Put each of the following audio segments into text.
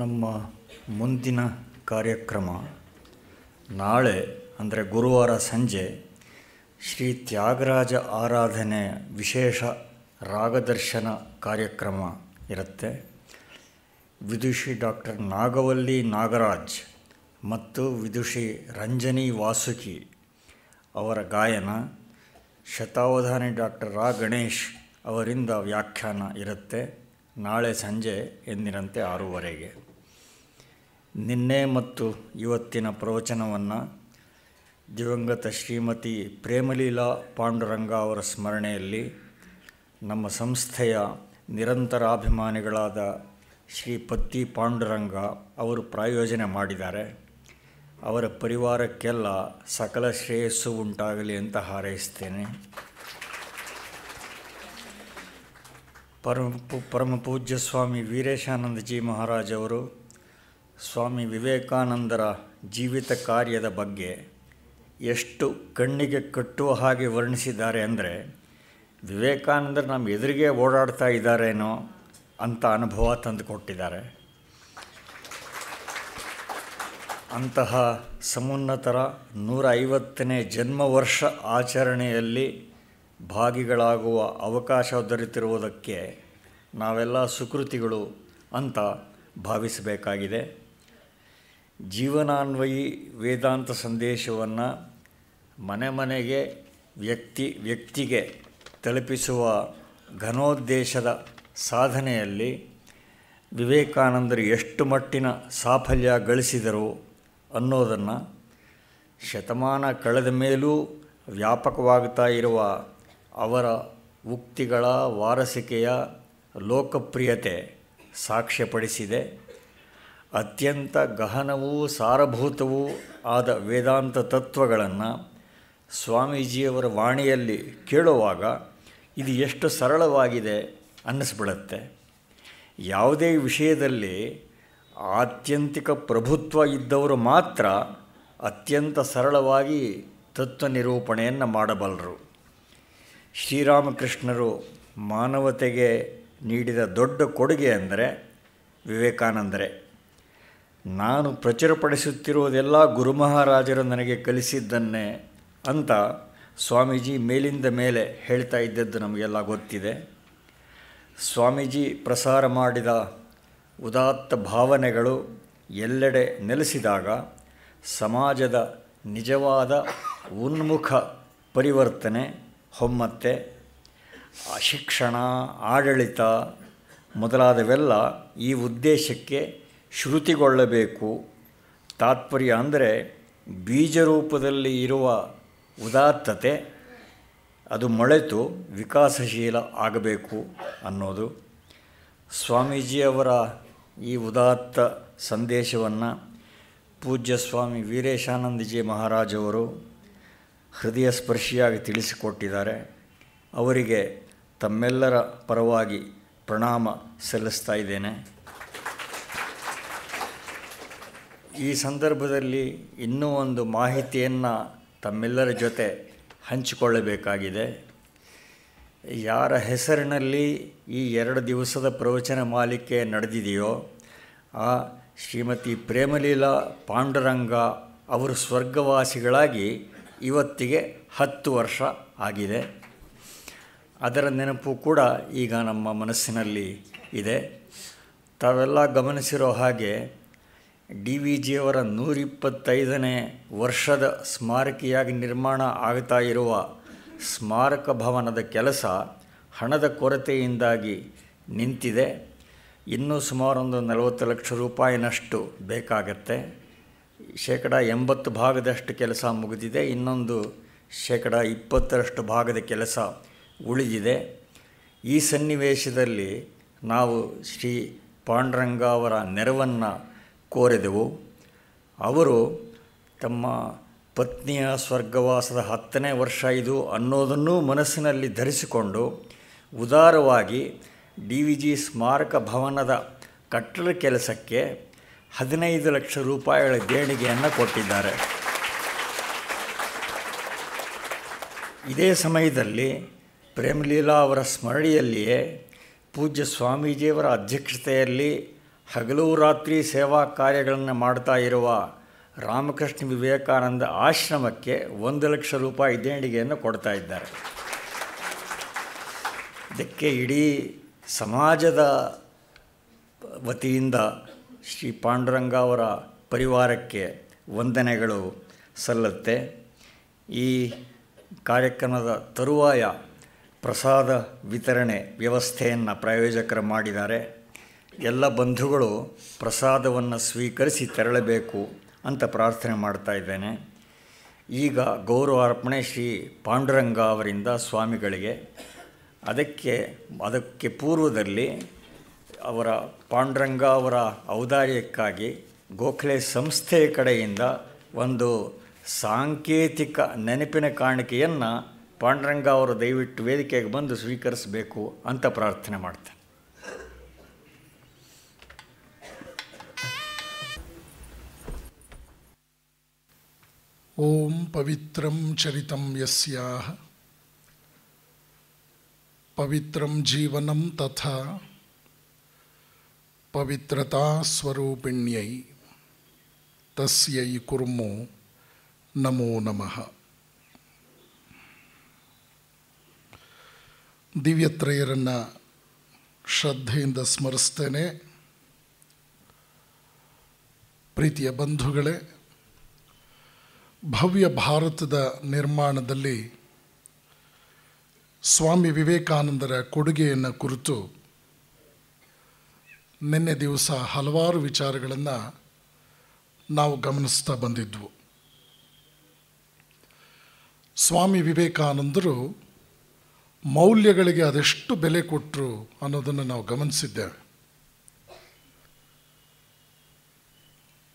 ನಮ್ಮ ಮುಂದಿನ ಕಾರ್ಯಕ್ರಮ ನಾಳೆ ಅಂದರೆ ಗುರುವಾರ ಸಂಜೆ ಶ್ರೀ ತ್ಯಾಗರಾಜ ಆರಾಧನೆ ವಿಶೇಷ ರಾಗದರ್ಶನ ಕಾರ್ಯಕ್ರಮ ಇರುತ್ತೆ ವಿದುಷಿ ಡಾಕ್ಟರ್ ನಾಗವಲ್ಲಿ ನಾಗರಾಜ್ ಮತ್ತು ವಿದುಷಿ ರಂಜನಿ ವಾಸುಕಿ ಅವರ ಗಾಯನ ಶತಾವಧಾನಿ ಡಾಕ್ಟರ್ ರಾ ಗಣೇಶ್ ಅವರಿಂದ ವ್ಯಾಖ್ಯಾನ ಇರುತ್ತೆ ನಾಳೆ ಸಂಜೆ ಎಂದಿನಂತೆ ಆರೂವರೆಗೆ ನಿನ್ನೆ ಮತ್ತು ಇವತ್ತಿನ ಪ್ರವಚನವನ್ನು ದಿವಂಗತ ಶ್ರೀಮತಿ ಪ್ರೇಮಲೀಲಾ ಪಾಂಡುರಂಗ ಅವರ ಸ್ಮರಣೆಯಲ್ಲಿ ನಮ್ಮ ಸಂಸ್ಥೆಯ ನಿರಂತರಾಭಿಮಾನಿಗಳಾದ ಶ್ರೀ ಪತ್ತಿ ಪಾಂಡುರಂಗ ಅವರು ಪ್ರಾಯೋಜನೆ ಮಾಡಿದ್ದಾರೆ ಅವರ ಪರಿವಾರಕ್ಕೆಲ್ಲ ಸಕಲ ಶ್ರೇಯಸ್ಸು ಉಂಟಾಗಲಿ ಅಂತ ಹಾರೈಸ್ತೇನೆ ಪರಮ ಪರಮ ಪೂಜ್ಯ ಸ್ವಾಮಿ ವೀರೇಶಾನಂದಜಿ ಮಹಾರಾಜವರು ಸ್ವಾಮಿ ವಿವೇಕಾನಂದರ ಜೀವಿತ ಕಾರ್ಯದ ಬಗ್ಗೆ ಎಷ್ಟು ಕಣ್ಣಿಗೆ ಕಟ್ಟುವ ಹಾಗೆ ವರ್ಣಿಸಿದ್ದಾರೆ ಅಂದರೆ ವಿವೇಕಾನಂದರು ನಮ್ಮ ಎದುರಿಗೆ ಓಡಾಡ್ತಾ ಇದ್ದಾರೇನೋ ಅಂತ ಅನುಭವ ತಂದುಕೊಟ್ಟಿದ್ದಾರೆ ಅಂತಹ ಸಮುನ್ನತರ ನೂರ ಐವತ್ತನೇ ಜನ್ಮ ವರ್ಷ ಆಚರಣೆಯಲ್ಲಿ ಭಾಗಿಗಳಾಗುವ ಅವಕಾಶ ದೊರೆತಿರುವುದಕ್ಕೆ ನಾವೆಲ್ಲ ಸುಕೃತಿಗಳು ಅಂತ ಭಾವಿಸಬೇಕಾಗಿದೆ ಜೀವನಾನ್ವಯಿ ವೇದಾಂತ ಸಂದೇಶವನ್ನು ಮನೆ ಮನೆಗೆ ವ್ಯಕ್ತಿ ವ್ಯಕ್ತಿಗೆ ತಲುಪಿಸುವ ಘನೋದ್ದೇಶದ ಸಾಧನೆಯಲ್ಲಿ ವಿವೇಕಾನಂದರು ಎಷ್ಟು ಮಟ್ಟಿನ ಸಾಫಲ್ಯ ಗಳಿಸಿದರು ಅನ್ನೋದನ್ನು ಶತಮಾನ ಕಳೆದ ಮೇಲೂ ವ್ಯಾಪಕವಾಗ್ತಾ ಇರುವ ಅವರ ಉಕ್ತಿಗಳ ವಾರಸಿಕೆಯ ಲೋಕಪ್ರಿಯತೆ ಸಾಕ್ಷ್ಯಪಡಿಸಿದೆ ಅತ್ಯಂತ ಗಹನವೂ ಸಾರಭೂತವೂ ಆದ ವೇದಾಂತ ತತ್ವಗಳನ್ನು ಸ್ವಾಮೀಜಿಯವರ ವಾಣಿಯಲ್ಲಿ ಕೇಳುವಾಗ ಇದು ಎಷ್ಟು ಸರಳವಾಗಿದೆ ಅನ್ನಿಸ್ಬಿಡುತ್ತೆ ಯಾವುದೇ ವಿಷಯದಲ್ಲಿ ಆತ್ಯಂತಿಕ ಪ್ರಭುತ್ವ ಇದ್ದವರು ಮಾತ್ರ ಅತ್ಯಂತ ಸರಳವಾಗಿ ತತ್ವ ನಿರೂಪಣೆಯನ್ನು ಮಾಡಬಲ್ಲರು ಶ್ರೀರಾಮಕೃಷ್ಣರು ಮಾನವತೆಗೆ ನೀಡಿದ ದೊಡ್ಡ ಕೊಡುಗೆ ಅಂದರೆ ವಿವೇಕಾನಂದರೇ ನಾನು ಪ್ರಚುರಪಡಿಸುತ್ತಿರುವುದೆಲ್ಲ ಗುರುಮಹಾರಾಜರು ನನಗೆ ಕಲಿಸಿದ್ದನ್ನೇ ಅಂತ ಸ್ವಾಮೀಜಿ ಮೇಲಿಂದ ಮೇಲೆ ಹೇಳ್ತಾ ಇದ್ದದ್ದು ನಮಗೆಲ್ಲ ಗೊತ್ತಿದೆ ಸ್ವಾಮೀಜಿ ಪ್ರಸಾರ ಮಾಡಿದ ಉದಾತ್ತ ಭಾವನೆಗಳು ಎಲ್ಲೆಡೆ ನೆಲೆಸಿದಾಗ ಸಮಾಜದ ನಿಜವಾದ ಉನ್ಮುಖ ಪರಿವರ್ತನೆ ಹೊಮ್ಮತ್ತೆ ಶಿಕ್ಷಣ ಆಡಳಿತ ಮೊದಲಾದವೆಲ್ಲ ಈ ಉದ್ದೇಶಕ್ಕೆ ಶ್ರುತಿಗೊಳ್ಳಬೇಕು ತಾತ್ಪರ್ಯ ಅಂದರೆ ಬೀಜ ರೂಪದಲ್ಲಿ ಇರುವ ಉದಾತ್ತತೆ ಅದು ಮೊಳೆತು ವಿಕಾಸಶೀಲ ಆಗಬೇಕು ಅನ್ನೋದು ಸ್ವಾಮೀಜಿಯವರ ಈ ಉದಾತ್ತ ಸಂದೇಶವನ್ನು ಪೂಜ್ಯ ಸ್ವಾಮಿ ವೀರೇಶಾನಂದಜಿ ಮಹಾರಾಜವರು ಹೃದಯ ಸ್ಪರ್ಶಿಯಾಗಿ ತಿಳಿಸಿಕೊಟ್ಟಿದ್ದಾರೆ ಅವರಿಗೆ ತಮ್ಮೆಲ್ಲರ ಪರವಾಗಿ ಪ್ರಣಾಮ ಸಲ್ಲಿಸ್ತಾ ಇದ್ದೇನೆ ಈ ಸಂದರ್ಭದಲ್ಲಿ ಇನ್ನೂ ಒಂದು ಮಾಹಿತಿಯನ್ನು ತಮ್ಮೆಲ್ಲರ ಜೊತೆ ಹಂಚಿಕೊಳ್ಳಬೇಕಾಗಿದೆ ಯಾರ ಹೆಸರಿನಲ್ಲಿ ಈ ಎರಡು ದಿವಸದ ಪ್ರವಚನ ಮಾಲಿಕೆ ನಡೆದಿದೆಯೋ ಆ ಶ್ರೀಮತಿ ಪ್ರೇಮಲೀಲಾ ಪಾಂಡುರಂಗ ಅವರು ಸ್ವರ್ಗವಾಸಿಗಳಾಗಿ ಇವತ್ತಿಗೆ ಹತ್ತು ವರ್ಷ ಆಗಿದೆ ಅದರ ನೆನಪು ಕೂಡ ಈಗ ನಮ್ಮ ಮನಸ್ಸಿನಲ್ಲಿ ಇದೆ ತಾವೆಲ್ಲ ಗಮನಿಸಿರೋ ಹಾಗೆ ಡಿ ವಿ ಜಿಯವರ ನೂರಿಪ್ಪತ್ತೈದನೇ ವರ್ಷದ ಸ್ಮಾರಕಿಯಾಗಿ ನಿರ್ಮಾಣ ಆಗ್ತಾ ಇರುವ ಸ್ಮಾರಕ ಭವನದ ಕೆಲಸ ಹಣದ ಕೊರತೆಯಿಂದಾಗಿ ನಿಂತಿದೆ ಇನ್ನೂ ಸುಮಾರೊಂದು ನಲವತ್ತು ಲಕ್ಷ ರೂಪಾಯಿನಷ್ಟು ಬೇಕಾಗತ್ತೆ ಶೇಕಡ ಎಂಬತ್ತು ಭಾಗದಷ್ಟು ಕೆಲಸ ಮುಗಿದಿದೆ ಇನ್ನೊಂದು ಶೇಕಡ ಇಪ್ಪತ್ತರಷ್ಟು ಭಾಗದ ಕೆಲಸ ಉಳಿದಿದೆ ಈ ಸನ್ನಿವೇಶದಲ್ಲಿ ನಾವು ಶ್ರೀ ಪಾಂಡುರಂಗ ಅವರ ನೆರವನ್ನು ಕೋರೆದೆವು ಅವರು ತಮ್ಮ ಪತ್ನಿಯ ಸ್ವರ್ಗವಾಸದ ಹತ್ತನೇ ವರ್ಷ ಇದು ಅನ್ನೋದನ್ನೂ ಮನಸ್ಸಿನಲ್ಲಿ ಧರಿಸಿಕೊಂಡು ಉದಾರವಾಗಿ ಡಿ ವಿ ಜಿ ಸ್ಮಾರಕ ಭವನದ ಕಟ್ಟಡ ಕೆಲಸಕ್ಕೆ ಹದಿನೈದು ಲಕ್ಷ ರೂಪಾಯಿಗಳ ದೇಣಿಗೆಯನ್ನು ಕೊಟ್ಟಿದ್ದಾರೆ ಇದೇ ಸಮಯದಲ್ಲಿ ಪ್ರೇಮಲೀಲಾ ಅವರ ಸ್ಮರಣಿಯಲ್ಲಿಯೇ ಪೂಜ್ಯ ಸ್ವಾಮೀಜಿಯವರ ಅಧ್ಯಕ್ಷತೆಯಲ್ಲಿ ಹಗಲು ರಾತ್ರಿ ಸೇವಾ ಕಾರ್ಯಗಳನ್ನು ಮಾಡ್ತಾ ಇರುವ ರಾಮಕೃಷ್ಣ ವಿವೇಕಾನಂದ ಆಶ್ರಮಕ್ಕೆ ಒಂದು ಲಕ್ಷ ರೂಪಾಯಿ ದೇಣಿಗೆಯನ್ನು ಕೊಡ್ತಾ ಇದ್ದಾರೆ ಇದಕ್ಕೆ ಇಡೀ ಸಮಾಜದ ವತಿಯಿಂದ ಶ್ರೀ ಪಾಂಡುರಂಗ ಅವರ ಪರಿವಾರಕ್ಕೆ ವಂದನೆಗಳು ಸಲ್ಲತ್ತೆ ಈ ಕಾರ್ಯಕ್ರಮದ ತರುವಾಯ ಪ್ರಸಾದ ವಿತರಣೆ ವ್ಯವಸ್ಥೆಯನ್ನು ಪ್ರಾಯೋಜಕರು ಮಾಡಿದ್ದಾರೆ ಎಲ್ಲ ಬಂಧುಗಳು ಪ್ರಸಾದವನ್ನು ಸ್ವೀಕರಿಸಿ ತೆರಳಬೇಕು ಅಂತ ಪ್ರಾರ್ಥನೆ ಮಾಡ್ತಾ ಇದ್ದೇನೆ ಈಗ ಗೌರವಾರ್ಪಣೆ ಶ್ರೀ ಪಾಂಡುರಂಗ ಅವರಿಂದ ಸ್ವಾಮಿಗಳಿಗೆ ಅದಕ್ಕೆ ಅದಕ್ಕೆ ಪೂರ್ವದಲ್ಲಿ ಅವರ ಪಾಂಡುರಂಗ ಅವರ ಔದಾರ್ಯಕ್ಕಾಗಿ ಗೋಖಲೆ ಸಂಸ್ಥೆಯ ಕಡೆಯಿಂದ ಒಂದು ಸಾಂಕೇತಿಕ ನೆನಪಿನ ಕಾಣಿಕೆಯನ್ನು ಪಾಂಡುರಂಗ ಅವರು ದಯವಿಟ್ಟು ವೇದಿಕೆಗೆ ಬಂದು ಸ್ವೀಕರಿಸಬೇಕು ಅಂತ ಪ್ರಾರ್ಥನೆ ಮಾಡ್ತೇನೆ ಓಂ ಪವಿತ್ರಂ ಚರಿತಂ ಯಸ್ಯಾಹ ಪವಿತ್ರಂ ಜೀವನಂ ತಥಾ ಪವಿತ್ರತಾಸ್ವರೂಪಿಣ್ಯೈ ತಸ್ಯೈ ಕುರ್ಮು ನಮೋ ನಮಃ ದಿವ್ಯತ್ರಯರನ್ನು ಶ್ರದ್ಧೆಯಿಂದ ಸ್ಮರಿಸ್ತೇನೆ ಪ್ರೀತಿಯ ಬಂಧುಗಳೇ ಭವ್ಯ ಭಾರತದ ನಿರ್ಮಾಣದಲ್ಲಿ ಸ್ವಾಮಿ ವಿವೇಕಾನಂದರ ಕೊಡುಗೆಯನ್ನು ಕುರಿತು ನಿನ್ನೆ ದಿವಸ ಹಲವಾರು ವಿಚಾರಗಳನ್ನು ನಾವು ಗಮನಿಸ್ತಾ ಬಂದಿದ್ವು ಸ್ವಾಮಿ ವಿವೇಕಾನಂದರು ಮೌಲ್ಯಗಳಿಗೆ ಅದೆಷ್ಟು ಬೆಲೆ ಕೊಟ್ಟರು ಅನ್ನೋದನ್ನು ನಾವು ಗಮನಿಸಿದ್ದೇವೆ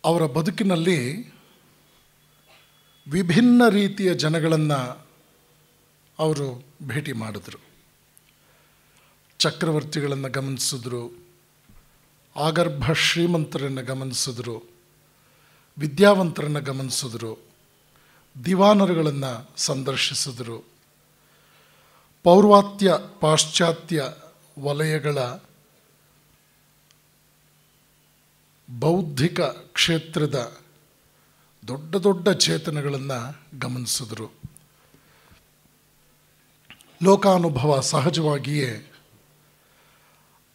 ಅವರ ಬದುಕಿನಲ್ಲಿ ವಿಭಿನ್ನ ರೀತಿಯ ಜನಗಳನ್ನು ಅವರು ಭೇಟಿ ಮಾಡಿದ್ರು ಚಕ್ರವರ್ತಿಗಳನ್ನು ಗಮನಿಸಿದ್ರು ಆಗರ್ಭ ಶ್ರೀಮಂತರನ್ನು ಗಮನಿಸಿದ್ರು ವಿದ್ಯಾವಂತರನ್ನು ಗಮನಿಸಿದ್ರು ದಿವಾನರುಗಳನ್ನು ಸಂದರ್ಶಿಸಿದರು ಪೌರ್ವಾತ್ಯ ಪಾಶ್ಚಾತ್ಯ ವಲಯಗಳ ಬೌದ್ಧಿಕ ಕ್ಷೇತ್ರದ ದೊಡ್ಡ ದೊಡ್ಡ ಚೇತನಗಳನ್ನು ಗಮನಿಸಿದರು ಲೋಕಾನುಭವ ಸಹಜವಾಗಿಯೇ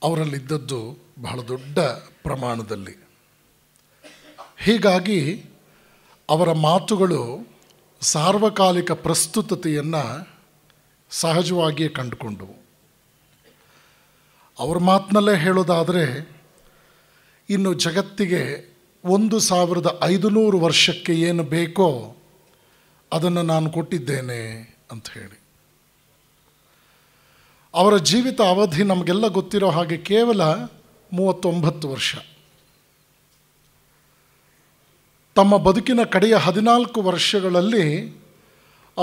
ಅವರಲ್ಲಿದ್ದದ್ದು ಬಹಳ ದೊಡ್ಡ ಪ್ರಮಾಣದಲ್ಲಿ ಹೀಗಾಗಿ ಅವರ ಮಾತುಗಳು ಸಾರ್ವಕಾಲಿಕ ಪ್ರಸ್ತುತತೆಯನ್ನು ಸಹಜವಾಗಿಯೇ ಕಂಡುಕೊಂಡವು ಅವ್ರ ಮಾತಿನಲ್ಲೇ ಹೇಳೋದಾದರೆ ಇನ್ನು ಜಗತ್ತಿಗೆ ಒಂದು ಸಾವಿರದ ಐದುನೂರು ವರ್ಷಕ್ಕೆ ಏನು ಬೇಕೋ ಅದನ್ನು ನಾನು ಕೊಟ್ಟಿದ್ದೇನೆ ಅಂತ ಹೇಳಿ ಅವರ ಜೀವಿತ ಅವಧಿ ನಮಗೆಲ್ಲ ಗೊತ್ತಿರೋ ಹಾಗೆ ಕೇವಲ ಮೂವತ್ತೊಂಬತ್ತು ವರ್ಷ ತಮ್ಮ ಬದುಕಿನ ಕಡೆಯ ಹದಿನಾಲ್ಕು ವರ್ಷಗಳಲ್ಲಿ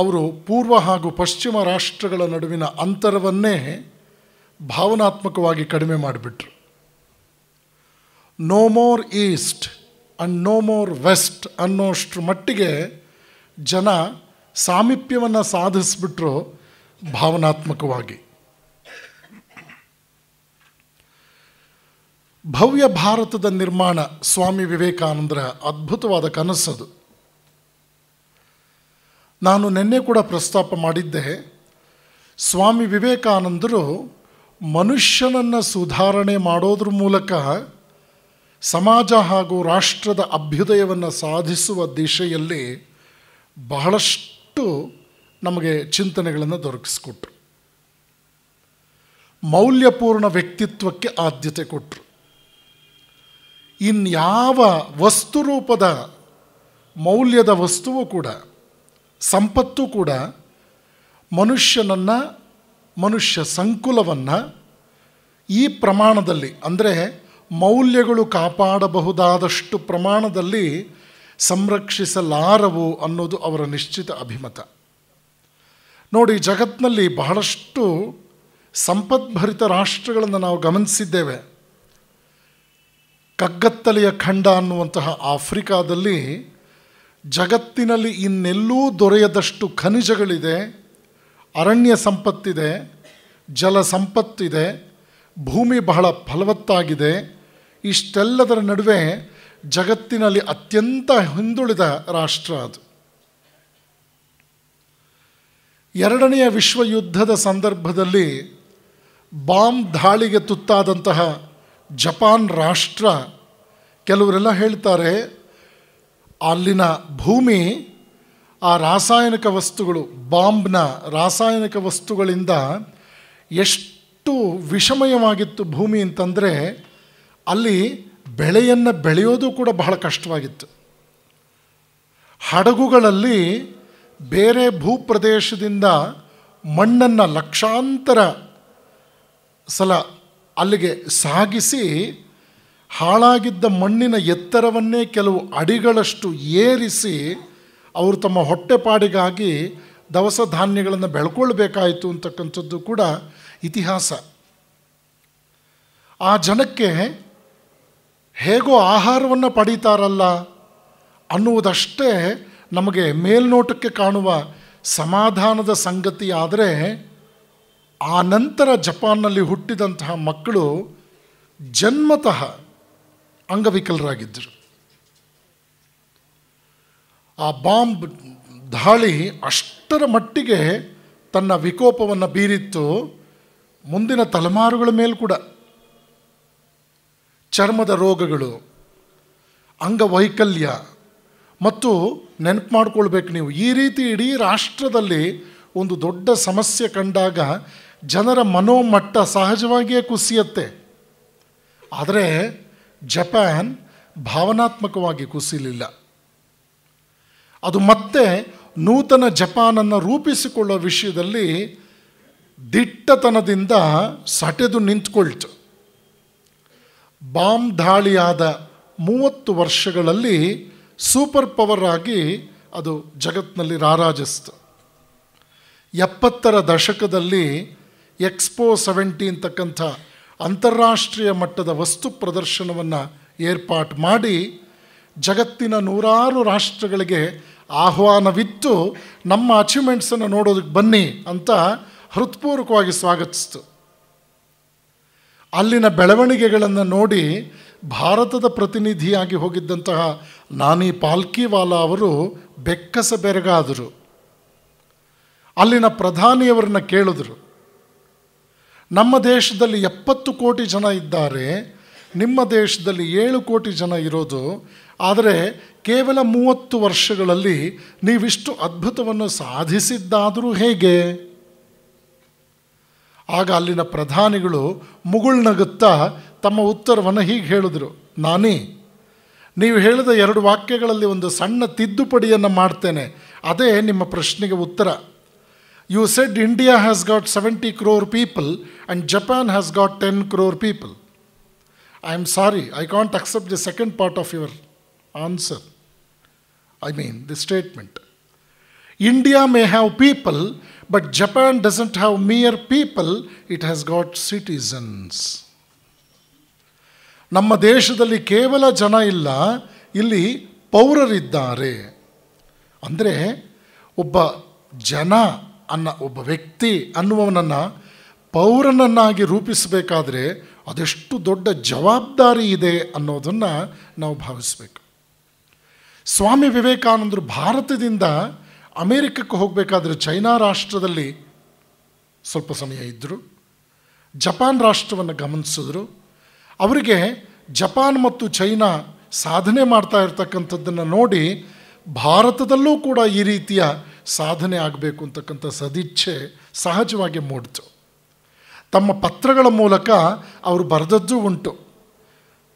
ಅವರು ಪೂರ್ವ ಹಾಗೂ ಪಶ್ಚಿಮ ರಾಷ್ಟ್ರಗಳ ನಡುವಿನ ಅಂತರವನ್ನೇ ಭಾವನಾತ್ಮಕವಾಗಿ ಕಡಿಮೆ ಮಾಡಿಬಿಟ್ರು no more east and no more west ಅನ್ನೋಷ್ಟ್ರ ಮಟ್ಟಿಗೆ ಜನ ಸಾಮೀಪ್ಯವನ್ನು ಸಾಧಿಸ್ಬಿಟ್ರು ಭಾವನಾತ್ಮಕವಾಗಿ ಭವ್ಯ ಭಾರತದ ನಿರ್ಮಾಣ ಸ್ವಾಮಿ ವಿವೇಕಾನಂದರ ಅದ್ಭುತವಾದ ಕನಸದು ನಾನು ನಿನ್ನೆ ಕೂಡ ಪ್ರಸ್ತಾಪ ಮಾಡಿದ್ದೆ ಸ್ವಾಮಿ ವಿವೇಕಾನಂದರು ಮನುಷ್ಯನನ್ನು ಸುಧಾರಣೆ ಮಾಡೋದ್ರ ಮೂಲಕ ಸಮಾಜ ಹಾಗೂ ರಾಷ್ಟ್ರದ ಅಭ್ಯುದಯವನ್ನು ಸಾಧಿಸುವ ದಿಶೆಯಲ್ಲಿ ಬಹಳಷ್ಟು ನಮಗೆ ಚಿಂತನೆಗಳನ್ನು ದೊರಕಿಸಿಕೊಟ್ರು ಮೌಲ್ಯಪೂರ್ಣ ವ್ಯಕ್ತಿತ್ವಕ್ಕೆ ಆದ್ಯತೆ ಕೊಟ್ಟರು ಇನ್ಯಾವ ರೂಪದ ಮೌಲ್ಯದ ವಸ್ತುವು ಕೂಡ ಸಂಪತ್ತು ಕೂಡ ಮನುಷ್ಯನನ್ನು ಮನುಷ್ಯ ಸಂಕುಲವನ್ನು ಈ ಪ್ರಮಾಣದಲ್ಲಿ ಅಂದರೆ ಮೌಲ್ಯಗಳು ಕಾಪಾಡಬಹುದಾದಷ್ಟು ಪ್ರಮಾಣದಲ್ಲಿ ಸಂರಕ್ಷಿಸಲಾರವು ಅನ್ನೋದು ಅವರ ನಿಶ್ಚಿತ ಅಭಿಮತ ನೋಡಿ ಜಗತ್ತಿನಲ್ಲಿ ಬಹಳಷ್ಟು ಸಂಪದ್ಭರಿತ ರಾಷ್ಟ್ರಗಳನ್ನು ನಾವು ಗಮನಿಸಿದ್ದೇವೆ ಕಗ್ಗತ್ತಲೆಯ ಖಂಡ ಅನ್ನುವಂತಹ ಆಫ್ರಿಕಾದಲ್ಲಿ ಜಗತ್ತಿನಲ್ಲಿ ಇನ್ನೆಲ್ಲೂ ದೊರೆಯದಷ್ಟು ಖನಿಜಗಳಿದೆ ಅರಣ್ಯ ಸಂಪತ್ತಿದೆ ಜಲ ಸಂಪತ್ತಿದೆ ಭೂಮಿ ಬಹಳ ಫಲವತ್ತಾಗಿದೆ ಇಷ್ಟೆಲ್ಲದರ ನಡುವೆ ಜಗತ್ತಿನಲ್ಲಿ ಅತ್ಯಂತ ಹಿಂದುಳಿದ ರಾಷ್ಟ್ರ ಅದು ಎರಡನೆಯ ವಿಶ್ವಯುದ್ಧದ ಸಂದರ್ಭದಲ್ಲಿ ಬಾಂಬ್ ದಾಳಿಗೆ ತುತ್ತಾದಂತಹ ಜಪಾನ್ ರಾಷ್ಟ್ರ ಕೆಲವರೆಲ್ಲ ಹೇಳ್ತಾರೆ ಅಲ್ಲಿನ ಭೂಮಿ ಆ ರಾಸಾಯನಿಕ ವಸ್ತುಗಳು ಬಾಂಬ್ನ ರಾಸಾಯನಿಕ ವಸ್ತುಗಳಿಂದ ಎಷ್ಟು ವಿಷಮಯವಾಗಿತ್ತು ಭೂಮಿ ಅಂತಂದರೆ ಅಲ್ಲಿ ಬೆಳೆಯನ್ನು ಬೆಳೆಯೋದು ಕೂಡ ಬಹಳ ಕಷ್ಟವಾಗಿತ್ತು ಹಡಗುಗಳಲ್ಲಿ ಬೇರೆ ಭೂಪ್ರದೇಶದಿಂದ ಮಣ್ಣನ್ನು ಲಕ್ಷಾಂತರ ಸಲ ಅಲ್ಲಿಗೆ ಸಾಗಿಸಿ ಹಾಳಾಗಿದ್ದ ಮಣ್ಣಿನ ಎತ್ತರವನ್ನೇ ಕೆಲವು ಅಡಿಗಳಷ್ಟು ಏರಿಸಿ ಅವರು ತಮ್ಮ ಹೊಟ್ಟೆಪಾಡಿಗಾಗಿ ದವಸ ಧಾನ್ಯಗಳನ್ನು ಬೆಳ್ಕೊಳ್ಬೇಕಾಯಿತು ಅಂತಕ್ಕಂಥದ್ದು ಕೂಡ ಇತಿಹಾಸ ಆ ಜನಕ್ಕೆ ಹೇಗೋ ಆಹಾರವನ್ನು ಪಡೀತಾರಲ್ಲ ಅನ್ನುವುದಷ್ಟೇ ನಮಗೆ ಮೇಲ್ನೋಟಕ್ಕೆ ಕಾಣುವ ಸಮಾಧಾನದ ಸಂಗತಿ ಆದರೆ ಆ ನಂತರ ಜಪಾನ್ನಲ್ಲಿ ಹುಟ್ಟಿದಂತಹ ಮಕ್ಕಳು ಜನ್ಮತಃ ಅಂಗವಿಕಲರಾಗಿದ್ದರು ಆ ಬಾಂಬ್ ದಾಳಿ ಅಷ್ಟರ ಮಟ್ಟಿಗೆ ತನ್ನ ವಿಕೋಪವನ್ನು ಬೀರಿತ್ತು ಮುಂದಿನ ತಲೆಮಾರುಗಳ ಮೇಲೂ ಕೂಡ ಚರ್ಮದ ರೋಗಗಳು ಅಂಗವೈಕಲ್ಯ ಮತ್ತು ನೆನಪು ಮಾಡ್ಕೊಳ್ಬೇಕು ನೀವು ಈ ರೀತಿ ಇಡೀ ರಾಷ್ಟ್ರದಲ್ಲಿ ಒಂದು ದೊಡ್ಡ ಸಮಸ್ಯೆ ಕಂಡಾಗ ಜನರ ಮನೋಮಟ್ಟ ಸಹಜವಾಗಿಯೇ ಕುಸಿಯತ್ತೆ ಆದರೆ ಜಪಾನ್ ಭಾವನಾತ್ಮಕವಾಗಿ ಕುಸಿಲಿಲ್ಲ ಅದು ಮತ್ತೆ ನೂತನ ಜಪಾನನ್ನು ರೂಪಿಸಿಕೊಳ್ಳೋ ವಿಷಯದಲ್ಲಿ ದಿಟ್ಟತನದಿಂದ ಸಟೆದು ನಿಂತ್ಕೊಳ್ತು ಬಾಂಬ್ ದಾಳಿಯಾದ ಮೂವತ್ತು ವರ್ಷಗಳಲ್ಲಿ ಸೂಪರ್ ಪವರ್ ಆಗಿ ಅದು ಜಗತ್ತಿನಲ್ಲಿ ರಾರಾಜಿಸ್ತು ಎಪ್ಪತ್ತರ ದಶಕದಲ್ಲಿ ಎಕ್ಸ್ಪೋ ಸೆವೆಂಟಿ ಅಂತಕ್ಕಂಥ ಅಂತಾರಾಷ್ಟ್ರೀಯ ಮಟ್ಟದ ವಸ್ತು ಪ್ರದರ್ಶನವನ್ನು ಏರ್ಪಾಟ್ ಮಾಡಿ ಜಗತ್ತಿನ ನೂರಾರು ರಾಷ್ಟ್ರಗಳಿಗೆ ಆಹ್ವಾನವಿತ್ತು ನಮ್ಮ ಅಚೀವ್ಮೆಂಟ್ಸನ್ನು ನೋಡೋದಕ್ಕೆ ಬನ್ನಿ ಅಂತ ಹೃತ್ಪೂರ್ವಕವಾಗಿ ಸ್ವಾಗತಿಸ್ತು ಅಲ್ಲಿನ ಬೆಳವಣಿಗೆಗಳನ್ನು ನೋಡಿ ಭಾರತದ ಪ್ರತಿನಿಧಿಯಾಗಿ ಹೋಗಿದ್ದಂತಹ ನಾನಿ ಪಾಲ್ಕಿವಾಲಾ ಅವರು ಬೆಕ್ಕಸ ಬೆರಗಾದರು ಅಲ್ಲಿನ ಪ್ರಧಾನಿಯವರನ್ನ ಕೇಳಿದ್ರು ನಮ್ಮ ದೇಶದಲ್ಲಿ ಎಪ್ಪತ್ತು ಕೋಟಿ ಜನ ಇದ್ದಾರೆ ನಿಮ್ಮ ದೇಶದಲ್ಲಿ ಏಳು ಕೋಟಿ ಜನ ಇರೋದು ಆದರೆ ಕೇವಲ ಮೂವತ್ತು ವರ್ಷಗಳಲ್ಲಿ ನೀವಿಷ್ಟು ಅದ್ಭುತವನ್ನು ಸಾಧಿಸಿದ್ದಾದರೂ ಹೇಗೆ ಆಗ ಅಲ್ಲಿನ ಪ್ರಧಾನಿಗಳು ಮುಗುಳ್ನಗುತ್ತಾ ತಮ್ಮ ಉತ್ತರವನ್ನು ಹೀಗೆ ಹೇಳಿದರು ನಾನೇ ನೀವು ಹೇಳಿದ ಎರಡು ವಾಕ್ಯಗಳಲ್ಲಿ ಒಂದು ಸಣ್ಣ ತಿದ್ದುಪಡಿಯನ್ನು ಮಾಡ್ತೇನೆ ಅದೇ ನಿಮ್ಮ ಪ್ರಶ್ನೆಗೆ ಉತ್ತರ You said India has got 70 crore people and Japan has got 10 crore people. I am sorry, I can't accept the second part of your answer. I mean, the statement. India may have people, but Japan doesn't have mere people, it has got citizens. ನಮ್ಮ ದೇಶದಲ್ಲಿ ಕೇವಲ ಜನ ಇಲ್ಲ ಇಲ್ಲಿ ಪೌರರಿದ್ದಾರೆ ಅಂದರೆ ಒಬ್ಬ ಜನ ಅನ್ನೋ ಒಬ್ಬ ವ್ಯಕ್ತಿ ಅನ್ನುವವನನ್ನು ಪೌರನನ್ನಾಗಿ ರೂಪಿಸಬೇಕಾದ್ರೆ ಅದೆಷ್ಟು ದೊಡ್ಡ ಜವಾಬ್ದಾರಿ ಇದೆ ಅನ್ನೋದನ್ನು ನಾವು ಭಾವಿಸಬೇಕು ಸ್ವಾಮಿ ವಿವೇಕಾನಂದರು ಭಾರತದಿಂದ ಅಮೇರಿಕಕ್ಕೆ ಹೋಗಬೇಕಾದ್ರೆ ಚೈನಾ ರಾಷ್ಟ್ರದಲ್ಲಿ ಸ್ವಲ್ಪ ಸಮಯ ಇದ್ದರು ಜಪಾನ್ ರಾಷ್ಟ್ರವನ್ನು ಗಮನಿಸಿದ್ರು ಅವರಿಗೆ ಜಪಾನ್ ಮತ್ತು ಚೈನಾ ಸಾಧನೆ ಮಾಡ್ತಾ ಇರ್ತಕ್ಕಂಥದ್ದನ್ನು ನೋಡಿ ಭಾರತದಲ್ಲೂ ಕೂಡ ಈ ರೀತಿಯ ಸಾಧನೆ ಆಗಬೇಕು ಅಂತಕ್ಕಂಥ ಸದಿಚ್ಛೆ ಸಹಜವಾಗಿ ಮೂಡ್ತು ತಮ್ಮ ಪತ್ರಗಳ ಮೂಲಕ ಅವರು ಬರೆದದ್ದು ಉಂಟು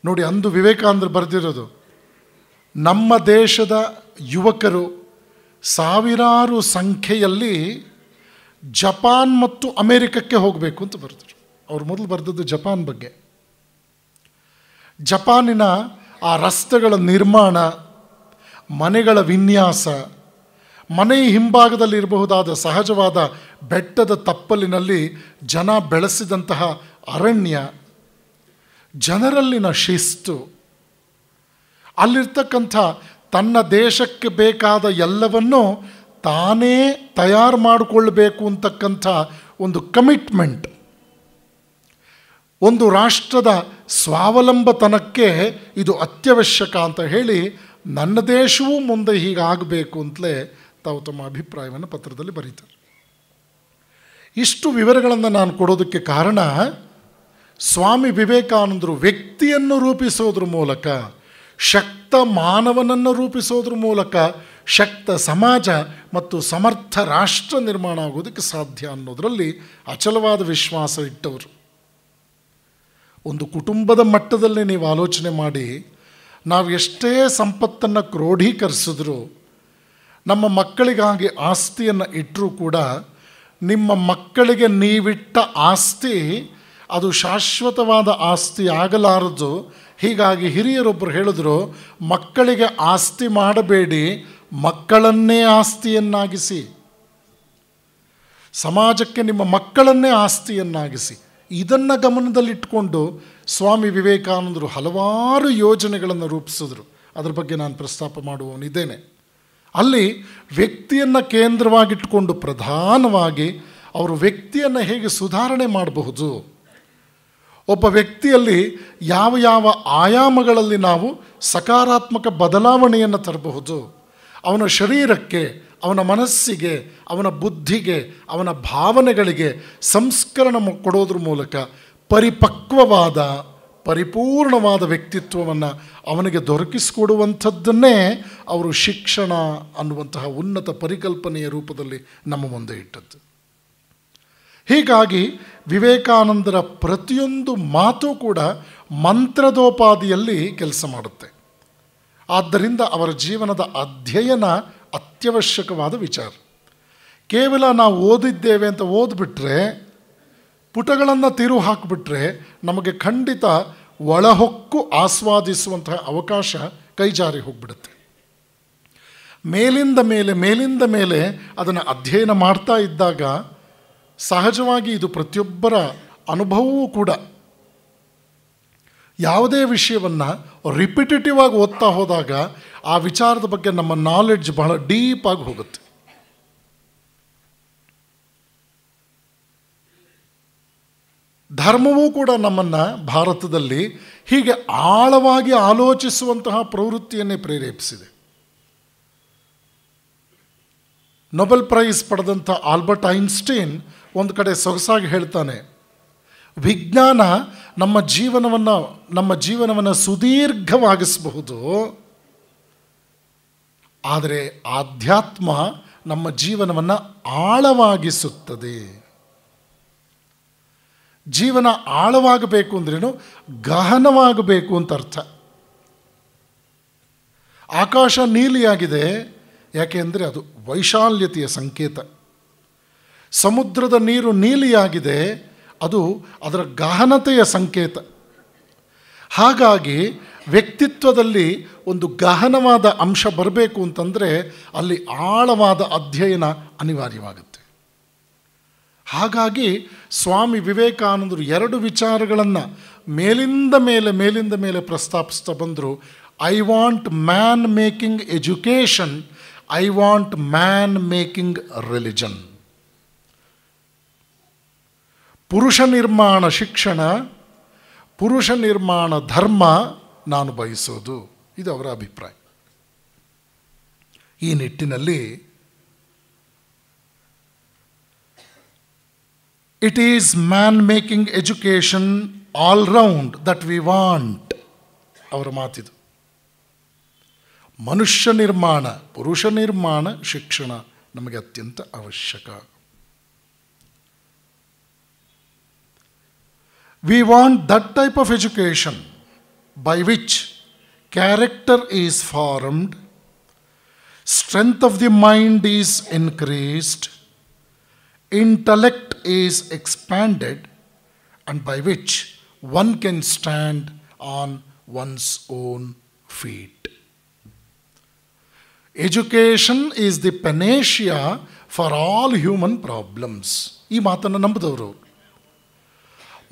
ನೋಡಿ ಅಂದು ವಿವೇಕಾನಂದರು ಬರೆದಿರೋದು ನಮ್ಮ ದೇಶದ ಯುವಕರು ಸಾವಿರಾರು ಸಂಖ್ಯೆಯಲ್ಲಿ ಜಪಾನ್ ಮತ್ತು ಅಮೇರಿಕಕ್ಕೆ ಹೋಗಬೇಕು ಅಂತ ಬರೆದರು ಅವರು ಮೊದಲು ಬರೆದದ್ದು ಜಪಾನ್ ಬಗ್ಗೆ ಜಪಾನಿನ ಆ ರಸ್ತೆಗಳ ನಿರ್ಮಾಣ ಮನೆಗಳ ವಿನ್ಯಾಸ ಮನೆಯ ಇರಬಹುದಾದ ಸಹಜವಾದ ಬೆಟ್ಟದ ತಪ್ಪಲಿನಲ್ಲಿ ಜನ ಬೆಳೆಸಿದಂತಹ ಅರಣ್ಯ ಜನರಲ್ಲಿನ ಶಿಸ್ತು ಅಲ್ಲಿರ್ತಕ್ಕಂಥ ತನ್ನ ದೇಶಕ್ಕೆ ಬೇಕಾದ ಎಲ್ಲವನ್ನೂ ತಾನೇ ತಯಾರು ಮಾಡಿಕೊಳ್ಬೇಕು ಅಂತಕ್ಕಂಥ ಒಂದು ಕಮಿಟ್ಮೆಂಟ್ ಒಂದು ರಾಷ್ಟ್ರದ ಸ್ವಾವಲಂಬತನಕ್ಕೆ ಇದು ಅತ್ಯವಶ್ಯಕ ಅಂತ ಹೇಳಿ ನನ್ನ ದೇಶವೂ ಮುಂದೆ ಹೀಗಾಗಬೇಕು ಅಂತಲೇ ತಾವು ತಮ್ಮ ಅಭಿಪ್ರಾಯವನ್ನು ಪತ್ರದಲ್ಲಿ ಬರೀತಾರೆ ಇಷ್ಟು ವಿವರಗಳನ್ನು ನಾನು ಕೊಡೋದಕ್ಕೆ ಕಾರಣ ಸ್ವಾಮಿ ವಿವೇಕಾನಂದರು ವ್ಯಕ್ತಿಯನ್ನು ರೂಪಿಸೋದ್ರ ಮೂಲಕ ಶಕ್ತ ಮಾನವನನ್ನು ರೂಪಿಸೋದ್ರ ಮೂಲಕ ಶಕ್ತ ಸಮಾಜ ಮತ್ತು ಸಮರ್ಥ ರಾಷ್ಟ್ರ ನಿರ್ಮಾಣ ಆಗೋದಕ್ಕೆ ಸಾಧ್ಯ ಅನ್ನೋದರಲ್ಲಿ ಅಚಲವಾದ ವಿಶ್ವಾಸ ಇಟ್ಟವರು ಒಂದು ಕುಟುಂಬದ ಮಟ್ಟದಲ್ಲಿ ನೀವು ಆಲೋಚನೆ ಮಾಡಿ ನಾವು ಎಷ್ಟೇ ಸಂಪತ್ತನ್ನು ಕ್ರೋಢೀಕರಿಸಿದ್ರೂ ನಮ್ಮ ಮಕ್ಕಳಿಗಾಗಿ ಆಸ್ತಿಯನ್ನು ಇಟ್ಟರೂ ಕೂಡ ನಿಮ್ಮ ಮಕ್ಕಳಿಗೆ ನೀವಿಟ್ಟ ಆಸ್ತಿ ಅದು ಶಾಶ್ವತವಾದ ಆಸ್ತಿ ಆಗಲಾರದು ಹೀಗಾಗಿ ಹಿರಿಯರೊಬ್ಬರು ಹೇಳಿದ್ರು ಮಕ್ಕಳಿಗೆ ಆಸ್ತಿ ಮಾಡಬೇಡಿ ಮಕ್ಕಳನ್ನೇ ಆಸ್ತಿಯನ್ನಾಗಿಸಿ ಸಮಾಜಕ್ಕೆ ನಿಮ್ಮ ಮಕ್ಕಳನ್ನೇ ಆಸ್ತಿಯನ್ನಾಗಿಸಿ ಇದನ್ನು ಗಮನದಲ್ಲಿಟ್ಟುಕೊಂಡು ಸ್ವಾಮಿ ವಿವೇಕಾನಂದರು ಹಲವಾರು ಯೋಜನೆಗಳನ್ನು ರೂಪಿಸಿದ್ರು ಅದರ ಬಗ್ಗೆ ನಾನು ಪ್ರಸ್ತಾಪ ಮಾಡುವವನಿದ್ದೇನೆ ಅಲ್ಲಿ ವ್ಯಕ್ತಿಯನ್ನು ಕೇಂದ್ರವಾಗಿಟ್ಟುಕೊಂಡು ಪ್ರಧಾನವಾಗಿ ಅವರು ವ್ಯಕ್ತಿಯನ್ನು ಹೇಗೆ ಸುಧಾರಣೆ ಮಾಡಬಹುದು ಒಬ್ಬ ವ್ಯಕ್ತಿಯಲ್ಲಿ ಯಾವ ಯಾವ ಆಯಾಮಗಳಲ್ಲಿ ನಾವು ಸಕಾರಾತ್ಮಕ ಬದಲಾವಣೆಯನ್ನು ತರಬಹುದು ಅವನ ಶರೀರಕ್ಕೆ ಅವನ ಮನಸ್ಸಿಗೆ ಅವನ ಬುದ್ಧಿಗೆ ಅವನ ಭಾವನೆಗಳಿಗೆ ಸಂಸ್ಕರಣ ಕೊಡೋದ್ರ ಮೂಲಕ ಪರಿಪಕ್ವವಾದ ಪರಿಪೂರ್ಣವಾದ ವ್ಯಕ್ತಿತ್ವವನ್ನು ಅವನಿಗೆ ದೊರಕಿಸಿಕೊಡುವಂಥದ್ದನ್ನೇ ಅವರು ಶಿಕ್ಷಣ ಅನ್ನುವಂತಹ ಉನ್ನತ ಪರಿಕಲ್ಪನೆಯ ರೂಪದಲ್ಲಿ ನಮ್ಮ ಮುಂದೆ ಇಟ್ಟದ್ದು ಹೀಗಾಗಿ ವಿವೇಕಾನಂದರ ಪ್ರತಿಯೊಂದು ಮಾತು ಕೂಡ ಮಂತ್ರದೋಪಾದಿಯಲ್ಲಿ ಕೆಲಸ ಮಾಡುತ್ತೆ ಆದ್ದರಿಂದ ಅವರ ಜೀವನದ ಅಧ್ಯಯನ ಅತ್ಯವಶ್ಯಕವಾದ ವಿಚಾರ ಕೇವಲ ನಾವು ಓದಿದ್ದೇವೆ ಅಂತ ಓದ್ಬಿಟ್ರೆ ಪುಟಗಳನ್ನು ತಿರು ಹಾಕಿಬಿಟ್ರೆ ನಮಗೆ ಖಂಡಿತ ಒಳಹೊಕ್ಕು ಆಸ್ವಾದಿಸುವಂತಹ ಅವಕಾಶ ಕೈಜಾರಿ ಹೋಗಿಬಿಡುತ್ತೆ ಹೋಗ್ಬಿಡುತ್ತೆ ಮೇಲಿಂದ ಮೇಲೆ ಮೇಲಿಂದ ಮೇಲೆ ಅದನ್ನು ಅಧ್ಯಯನ ಮಾಡ್ತಾ ಇದ್ದಾಗ ಸಹಜವಾಗಿ ಇದು ಪ್ರತಿಯೊಬ್ಬರ ಅನುಭವವೂ ಕೂಡ ಯಾವುದೇ ವಿಷಯವನ್ನು ರಿಪಿಟೇಟಿವ್ ಆಗಿ ಓದ್ತಾ ಹೋದಾಗ ಆ ವಿಚಾರದ ಬಗ್ಗೆ ನಮ್ಮ ನಾಲೆಡ್ಜ್ ಬಹಳ ಡೀಪಾಗಿ ಹೋಗುತ್ತೆ ಧರ್ಮವೂ ಕೂಡ ನಮ್ಮನ್ನು ಭಾರತದಲ್ಲಿ ಹೀಗೆ ಆಳವಾಗಿ ಆಲೋಚಿಸುವಂತಹ ಪ್ರವೃತ್ತಿಯನ್ನೇ ಪ್ರೇರೇಪಿಸಿದೆ ನೊಬೆಲ್ ಪ್ರೈಸ್ ಪಡೆದಂಥ ಆಲ್ಬರ್ಟ್ ಐನ್ಸ್ಟೀನ್ ಒಂದು ಕಡೆ ಸೊಗಸಾಗಿ ಹೇಳ್ತಾನೆ ವಿಜ್ಞಾನ ನಮ್ಮ ಜೀವನವನ್ನು ನಮ್ಮ ಜೀವನವನ್ನು ಸುದೀರ್ಘವಾಗಿಸಬಹುದು ಆದರೆ ಆಧ್ಯಾತ್ಮ ನಮ್ಮ ಜೀವನವನ್ನು ಆಳವಾಗಿಸುತ್ತದೆ ಜೀವನ ಆಳವಾಗಬೇಕು ಅಂದ್ರೇನು ಗಹನವಾಗಬೇಕು ಅಂತ ಅರ್ಥ ಆಕಾಶ ನೀಲಿಯಾಗಿದೆ ಅಂದರೆ ಅದು ವೈಶಾಲ್ಯತೆಯ ಸಂಕೇತ ಸಮುದ್ರದ ನೀರು ನೀಲಿಯಾಗಿದೆ ಅದು ಅದರ ಗಹನತೆಯ ಸಂಕೇತ ಹಾಗಾಗಿ ವ್ಯಕ್ತಿತ್ವದಲ್ಲಿ ಒಂದು ಗಹನವಾದ ಅಂಶ ಬರಬೇಕು ಅಂತಂದರೆ ಅಲ್ಲಿ ಆಳವಾದ ಅಧ್ಯಯನ ಅನಿವಾರ್ಯವಾಗುತ್ತೆ ಹಾಗಾಗಿ ಸ್ವಾಮಿ ವಿವೇಕಾನಂದರು ಎರಡು ವಿಚಾರಗಳನ್ನು ಮೇಲಿಂದ ಮೇಲೆ ಮೇಲಿಂದ ಮೇಲೆ ಪ್ರಸ್ತಾಪಿಸ್ತಾ ಬಂದರು I want man making education I want man making religion ಪುರುಷ ನಿರ್ಮಾಣ ಶಿಕ್ಷಣ ಪುರುಷ ನಿರ್ಮಾಣ ಧರ್ಮ ನಾನು ಬಯಸೋದು ಇದು ಅವರ ಅಭಿಪ್ರಾಯ ಈ ನಿಟ್ಟಿನಲ್ಲಿ It is man making education all round that we want. ಅವರ ಮಾತಿದು ಮನುಷ್ಯ ನಿರ್ಮಾಣ ಪುರುಷ ನಿರ್ಮಾಣ ಶಿಕ್ಷಣ We want that type of education by which character is formed, strength of the mind is increased, intellect is expanded and by which one can stand on one's own feet. Education is the panacea for all human problems. ಈ ಮಾತನ್ನು ನಂಬಿದವರು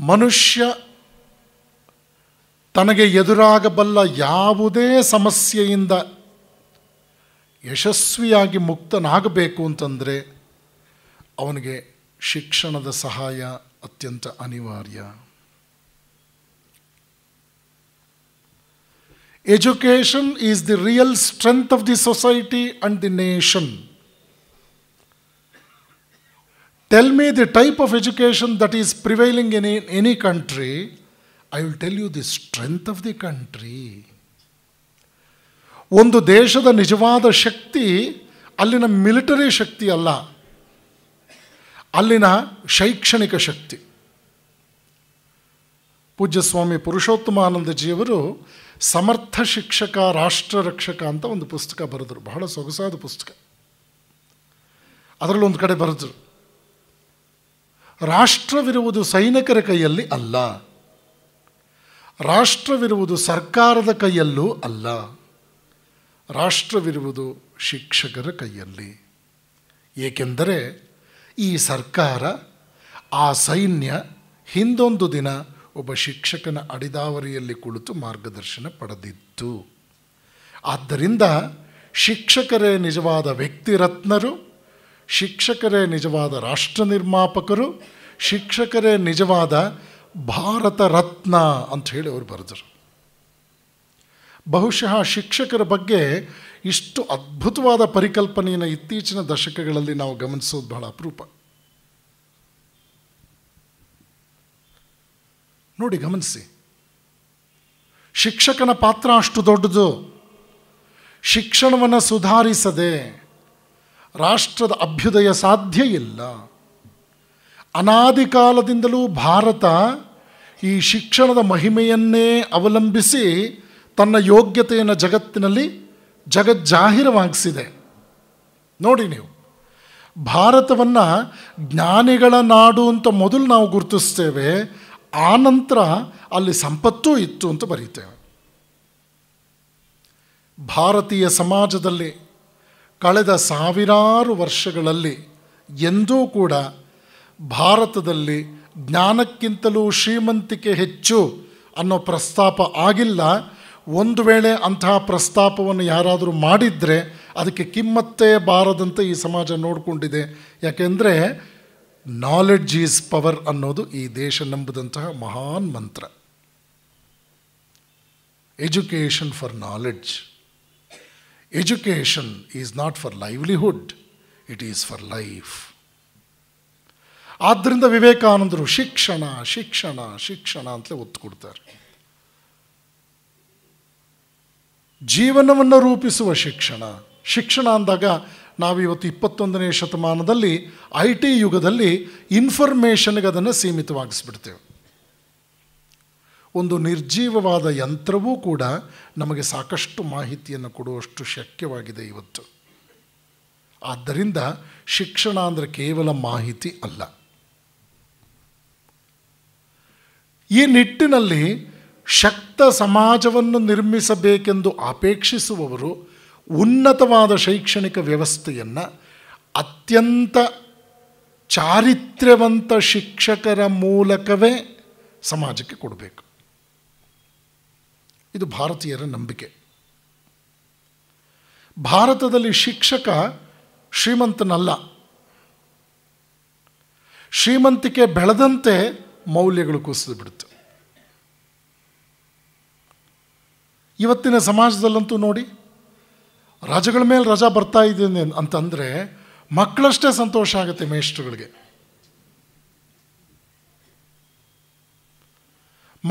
ಮನುಷ್ಯ ತನಗೆ ಎದುರಾಗಬಲ್ಲ ಯಾವುದೇ ಸಮಸ್ಯೆಯಿಂದ ಯಶಸ್ವಿಯಾಗಿ ಮುಕ್ತನಾಗಬೇಕು ಅಂತಂದರೆ ಅವನಿಗೆ ಶಿಕ್ಷಣದ ಸಹಾಯ ಅತ್ಯಂತ ಅನಿವಾರ್ಯ education is the real strength of the society and the nation tell me the type of education that is prevailing in any country I will tell you the strength of the country ಒಂದು ದೇಶದ ನಿಜವಾದ ಶಕ್ತಿ ಅಲ್ಲಿನ military ಶಕ್ತಿ ಅಲ್ಲ ಅಲ್ಲಿನ ಶೈಕ್ಷಣಿಕ ಶಕ್ತಿ ಪೂಜ್ಯ ಸ್ವಾಮಿ ಪುರುಷೋತ್ತಮಾನಂದಜಿಯವರು ಸಮರ್ಥ ಶಿಕ್ಷಕ ರಾಷ್ಟ್ರ ರಕ್ಷಕ ಅಂತ ಒಂದು ಪುಸ್ತಕ ಬರೆದರು ಬಹಳ ಸೊಗಸಾದ ಪುಸ್ತಕ ಅದರಲ್ಲೊಂದು ಒಂದು ಕಡೆ ಬರೆದರು ರಾಷ್ಟ್ರವಿರುವುದು ಸೈನಿಕರ ಕೈಯಲ್ಲಿ ಅಲ್ಲ ರಾಷ್ಟ್ರವಿರುವುದು ಸರ್ಕಾರದ ಕೈಯಲ್ಲೂ ಅಲ್ಲ ರಾಷ್ಟ್ರವಿರುವುದು ಶಿಕ್ಷಕರ ಕೈಯಲ್ಲಿ ಏಕೆಂದರೆ ಈ ಸರ್ಕಾರ ಆ ಸೈನ್ಯ ಹಿಂದೊಂದು ದಿನ ಒಬ್ಬ ಶಿಕ್ಷಕನ ಅಡಿದಾವರಿಯಲ್ಲಿ ಕುಳಿತು ಮಾರ್ಗದರ್ಶನ ಪಡೆದಿತ್ತು ಆದ್ದರಿಂದ ಶಿಕ್ಷಕರೇ ನಿಜವಾದ ವ್ಯಕ್ತಿರತ್ನರು ಶಿಕ್ಷಕರೇ ನಿಜವಾದ ರಾಷ್ಟ್ರ ನಿರ್ಮಾಪಕರು ಶಿಕ್ಷಕರೇ ನಿಜವಾದ ಭಾರತ ರತ್ನ ಅಂತ ಹೇಳಿ ಅವರು ಬರೆದರು ಬಹುಶಃ ಶಿಕ್ಷಕರ ಬಗ್ಗೆ ಇಷ್ಟು ಅದ್ಭುತವಾದ ಪರಿಕಲ್ಪನೆಯನ್ನು ಇತ್ತೀಚಿನ ದಶಕಗಳಲ್ಲಿ ನಾವು ಗಮನಿಸೋದು ಬಹಳ ಅಪರೂಪ ನೋಡಿ ಗಮನಿಸಿ ಶಿಕ್ಷಕನ ಪಾತ್ರ ಅಷ್ಟು ದೊಡ್ಡದು ಶಿಕ್ಷಣವನ್ನು ಸುಧಾರಿಸದೆ ರಾಷ್ಟ್ರದ ಅಭ್ಯುದಯ ಸಾಧ್ಯ ಇಲ್ಲ ಅನಾದಿ ಕಾಲದಿಂದಲೂ ಭಾರತ ಈ ಶಿಕ್ಷಣದ ಮಹಿಮೆಯನ್ನೇ ಅವಲಂಬಿಸಿ ತನ್ನ ಯೋಗ್ಯತೆಯನ್ನು ಜಗತ್ತಿನಲ್ಲಿ ಜಗಜ್ಜಾಹಿರವಾಗಿಸಿದೆ ನೋಡಿ ನೀವು ಭಾರತವನ್ನು ಜ್ಞಾನಿಗಳ ನಾಡು ಅಂತ ಮೊದಲು ನಾವು ಗುರುತಿಸ್ತೇವೆ ಆ ನಂತರ ಅಲ್ಲಿ ಸಂಪತ್ತೂ ಇತ್ತು ಅಂತ ಬರೀತೇವೆ ಭಾರತೀಯ ಸಮಾಜದಲ್ಲಿ ಕಳೆದ ಸಾವಿರಾರು ವರ್ಷಗಳಲ್ಲಿ ಎಂದೂ ಕೂಡ ಭಾರತದಲ್ಲಿ ಜ್ಞಾನಕ್ಕಿಂತಲೂ ಶ್ರೀಮಂತಿಕೆ ಹೆಚ್ಚು ಅನ್ನೋ ಪ್ರಸ್ತಾಪ ಆಗಿಲ್ಲ ಒಂದು ವೇಳೆ ಅಂತಹ ಪ್ರಸ್ತಾಪವನ್ನು ಯಾರಾದರೂ ಮಾಡಿದರೆ ಅದಕ್ಕೆ ಕಿಮ್ಮತ್ತೇ ಬಾರದಂತೆ ಈ ಸಮಾಜ ನೋಡಿಕೊಂಡಿದೆ ಯಾಕೆಂದರೆ ನಾಲೆಡ್ಜ್ ಈಸ್ ಪವರ್ ಅನ್ನೋದು ಈ ದೇಶ ನಂಬುದಂತಹ ಮಹಾನ್ ಮಂತ್ರ education for knowledge education is not for livelihood it is for life ಆದ್ದರಿಂದ ವಿವೇಕಾನಂದರು ಶಿಕ್ಷಣ ಶಿಕ್ಷಣ ಶಿಕ್ಷಣ ಅಂತಲೇ ಒತ್ತು ಕೊಡ್ತಾರೆ ಜೀವನವನ್ನು ರೂಪಿಸುವ ಶಿಕ್ಷಣ ಶಿಕ್ಷಣ ಅಂದಾಗ ನಾವು ಇವತ್ತು ಇಪ್ಪತ್ತೊಂದನೇ ಶತಮಾನದಲ್ಲಿ ಐ ಟಿ ಯುಗದಲ್ಲಿ ಇನ್ಫಾರ್ಮೇಷನ್ಗೆ ಅದನ್ನು ಸೀಮಿತವಾಗಿಸ್ಬಿಡ್ತೇವೆ ಒಂದು ನಿರ್ಜೀವವಾದ ಯಂತ್ರವೂ ಕೂಡ ನಮಗೆ ಸಾಕಷ್ಟು ಮಾಹಿತಿಯನ್ನು ಕೊಡುವಷ್ಟು ಶಕ್ಯವಾಗಿದೆ ಇವತ್ತು ಆದ್ದರಿಂದ ಶಿಕ್ಷಣ ಅಂದರೆ ಕೇವಲ ಮಾಹಿತಿ ಅಲ್ಲ ಈ ನಿಟ್ಟಿನಲ್ಲಿ ಶಕ್ತ ಸಮಾಜವನ್ನು ನಿರ್ಮಿಸಬೇಕೆಂದು ಅಪೇಕ್ಷಿಸುವವರು ಉನ್ನತವಾದ ಶೈಕ್ಷಣಿಕ ವ್ಯವಸ್ಥೆಯನ್ನು ಅತ್ಯಂತ ಚಾರಿತ್ರ್ಯವಂತ ಶಿಕ್ಷಕರ ಮೂಲಕವೇ ಸಮಾಜಕ್ಕೆ ಕೊಡಬೇಕು ಇದು ಭಾರತೀಯರ ನಂಬಿಕೆ ಭಾರತದಲ್ಲಿ ಶಿಕ್ಷಕ ಶ್ರೀಮಂತನಲ್ಲ ಶ್ರೀಮಂತಿಕೆ ಬೆಳೆದಂತೆ ಮೌಲ್ಯಗಳು ಕುಸಿದು ಬಿಡುತ್ತೆ ಇವತ್ತಿನ ಸಮಾಜದಲ್ಲಂತೂ ನೋಡಿ ರಜಗಳ ಮೇಲೆ ರಜಾ ಬರ್ತಾ ಇದ್ದೇನೆ ಅಂತಂದರೆ ಮಕ್ಕಳಷ್ಟೇ ಸಂತೋಷ ಆಗುತ್ತೆ ಮೇಷ್ಟ್ರುಗಳಿಗೆ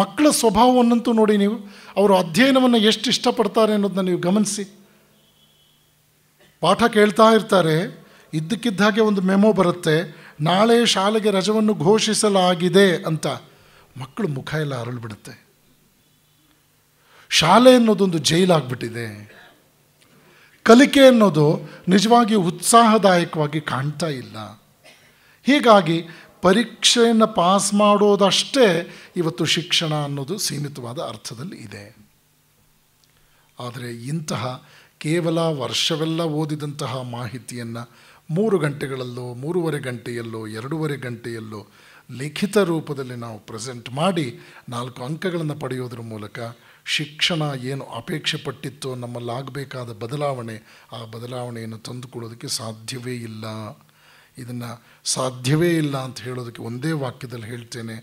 ಮಕ್ಕಳ ಸ್ವಭಾವವನ್ನಂತೂ ನೋಡಿ ನೀವು ಅವರು ಅಧ್ಯಯನವನ್ನು ಎಷ್ಟು ಇಷ್ಟಪಡ್ತಾರೆ ಅನ್ನೋದನ್ನ ನೀವು ಗಮನಿಸಿ ಪಾಠ ಕೇಳ್ತಾ ಇರ್ತಾರೆ ಇದ್ದಕ್ಕಿದ್ದಾಗೆ ಒಂದು ಮೆಮೊ ಬರುತ್ತೆ ನಾಳೆ ಶಾಲೆಗೆ ರಜವನ್ನು ಘೋಷಿಸಲಾಗಿದೆ ಅಂತ ಮಕ್ಕಳು ಮುಖ ಎಲ್ಲ ಅರಳಿಬಿಡುತ್ತೆ ಶಾಲೆ ಅನ್ನೋದೊಂದು ಜೈಲಾಗ್ಬಿಟ್ಟಿದೆ ಕಲಿಕೆ ಅನ್ನೋದು ನಿಜವಾಗಿ ಉತ್ಸಾಹದಾಯಕವಾಗಿ ಕಾಣ್ತಾ ಇಲ್ಲ ಹೀಗಾಗಿ ಪರೀಕ್ಷೆಯನ್ನು ಪಾಸ್ ಮಾಡೋದಷ್ಟೇ ಇವತ್ತು ಶಿಕ್ಷಣ ಅನ್ನೋದು ಸೀಮಿತವಾದ ಅರ್ಥದಲ್ಲಿ ಇದೆ ಆದರೆ ಇಂತಹ ಕೇವಲ ವರ್ಷವೆಲ್ಲ ಓದಿದಂತಹ ಮಾಹಿತಿಯನ್ನು ಮೂರು ಗಂಟೆಗಳಲ್ಲೋ ಮೂರುವರೆ ಗಂಟೆಯಲ್ಲೋ ಎರಡೂವರೆ ಗಂಟೆಯಲ್ಲೋ ಲಿಖಿತ ರೂಪದಲ್ಲಿ ನಾವು ಪ್ರೆಸೆಂಟ್ ಮಾಡಿ ನಾಲ್ಕು ಅಂಕಗಳನ್ನು ಪಡೆಯೋದ್ರ ಮೂಲಕ ಶಿಕ್ಷಣ ಏನು ಅಪೇಕ್ಷೆ ಪಟ್ಟಿತ್ತೋ ನಮ್ಮಲ್ಲಾಗಬೇಕಾದ ಬದಲಾವಣೆ ಆ ಬದಲಾವಣೆಯನ್ನು ತಂದುಕೊಳ್ಳೋದಕ್ಕೆ ಸಾಧ್ಯವೇ ಇಲ್ಲ ಇದನ್ನು ಸಾಧ್ಯವೇ ಇಲ್ಲ ಅಂತ ಹೇಳೋದಕ್ಕೆ ಒಂದೇ ವಾಕ್ಯದಲ್ಲಿ ಹೇಳ್ತೇನೆ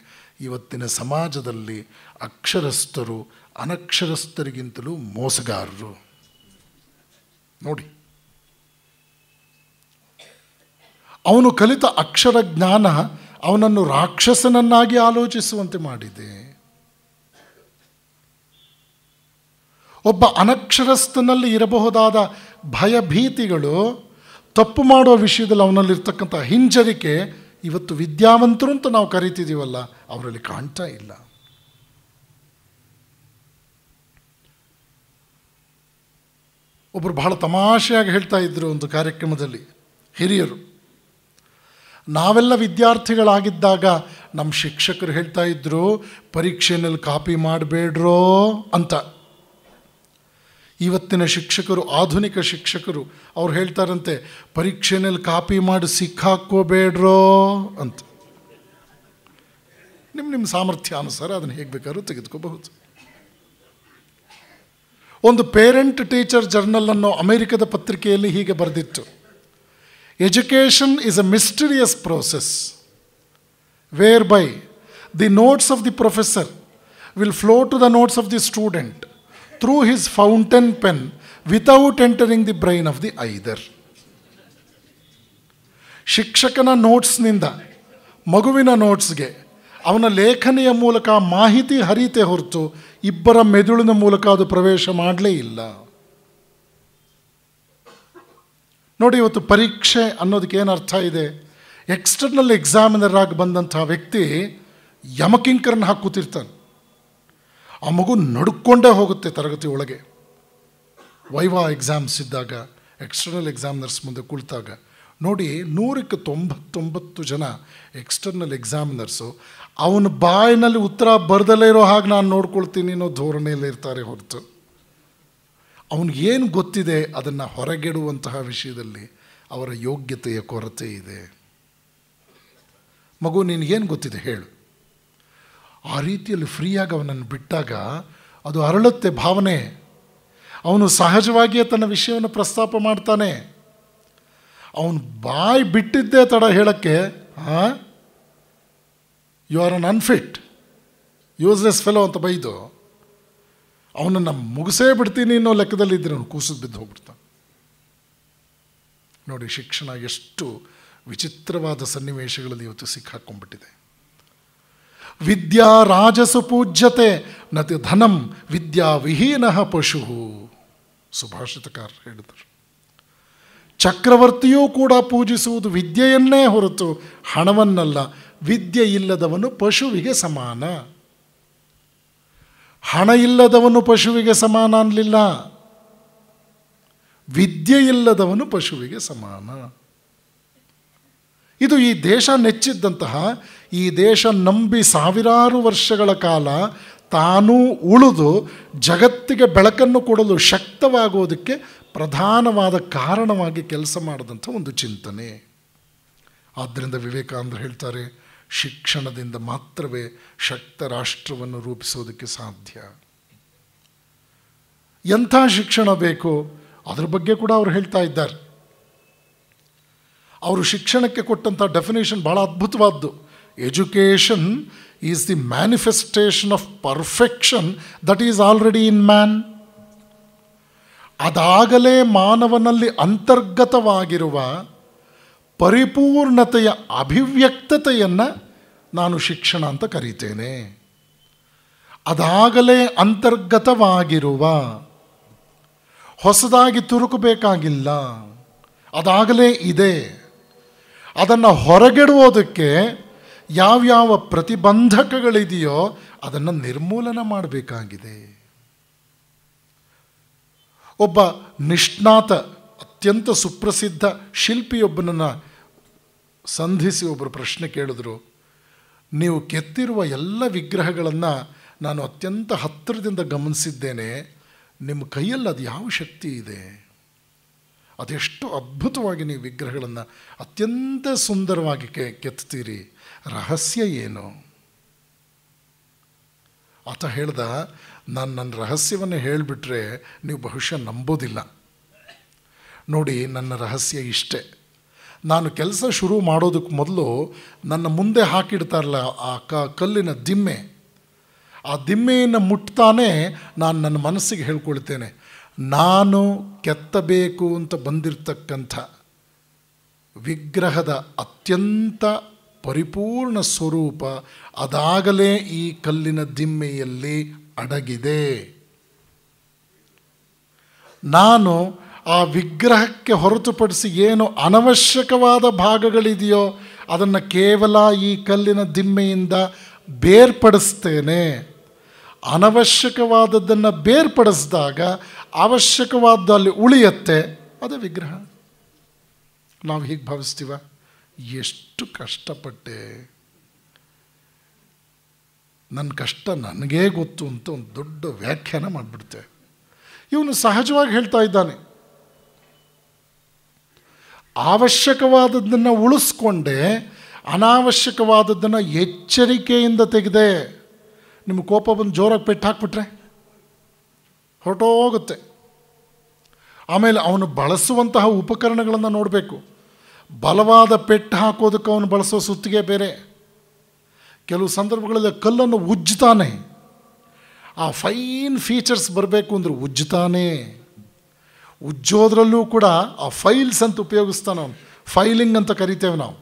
ಇವತ್ತಿನ ಸಮಾಜದಲ್ಲಿ ಅಕ್ಷರಸ್ಥರು ಅನಕ್ಷರಸ್ಥರಿಗಿಂತಲೂ ಮೋಸಗಾರರು ನೋಡಿ ಅವನು ಕಲಿತ ಅಕ್ಷರ ಜ್ಞಾನ ಅವನನ್ನು ರಾಕ್ಷಸನನ್ನಾಗಿ ಆಲೋಚಿಸುವಂತೆ ಮಾಡಿದೆ ಒಬ್ಬ ಅನಕ್ಷರಸ್ಥನಲ್ಲಿ ಇರಬಹುದಾದ ಭಯಭೀತಿಗಳು ತಪ್ಪು ಮಾಡುವ ವಿಷಯದಲ್ಲಿ ಅವನಲ್ಲಿರ್ತಕ್ಕಂಥ ಹಿಂಜರಿಕೆ ಇವತ್ತು ವಿದ್ಯಾವಂತರು ಅಂತ ನಾವು ಕರಿತಿದ್ದೀವಲ್ಲ ಅವರಲ್ಲಿ ಕಾಣ್ತಾ ಇಲ್ಲ ಒಬ್ಬರು ಬಹಳ ತಮಾಷೆಯಾಗಿ ಹೇಳ್ತಾ ಇದ್ದರು ಒಂದು ಕಾರ್ಯಕ್ರಮದಲ್ಲಿ ಹಿರಿಯರು ನಾವೆಲ್ಲ ವಿದ್ಯಾರ್ಥಿಗಳಾಗಿದ್ದಾಗ ನಮ್ಮ ಶಿಕ್ಷಕರು ಹೇಳ್ತಾ ಇದ್ರು ಪರೀಕ್ಷೆನಲ್ಲಿ ಕಾಪಿ ಮಾಡಬೇಡ್ರೋ ಅಂತ ಇವತ್ತಿನ ಶಿಕ್ಷಕರು ಆಧುನಿಕ ಶಿಕ್ಷಕರು ಅವ್ರು ಹೇಳ್ತಾರಂತೆ ಪರೀಕ್ಷೆನಲ್ಲಿ ಕಾಪಿ ಮಾಡಿ ಸಿಕ್ಕಾಕ್ಕೋಬೇಡ್ರೋ ಅಂತ ನಿಮ್ಮ ನಿಮ್ಮ ಸಾಮರ್ಥ್ಯ ಅನುಸಾರ ಅದನ್ನು ಹೇಗೆ ಬೇಕಾದ್ರೂ ತೆಗೆದುಕೋಬಹುದು ಒಂದು ಪೇರೆಂಟ್ ಟೀಚರ್ ಜರ್ನಲ್ ಅನ್ನೋ ಅಮೆರಿಕದ ಪತ್ರಿಕೆಯಲ್ಲಿ ಹೀಗೆ ಬರೆದಿತ್ತು education is a mysterious process whereby the notes of the professor will flow to the notes of the student through his fountain pen without entering the brain of the either ಶಿಕ್ಷಕನ ನೋಟ್ಸ್ನಿಂದ ಮಗುವಿನ ನೋಟ್ಸ್ಗೆ ಅವನ ಲೇಖನೆಯ ಮೂಲಕ ಮಾಹಿತಿ ಹರಿತೆ ಹೊರತು ಇಬ್ಬರ ಮೆದುಳಿನ ಮೂಲಕ ಅದು ಪ್ರವೇಶ ಮಾಡಲೇ ಇಲ್ಲ ನೋಡಿ ಇವತ್ತು ಪರೀಕ್ಷೆ ಅನ್ನೋದಕ್ಕೆ ಏನು ಅರ್ಥ ಇದೆ ಎಕ್ಸ್ಟರ್ನಲ್ ಎಕ್ಸಾಮಿನರ್ ಆಗಿ ಬಂದಂತಹ ವ್ಯಕ್ತಿ ಯಮಕಿಂಕರನ್ನು ಹಾಕುತ್ತಿರ್ತಾನೆ ಆ ಮಗು ನಡ್ಕೊಂಡೇ ಹೋಗುತ್ತೆ ತರಗತಿ ಒಳಗೆ ವೈವಾ ಎಕ್ಸಾಮ್ಸ್ ಇದ್ದಾಗ ಎಕ್ಸ್ಟರ್ನಲ್ ಎಕ್ಸಾಮಿನರ್ಸ್ ಮುಂದೆ ಕುಳಿತಾಗ ನೋಡಿ ನೂರಕ್ಕೆ ತೊಂಬತ್ತೊಂಬತ್ತು ಜನ ಎಕ್ಸ್ಟರ್ನಲ್ ಎಕ್ಸಾಮಿನರ್ಸು ಅವನ ಬಾಯಿನಲ್ಲಿ ಉತ್ತರ ಬರದಲ್ಲೇ ಇರೋ ಹಾಗೆ ನಾನು ನೋಡ್ಕೊಳ್ತೀನಿ ಅನ್ನೋ ಧೋರಣೆಯಲ್ಲಿ ಇರ್ತಾರೆ ಹೊರತು ಏನು ಗೊತ್ತಿದೆ ಅದನ್ನು ಹೊರಗೆಡುವಂತಹ ವಿಷಯದಲ್ಲಿ ಅವರ ಯೋಗ್ಯತೆಯ ಕೊರತೆ ಇದೆ ಮಗು ನಿನಗೇನು ಗೊತ್ತಿದೆ ಹೇಳು ಆ ರೀತಿಯಲ್ಲಿ ಫ್ರೀಯಾಗಿ ಅವನನ್ನು ಬಿಟ್ಟಾಗ ಅದು ಅರಳುತ್ತೆ ಭಾವನೆ ಅವನು ಸಹಜವಾಗಿಯೇ ತನ್ನ ವಿಷಯವನ್ನು ಪ್ರಸ್ತಾಪ ಮಾಡ್ತಾನೆ ಅವನು ಬಾಯಿ ಬಿಟ್ಟಿದ್ದೇ ತಡ ಹೇಳಕ್ಕೆ ಹಾಂ you are an unfit useless fellow ಅಂತ ಬೈದು ಅವನನ್ನು ಮುಗಿಸೇ ಬಿಡ್ತೀನಿ ಅನ್ನೋ ಲೆಕ್ಕದಲ್ಲಿ ಇದ್ದರೆ ಅವನು ಕೂಸಿದ್ ಬಿದ್ದು ಹೋಗ್ಬಿಡ್ತಾನೆ ನೋಡಿ ಶಿಕ್ಷಣ ಎಷ್ಟು ವಿಚಿತ್ರವಾದ ಸನ್ನಿವೇಶಗಳಲ್ಲಿ ಇವತ್ತು ಸಿಕ್ಕಾಕ್ಕೊಂಡ್ಬಿಟ್ಟಿದೆ ವಿದ್ಯಾ ರಾಜಸು ಪೂಜ್ಯತೆ ನತಿ ಧನಂ ವಿದ್ಯಾ ವಿಹೀನ ಪಶು ಸುಭಾಷಿತಕಾರ ಹೇಳಿದರು ಚಕ್ರವರ್ತಿಯೂ ಕೂಡ ಪೂಜಿಸುವುದು ವಿದ್ಯೆಯನ್ನೇ ಹೊರತು ಹಣವನ್ನಲ್ಲ ವಿದ್ಯೆ ಇಲ್ಲದವನು ಪಶುವಿಗೆ ಸಮಾನ ಹಣ ಇಲ್ಲದವನು ಪಶುವಿಗೆ ಸಮಾನ ಅನ್ನಲಿಲ್ಲ ವಿದ್ಯೆ ಇಲ್ಲದವನು ಪಶುವಿಗೆ ಸಮಾನ ಇದು ಈ ದೇಶ ನೆಚ್ಚಿದ್ದಂತಹ ಈ ದೇಶ ನಂಬಿ ಸಾವಿರಾರು ವರ್ಷಗಳ ಕಾಲ ತಾನೂ ಉಳಿದು ಜಗತ್ತಿಗೆ ಬೆಳಕನ್ನು ಕೊಡಲು ಶಕ್ತವಾಗೋದಕ್ಕೆ ಪ್ರಧಾನವಾದ ಕಾರಣವಾಗಿ ಕೆಲಸ ಮಾಡಿದಂಥ ಒಂದು ಚಿಂತನೆ ಆದ್ದರಿಂದ ವಿವೇಕಾನಂದ ಹೇಳ್ತಾರೆ ಶಿಕ್ಷಣದಿಂದ ಮಾತ್ರವೇ ಶಕ್ತ ರಾಷ್ಟ್ರವನ್ನು ರೂಪಿಸೋದಕ್ಕೆ ಸಾಧ್ಯ ಎಂಥ ಶಿಕ್ಷಣ ಬೇಕು ಅದರ ಬಗ್ಗೆ ಕೂಡ ಅವರು ಹೇಳ್ತಾ ಇದ್ದಾರೆ ಅವರು ಶಿಕ್ಷಣಕ್ಕೆ ಕೊಟ್ಟಂಥ ಡೆಫಿನೇಷನ್ ಭಾಳ ಅದ್ಭುತವಾದ್ದು education is the manifestation of perfection that is already in man ಅದಾಗಲೇ ಮಾನವನಲ್ಲಿ ಅಂತರ್ಗತವಾಗಿರುವ ಪರಿಪೂರ್ಣತೆಯ ಅಭಿವ್ಯಕ್ತತೆಯನ್ನು ನಾನು ಶಿಕ್ಷಣ ಅಂತ ಕರಿತೇನೆ ಅದಾಗಲೇ ಅಂತರ್ಗತವಾಗಿರುವ ಹೊಸದಾಗಿ ತುರುಕಬೇಕಾಗಿಲ್ಲ ಅದಾಗಲೇ ಇದೆ ಅದನ್ನು ಹೊರಗೆಡುವುದಕ್ಕೆ ಯಾವ್ಯಾವ ಪ್ರತಿಬಂಧಕಗಳಿದೆಯೋ ಅದನ್ನು ನಿರ್ಮೂಲನ ಮಾಡಬೇಕಾಗಿದೆ ಒಬ್ಬ ನಿಷ್ಣಾತ ಅತ್ಯಂತ ಸುಪ್ರಸಿದ್ಧ ಶಿಲ್ಪಿಯೊಬ್ಬನನ್ನು ಸಂಧಿಸಿ ಒಬ್ಬರು ಪ್ರಶ್ನೆ ಕೇಳಿದ್ರು ನೀವು ಕೆತ್ತಿರುವ ಎಲ್ಲ ವಿಗ್ರಹಗಳನ್ನು ನಾನು ಅತ್ಯಂತ ಹತ್ತಿರದಿಂದ ಗಮನಿಸಿದ್ದೇನೆ ನಿಮ್ಮ ಕೈಯಲ್ಲಿ ಅದು ಯಾವ ಶಕ್ತಿ ಇದೆ ಅದೆಷ್ಟು ಅದ್ಭುತವಾಗಿ ನೀವು ವಿಗ್ರಹಗಳನ್ನು ಅತ್ಯಂತ ಸುಂದರವಾಗಿ ಕೆ ಕೆತ್ತೀರಿ ರಹಸ್ಯ ಏನು ಆತ ಹೇಳ್ದ ನಾನು ನನ್ನ ರಹಸ್ಯವನ್ನು ಹೇಳಿಬಿಟ್ರೆ ನೀವು ಬಹುಶಃ ನಂಬೋದಿಲ್ಲ ನೋಡಿ ನನ್ನ ರಹಸ್ಯ ಇಷ್ಟೇ ನಾನು ಕೆಲಸ ಶುರು ಮಾಡೋದಕ್ಕೆ ಮೊದಲು ನನ್ನ ಮುಂದೆ ಹಾಕಿಡ್ತಾರಲ್ಲ ಆ ಕ ಕಲ್ಲಿನ ದಿಮ್ಮೆ ಆ ದಿಮ್ಮೆಯನ್ನು ಮುಟ್ತಾನೆ ನಾನು ನನ್ನ ಮನಸ್ಸಿಗೆ ಹೇಳ್ಕೊಳ್ತೇನೆ ನಾನು ಕೆತ್ತಬೇಕು ಅಂತ ಬಂದಿರತಕ್ಕಂಥ ವಿಗ್ರಹದ ಅತ್ಯಂತ ಪರಿಪೂರ್ಣ ಸ್ವರೂಪ ಅದಾಗಲೇ ಈ ಕಲ್ಲಿನ ದಿಮ್ಮೆಯಲ್ಲಿ ಅಡಗಿದೆ ನಾನು ಆ ವಿಗ್ರಹಕ್ಕೆ ಹೊರತುಪಡಿಸಿ ಏನು ಅನವಶ್ಯಕವಾದ ಭಾಗಗಳಿದೆಯೋ ಅದನ್ನು ಕೇವಲ ಈ ಕಲ್ಲಿನ ದಿಮ್ಮೆಯಿಂದ ಬೇರ್ಪಡಿಸ್ತೇನೆ ಅನವಶ್ಯಕವಾದದ್ದನ್ನು ಬೇರ್ಪಡಿಸಿದಾಗ ಅವಶ್ಯಕವಾದಲ್ಲಿ ಅಲ್ಲಿ ಉಳಿಯತ್ತೆ ಅದೇ ವಿಗ್ರಹ ನಾವು ಹೀಗೆ ಭಾವಿಸ್ತೀವ ಎಷ್ಟು ಕಷ್ಟಪಟ್ಟೆ ನನ್ನ ಕಷ್ಟ ನನಗೇ ಗೊತ್ತು ಅಂತ ಒಂದು ದೊಡ್ಡ ವ್ಯಾಖ್ಯಾನ ಮಾಡಿಬಿಡ್ತೆ ಇವನು ಸಹಜವಾಗಿ ಹೇಳ್ತಾ ಇದ್ದಾನೆ ಅವಶ್ಯಕವಾದದ್ದನ್ನು ಉಳಿಸ್ಕೊಂಡೆ ಅನಾವಶ್ಯಕವಾದದ್ದನ್ನು ಎಚ್ಚರಿಕೆಯಿಂದ ತೆಗೆದೆ ನಿಮ್ಮ ಕೋಪ ಬಂದು ಜೋರಾಗಿ ಪೆಟ್ಟು ಹಾಕ್ಬಿಟ್ರೆ ಹೊರಟೋಗುತ್ತೆ ಆಮೇಲೆ ಅವನು ಬಳಸುವಂತಹ ಉಪಕರಣಗಳನ್ನು ನೋಡಬೇಕು ಬಲವಾದ ಪೆಟ್ಟು ಹಾಕೋದಕ್ಕೆ ಅವನು ಬಳಸೋ ಸುತ್ತಿಗೆ ಬೇರೆ ಕೆಲವು ಸಂದರ್ಭಗಳಲ್ಲಿ ಕಲ್ಲನ್ನು ಉಜ್ಜುತ್ತಾನೆ ಆ ಫೈನ್ ಫೀಚರ್ಸ್ ಬರಬೇಕು ಅಂದ್ರೆ ಉಜ್ಜುತ್ತಾನೆ ಉಜ್ಜೋದ್ರಲ್ಲೂ ಕೂಡ ಆ ಫೈಲ್ಸ್ ಅಂತ ಉಪಯೋಗಿಸ್ತಾನೆ ಅವನು ಫೈಲಿಂಗ್ ಅಂತ ಕರಿತೇವೆ ನಾವು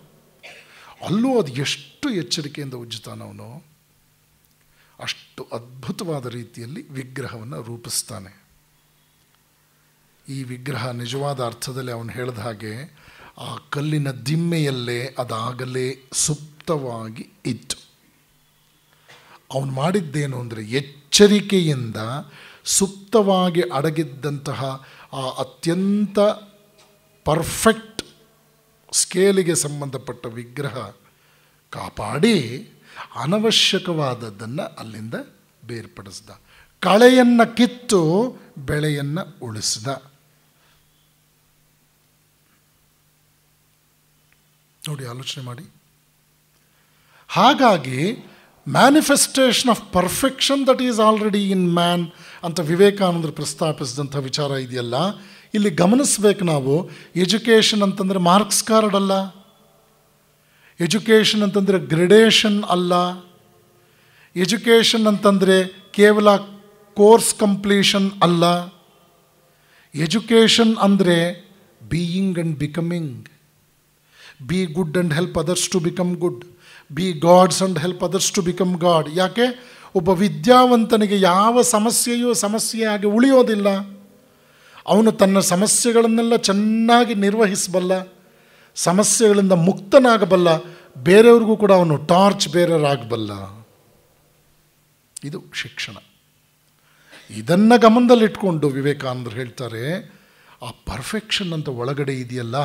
ಅಲ್ಲೂ ಅದು ಎಷ್ಟು ಎಚ್ಚರಿಕೆಯಿಂದ ಉಜ್ಜುತ್ತಾನವನು ಅಷ್ಟು ಅದ್ಭುತವಾದ ರೀತಿಯಲ್ಲಿ ವಿಗ್ರಹವನ್ನು ರೂಪಿಸ್ತಾನೆ ಈ ವಿಗ್ರಹ ನಿಜವಾದ ಅರ್ಥದಲ್ಲಿ ಅವನು ಹೇಳಿದ ಹಾಗೆ ಆ ಕಲ್ಲಿನ ದಿಮ್ಮೆಯಲ್ಲೇ ಅದಾಗಲೇ ಸುಪ್ತವಾಗಿ ಇತ್ತು ಅವನು ಮಾಡಿದ್ದೇನು ಅಂದರೆ ಎಚ್ಚರಿಕೆಯಿಂದ ಸುಪ್ತವಾಗಿ ಅಡಗಿದ್ದಂತಹ ಆ ಅತ್ಯಂತ ಪರ್ಫೆಕ್ಟ್ ಸ್ಕೇಲಿಗೆ ಸಂಬಂಧಪಟ್ಟ ವಿಗ್ರಹ ಕಾಪಾಡಿ ಅನವಶ್ಯಕವಾದದ್ದನ್ನು ಅಲ್ಲಿಂದ ಬೇರ್ಪಡಿಸ್ದ ಕಳೆಯನ್ನು ಕಿತ್ತು ಬೆಳೆಯನ್ನು ಉಳಿಸಿದ ನೋಡಿ ಆಲೋಚನೆ ಮಾಡಿ ಹಾಗಾಗಿ manifestation of perfection that is already in man ಅಂತ ವಿವೇಕಾನಂದರು ಪ್ರಸ್ತಾಪಿಸಿದಂಥ ವಿಚಾರ ಇದೆಯಲ್ಲ ಇಲ್ಲಿ ಗಮನಿಸಬೇಕು ನಾವು ಎಜುಕೇಷನ್ ಅಂತಂದರೆ ಮಾರ್ಕ್ಸ್ ಕಾರ್ಡ್ ಅಲ್ಲ ಎಜುಕೇಷನ್ ಅಂತಂದರೆ ಗ್ರೆಡೇಷನ್ ಅಲ್ಲ ಎಜುಕೇಷನ್ ಅಂತಂದರೆ ಕೇವಲ ಕೋರ್ಸ್ ಕಂಪ್ಲೀಷನ್ ಅಲ್ಲ ಎಜುಕೇಷನ್ ಅಂದರೆ being and becoming be good and help others to become good be gods and help others to become god ಯಾಕೆ ಒಬ್ಬ ವಿದ್ಯಾವಂತನಿಗೆ ಯಾವ ಸಮಸ್ಯೆಯೂ ಸಮಸ್ಯೆಯಾಗಿ ಉಳಿಯೋದಿಲ್ಲ ಅವನು ತನ್ನ ಸಮಸ್ಯೆಗಳನ್ನೆಲ್ಲ ಚೆನ್ನಾಗಿ ನಿರ್ವಹಿಸಬಲ್ಲ ಸಮಸ್ಯೆಗಳಿಂದ ಮುಕ್ತನಾಗಬಲ್ಲ ಬೇರೆಯವ್ರಿಗೂ ಕೂಡ ಅವನು ಟಾರ್ಚ್ ಬೇರರಾಗಬಲ್ಲ ಇದು ಶಿಕ್ಷಣ ಇದನ್ನು ಗಮನದಲ್ಲಿಟ್ಕೊಂಡು ವಿವೇಕಾನಂದರು ಹೇಳ್ತಾರೆ ಆ ಪರ್ಫೆಕ್ಷನ್ ಅಂತ ಒಳಗಡೆ ಇದೆಯಲ್ಲ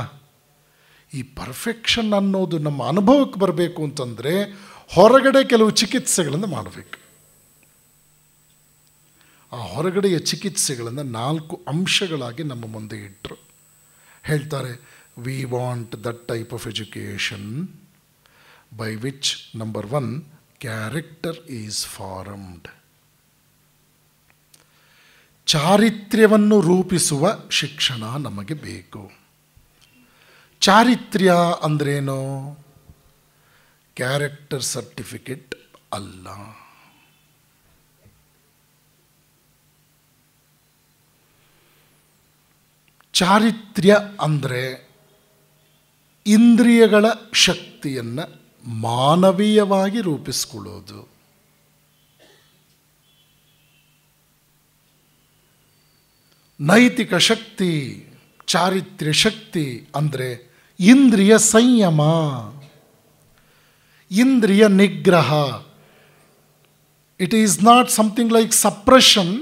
ಈ ಪರ್ಫೆಕ್ಷನ್ ಅನ್ನೋದು ನಮ್ಮ ಅನುಭವಕ್ಕೆ ಬರಬೇಕು ಅಂತಂದರೆ ಹೊರಗಡೆ ಕೆಲವು ಚಿಕಿತ್ಸೆಗಳನ್ನು ಮಾಡಬೇಕು ಆ ಹೊರಗಡೆಯ ಚಿಕಿತ್ಸೆಗಳನ್ನು ನಾಲ್ಕು ಅಂಶಗಳಾಗಿ ನಮ್ಮ ಮುಂದೆ ಇಟ್ಟರು ಹೇಳ್ತಾರೆ we want that type of education by which number one character is formed ಚಾರಿತ್ರ್ಯವನ್ನು ರೂಪಿಸುವ ಶಿಕ್ಷಣ ನಮಗೆ ಬೇಕು ಚಾರಿತ್ರ್ಯ ಅಂದ್ರೇನು ಕ್ಯಾರೆಕ್ಟರ್ ಸರ್ಟಿಫಿಕೇಟ್ ಅಲ್ಲ ಚಾರಿತ್ರ್ಯ ಅಂದರೆ ಇಂದ್ರಿಯಗಳ ಶಕ್ತಿಯನ್ನು ಮಾನವೀಯವಾಗಿ ರೂಪಿಸ್ಕೊಳ್ಳೋದು ನೈತಿಕ ಶಕ್ತಿ ಚಾರಿತ್ರ್ಯ ಶಕ್ತಿ ಅಂದರೆ ಇಂದ್ರಿಯ ಸಂಯಮ ಇಂದ್ರಿಯ ನಿಗ್ರಹ it is not something like suppression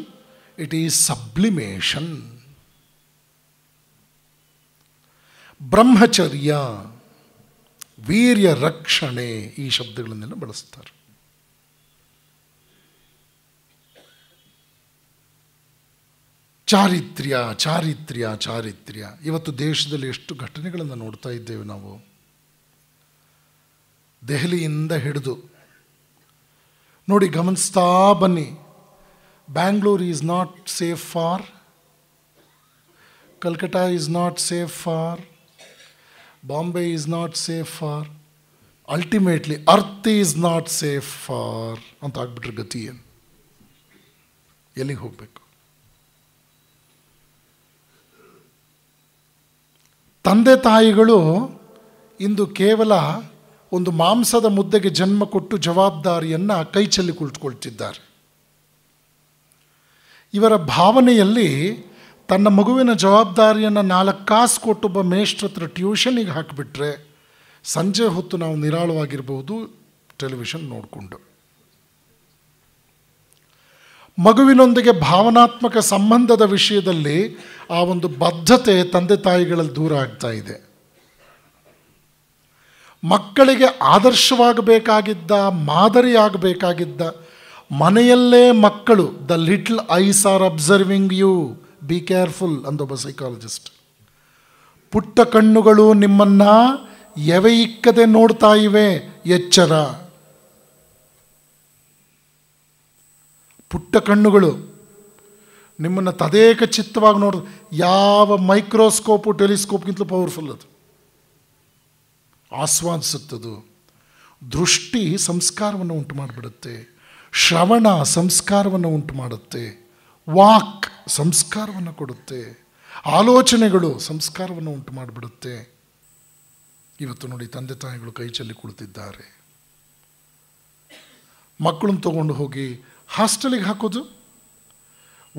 it is sublimation ಬ್ರಹ್ಮಚರ್ಯ ವೀರ್ಯ ರಕ್ಷಣೆ ಈ ಶಬ್ದಗಳನ್ನೆಲ್ಲ ಬಳಸ್ತಾರೆ ಚಾರಿತ್ರ್ಯ ಚಾರಿತ್ರ್ಯ ಚಾರಿತ್ರ್ಯ ಇವತ್ತು ದೇಶದಲ್ಲಿ ಎಷ್ಟು ಘಟನೆಗಳನ್ನು ನೋಡ್ತಾ ಇದ್ದೇವೆ ನಾವು ದೆಹಲಿಯಿಂದ ಹಿಡಿದು ನೋಡಿ ಗಮನಿಸ್ತಾ ಬನ್ನಿ Bangalore is not safe for Calcutta is not safe for Bombay is not safe for ultimately earth is not safe for ಅಂತ ಆಗ್ಬಿಟ್ರೆ ಗತಿ ಏನು ಎಲ್ಲಿಗೆ ಹೋಗಬೇಕು ತಂದೆ ತಾಯಿಗಳು ಇಂದು ಕೇವಲ ಒಂದು ಮಾಂಸದ ಮುದ್ದೆಗೆ ಜನ್ಮ ಕೊಟ್ಟು ಜವಾಬ್ದಾರಿಯನ್ನು ಕೈ ಚೆಲ್ಲಿ ಕುಳಿತುಕೊಳ್ತಿದ್ದಾರೆ ಇವರ ಭಾವನೆಯಲ್ಲಿ ತನ್ನ ಮಗುವಿನ ಜವಾಬ್ದಾರಿಯನ್ನು ನಾಲ್ಕು ಕಾಸು ಕೊಟ್ಟೊಬ್ಬ ಹತ್ರ ಟ್ಯೂಷನಿಗೆ ಹಾಕಿಬಿಟ್ರೆ ಸಂಜೆ ಹೊತ್ತು ನಾವು ನಿರಾಳವಾಗಿರ್ಬೋದು ಟೆಲಿವಿಷನ್ ನೋಡಿಕೊಂಡು ಮಗುವಿನೊಂದಿಗೆ ಭಾವನಾತ್ಮಕ ಸಂಬಂಧದ ವಿಷಯದಲ್ಲಿ ಆ ಒಂದು ಬದ್ಧತೆ ತಂದೆ ತಾಯಿಗಳಲ್ಲಿ ದೂರ ಆಗ್ತಾ ಇದೆ ಮಕ್ಕಳಿಗೆ ಆದರ್ಶವಾಗಬೇಕಾಗಿದ್ದ ಮಾದರಿಯಾಗಬೇಕಾಗಿದ್ದ ಮನೆಯಲ್ಲೇ ಮಕ್ಕಳು the little eyes are observing you be careful ಅಂದೊಬ್ಬ ಸೈಕಾಲಜಿಸ್ಟ್ ಪುಟ್ಟ ಕಣ್ಣುಗಳು ನಿಮ್ಮನ್ನು ಎವೆಯಿಕ್ಕದೆ ನೋಡ್ತಾ ಇವೆ ಎಚ್ಚರ ಪುಟ್ಟ ಕಣ್ಣುಗಳು ನಿಮ್ಮನ್ನು ತದೇಕ ಚಿತ್ತವಾಗಿ ನೋಡೋದು ಯಾವ ಮೈಕ್ರೋಸ್ಕೋಪು ಟೆಲಿಸ್ಕೋಪ್ಗಿಂತಲೂ ಪವರ್ಫುಲ್ ಅದು ಆಸ್ವಾದಿಸುತ್ತದು ದೃಷ್ಟಿ ಸಂಸ್ಕಾರವನ್ನು ಉಂಟು ಮಾಡಿಬಿಡುತ್ತೆ ಶ್ರವಣ ಸಂಸ್ಕಾರವನ್ನು ಉಂಟು ಮಾಡುತ್ತೆ ವಾಕ್ ಸಂಸ್ಕಾರವನ್ನು ಕೊಡುತ್ತೆ ಆಲೋಚನೆಗಳು ಸಂಸ್ಕಾರವನ್ನು ಉಂಟು ಮಾಡಿಬಿಡುತ್ತೆ ಇವತ್ತು ನೋಡಿ ತಂದೆ ತಾಯಿಗಳು ಕೈ ಚೆಲ್ಲಿ ಕುಳಿತಿದ್ದಾರೆ ಮಕ್ಕಳನ್ನು ತಗೊಂಡು ಹೋಗಿ ಹಾಸ್ಟೆಲಿಗೆ ಹಾಕೋದು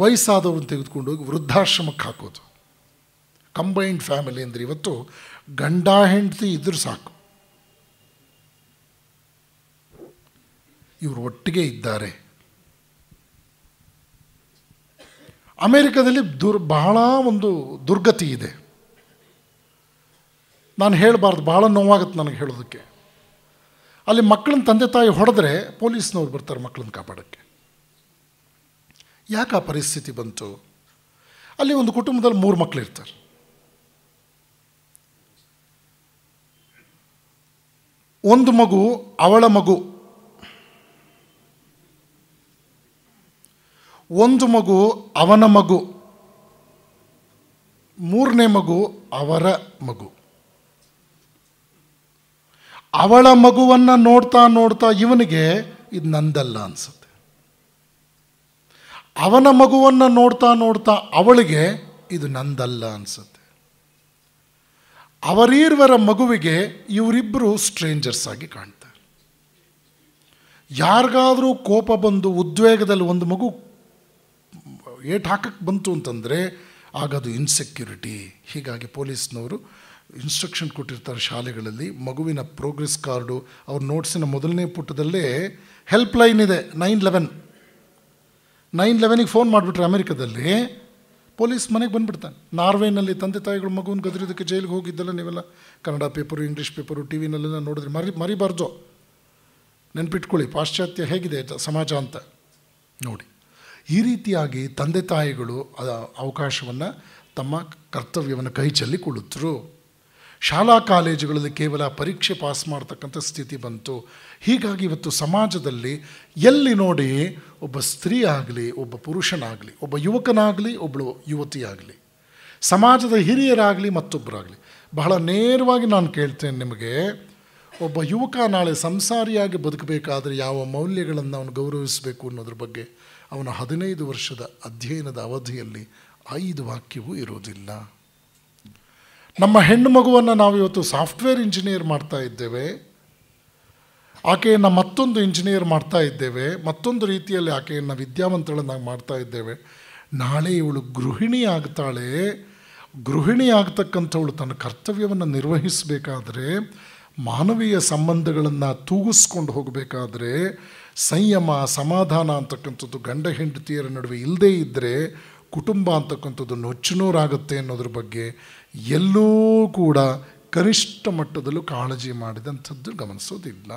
ವಯಸ್ಸಾದವ್ರನ್ನ ತೆಗೆದುಕೊಂಡು ಹೋಗಿ ವೃದ್ಧಾಶ್ರಮಕ್ಕೆ ಹಾಕೋದು ಕಂಬೈನ್ಡ್ ಫ್ಯಾಮಿಲಿ ಅಂದರೆ ಇವತ್ತು ಗಂಡ ಹೆಂಡತಿ ಇದ್ರೂ ಸಾಕು ಇವರು ಒಟ್ಟಿಗೆ ಇದ್ದಾರೆ ಅಮೇರಿಕಾದಲ್ಲಿ ದುರ್ ಬಹಳ ಒಂದು ದುರ್ಗತಿ ಇದೆ ನಾನು ಹೇಳಬಾರ್ದು ಬಹಳ ನೋವಾಗುತ್ತೆ ನನಗೆ ಹೇಳೋದಕ್ಕೆ ಅಲ್ಲಿ ಮಕ್ಕಳನ್ನ ತಂದೆ ತಾಯಿ ಹೊಡೆದ್ರೆ ಪೊಲೀಸ್ನವ್ರು ಬರ್ತಾರೆ ಮಕ್ಕಳನ್ನ ಕಾಪಾಡೋಕ್ಕೆ ಯಾಕೆ ಆ ಪರಿಸ್ಥಿತಿ ಬಂತು ಅಲ್ಲಿ ಒಂದು ಕುಟುಂಬದಲ್ಲಿ ಮೂರು ಮಕ್ಕಳು ಇರ್ತಾರೆ ಒಂದು ಮಗು ಅವಳ ಮಗು ಒಂದು ಮಗು ಅವನ ಮಗು ಮೂರನೇ ಮಗು ಅವರ ಮಗು ಅವಳ ಮಗುವನ್ನು ನೋಡ್ತಾ ನೋಡ್ತಾ ಇವನಿಗೆ ಇದು ನಂದಲ್ಲ ಅನ್ಸುತ್ತೆ ಅವನ ಮಗುವನ್ನು ನೋಡ್ತಾ ನೋಡ್ತಾ ಅವಳಿಗೆ ಇದು ನಂದಲ್ಲ ಅನಿಸುತ್ತೆ ಅವರೀರ್ವರ ಮಗುವಿಗೆ ಇವರಿಬ್ಬರು ಸ್ಟ್ರೇಂಜರ್ಸ್ ಆಗಿ ಕಾಣ್ತಾರೆ ಯಾರಿಗಾದರೂ ಕೋಪ ಬಂದು ಉದ್ವೇಗದಲ್ಲಿ ಒಂದು ಮಗು ಏಟ್ ಹಾಕಕ್ಕೆ ಬಂತು ಅಂತಂದರೆ ಆಗದು ಇನ್ಸೆಕ್ಯೂರಿಟಿ ಹೀಗಾಗಿ ಪೊಲೀಸ್ನವರು ಇನ್ಸ್ಟ್ರಕ್ಷನ್ ಕೊಟ್ಟಿರ್ತಾರೆ ಶಾಲೆಗಳಲ್ಲಿ ಮಗುವಿನ ಪ್ರೋಗ್ರೆಸ್ ಕಾರ್ಡು ಅವ್ರ ನೋಟ್ಸಿನ ಮೊದಲನೇ ಪುಟದಲ್ಲೇ ಹೆಲ್ಪ್ ಲೈನ್ ಇದೆ ನೈನ್ ಲೆವೆನ್ ನೈನ್ ಲೆವೆನಿಗೆ ಫೋನ್ ಮಾಡಿಬಿಟ್ರೆ ಅಮೆರಿಕದಲ್ಲಿ ಪೊಲೀಸ್ ಮನೆಗೆ ಬಂದುಬಿಡ್ತಾನೆ ನಾರ್ವೆನಲ್ಲಿ ತಂದೆ ತಾಯಿಗಳು ಮಗುವನ್ನು ಗದರಿದ್ದಕ್ಕೆ ಜೈಲಿಗೆ ಹೋಗಿದ್ದೆಲ್ಲ ನೀವೆಲ್ಲ Kannada paper English paper T ವಿನಲ್ಲೆಲ್ಲ ನೋಡಿದ್ರೆ ಮರಿ ಮರಿಬಾರ್ದು ನೆನ್ಪಿಟ್ಕೊಳ್ಳಿ ಪಾಶ್ಚಾತ್ಯ ಹೇಗಿದೆ ಸಮಾಜ ಅಂತ ನೋಡಿ ಈ ರೀತಿಯಾಗಿ ತಂದೆ ತಾಯಿಗಳು ಅವಕಾಶವನ್ನು ತಮ್ಮ ಕರ್ತವ್ಯವನ್ನು ಕೈ ಚೆಲ್ಲಿಕೊಳ್ಳುತ್ತರು ಶಾಲಾ ಕಾಲೇಜುಗಳಲ್ಲಿ ಕೇವಲ ಪರೀಕ್ಷೆ ಪಾಸ್ ಮಾಡ್ತಕ್ಕಂಥ ಸ್ಥಿತಿ ಬಂತು ಹೀಗಾಗಿ ಇವತ್ತು ಸಮಾಜದಲ್ಲಿ ಎಲ್ಲಿ ನೋಡಿ ಒಬ್ಬ ಸ್ತ್ರೀ ಆಗಲಿ ಒಬ್ಬ ಪುರುಷನಾಗಲಿ ಒಬ್ಬ ಯುವಕನಾಗಲಿ ಒಬ್ಬಳು ಯುವತಿಯಾಗಲಿ ಸಮಾಜದ ಹಿರಿಯರಾಗಲಿ ಮತ್ತೊಬ್ಬರಾಗಲಿ ಬಹಳ ನೇರವಾಗಿ ನಾನು ಕೇಳ್ತೇನೆ ನಿಮಗೆ ಒಬ್ಬ ಯುವಕ ನಾಳೆ ಸಂಸಾರಿಯಾಗಿ ಬದುಕಬೇಕಾದ್ರೆ ಯಾವ ಮೌಲ್ಯಗಳನ್ನು ಅವನು ಗೌರವಿಸಬೇಕು ಅನ್ನೋದ್ರ ಬಗ್ಗೆ ಅವನ ಹದಿನೈದು ವರ್ಷದ ಅಧ್ಯಯನದ ಅವಧಿಯಲ್ಲಿ ಐದು ವಾಕ್ಯವೂ ಇರೋದಿಲ್ಲ ನಮ್ಮ ಹೆಣ್ಣು ಮಗುವನ್ನು ನಾವಿವತ್ತು ಸಾಫ್ಟ್ವೇರ್ ಇಂಜಿನಿಯರ್ ಮಾಡ್ತಾ ಇದ್ದೇವೆ ಆಕೆಯನ್ನು ಮತ್ತೊಂದು ಇಂಜಿನಿಯರ್ ಮಾಡ್ತಾ ಇದ್ದೇವೆ ಮತ್ತೊಂದು ರೀತಿಯಲ್ಲಿ ಆಕೆಯನ್ನು ವಿದ್ಯಾವಂತಳನ್ನಾಗಿ ಮಾಡ್ತಾ ಇದ್ದೇವೆ ನಾಳೆ ಇವಳು ಗೃಹಿಣಿ ಆಗ್ತಾಳೆ ಗೃಹಿಣಿ ಆಗ್ತಕ್ಕಂಥವಳು ತನ್ನ ಕರ್ತವ್ಯವನ್ನು ನಿರ್ವಹಿಸಬೇಕಾದ್ರೆ ಮಾನವೀಯ ಸಂಬಂಧಗಳನ್ನು ತೂಗಿಸ್ಕೊಂಡು ಹೋಗಬೇಕಾದ್ರೆ ಸಂಯಮ ಸಮಾಧಾನ ಅಂತಕ್ಕಂಥದ್ದು ಗಂಡ ಹೆಂಡತಿಯರ ನಡುವೆ ಇಲ್ಲದೇ ಇದ್ದರೆ ಕುಟುಂಬ ಅಂತಕ್ಕಂಥದ್ದು ನೊಚ್ಚನೂರಾಗುತ್ತೆ ಅನ್ನೋದ್ರ ಬಗ್ಗೆ ಎಲ್ಲೂ ಕೂಡ ಕನಿಷ್ಠ ಮಟ್ಟದಲ್ಲೂ ಕಾಳಜಿ ಮಾಡಿದಂಥದ್ದು ಗಮನಿಸೋದಿಲ್ಲ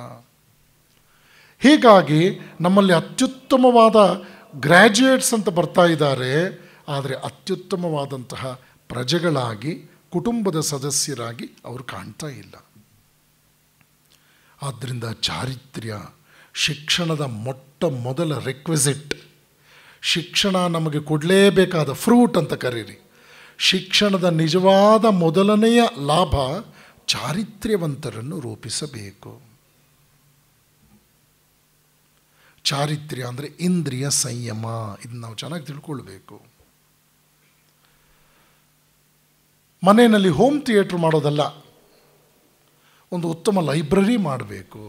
ಹೀಗಾಗಿ ನಮ್ಮಲ್ಲಿ ಅತ್ಯುತ್ತಮವಾದ ಗ್ರ್ಯಾಜುಯೇಟ್ಸ್ ಅಂತ ಬರ್ತಾ ಇದ್ದಾರೆ ಆದರೆ ಅತ್ಯುತ್ತಮವಾದಂತಹ ಪ್ರಜೆಗಳಾಗಿ ಕುಟುಂಬದ ಸದಸ್ಯರಾಗಿ ಅವರು ಕಾಣ್ತಾ ಇಲ್ಲ ಆದ್ದರಿಂದ ಚಾರಿತ್ರ್ಯ ಶಿಕ್ಷಣದ ಮೊಟ್ಟ ಮೊದಲ ರಿಕ್ವೆಸಿಟ್ ಶಿಕ್ಷಣ ನಮಗೆ ಕೊಡಲೇಬೇಕಾದ ಫ್ರೂಟ್ ಅಂತ ಕರೀರಿ ಶಿಕ್ಷಣದ ನಿಜವಾದ ಮೊದಲನೆಯ ಲಾಭ ಚಾರಿತ್ರ್ಯವಂತರನ್ನು ರೂಪಿಸಬೇಕು ಚಾರಿತ್ರ್ಯ ಅಂದರೆ ಇಂದ್ರಿಯ ಸಂಯಮ ಇದನ್ನು ನಾವು ಚೆನ್ನಾಗಿ ತಿಳ್ಕೊಳ್ಬೇಕು ಮನೆಯಲ್ಲಿ ಹೋಮ್ ಥಿಯೇಟ್ರ್ ಮಾಡೋದಲ್ಲ ಒಂದು ಉತ್ತಮ ಲೈಬ್ರರಿ ಮಾಡಬೇಕು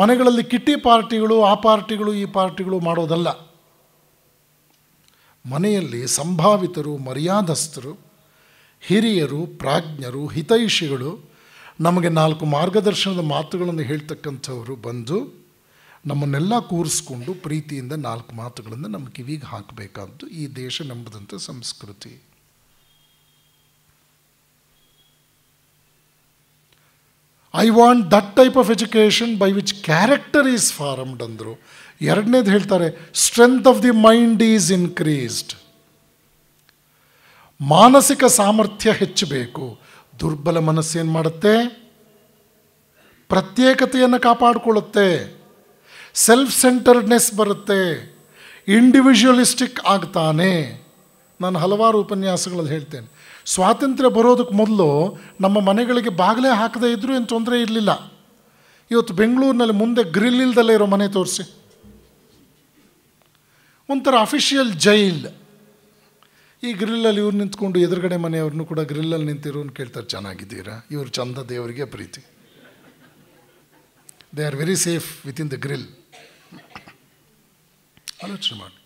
ಮನೆಗಳಲ್ಲಿ ಕಿಟ್ಟಿ ಪಾರ್ಟಿಗಳು ಆ ಪಾರ್ಟಿಗಳು ಈ ಪಾರ್ಟಿಗಳು ಮಾಡೋದಲ್ಲ ಮನೆಯಲ್ಲಿ ಸಂಭಾವಿತರು ಮರ್ಯಾದಸ್ಥರು ಹಿರಿಯರು ಪ್ರಾಜ್ಞರು ಹಿತೈಷಿಗಳು ನಮಗೆ ನಾಲ್ಕು ಮಾರ್ಗದರ್ಶನದ ಮಾತುಗಳನ್ನು ಹೇಳ್ತಕ್ಕಂಥವರು ಬಂದು ನಮ್ಮನ್ನೆಲ್ಲ ಕೂರಿಸ್ಕೊಂಡು ಪ್ರೀತಿಯಿಂದ ನಾಲ್ಕು ಮಾತುಗಳನ್ನು ನಮ್ಮ ಕಿವಿಗೆ ಹಾಕಬೇಕಾದ್ದು ಈ ದೇಶ ನಂಬದಂಥ ಸಂಸ್ಕೃತಿ I want that type of education by which character is formed ಅಂದರು ಎರಡನೇದು ಹೇಳ್ತಾರೆ strength of the mind is increased ಮಾನಸಿಕ ಸಾಮರ್ಥ್ಯ ಹೆಚ್ಚಬೇಕು ದುರ್ಬಲ ಮನಸ್ಸೇನು ಮಾಡುತ್ತೆ ಪ್ರತ್ಯೇಕತೆಯನ್ನು ಕಾಪಾಡಿಕೊಳ್ಳುತ್ತೆ ಸೆಲ್ಫ್ ಸೆಂಟರ್ಡ್ನೆಸ್ ಬರುತ್ತೆ ಇಂಡಿವಿಜುವಲಿಸ್ಟಿಕ್ ಆಗ್ತಾನೆ ನಾನು ಹಲವಾರು ಉಪನ್ಯಾಸಗಳಲ್ಲಿ ಹೇಳ್ತೇನೆ ಸ್ವಾತಂತ್ರ್ಯ ಬರೋದಕ್ಕೆ ಮೊದಲು ನಮ್ಮ ಮನೆಗಳಿಗೆ ಬಾಗಿಲೇ ಹಾಕದೇ ಇದ್ದರೂ ಏನು ತೊಂದರೆ ಇರಲಿಲ್ಲ ಇವತ್ತು ಬೆಂಗಳೂರಿನಲ್ಲಿ ಮುಂದೆ ಗ್ರಿಲ್ ಇಲ್ದಲ್ಲೇ ಇರೋ ಮನೆ ತೋರಿಸಿ ಒಂಥರ ಅಫಿಷಿಯಲ್ ಜೈಲ್ ಈ ಗ್ರಿಲ್ಲಲ್ಲಿ ಇವ್ರು ನಿಂತ್ಕೊಂಡು ಎದುರುಗಡೆ ಮನೆಯವ್ರನ್ನೂ ಕೂಡ ಗ್ರಿಲ್ಲಲ್ಲಿ ಅಂತ ಕೇಳ್ತಾರೆ ಚೆನ್ನಾಗಿದ್ದೀರಾ ಇವರು ಚಂದ ದೇವರಿಗೆ ಪ್ರೀತಿ they are very safe within the grill ಆಲೋಚನೆ ಮಾಡಿ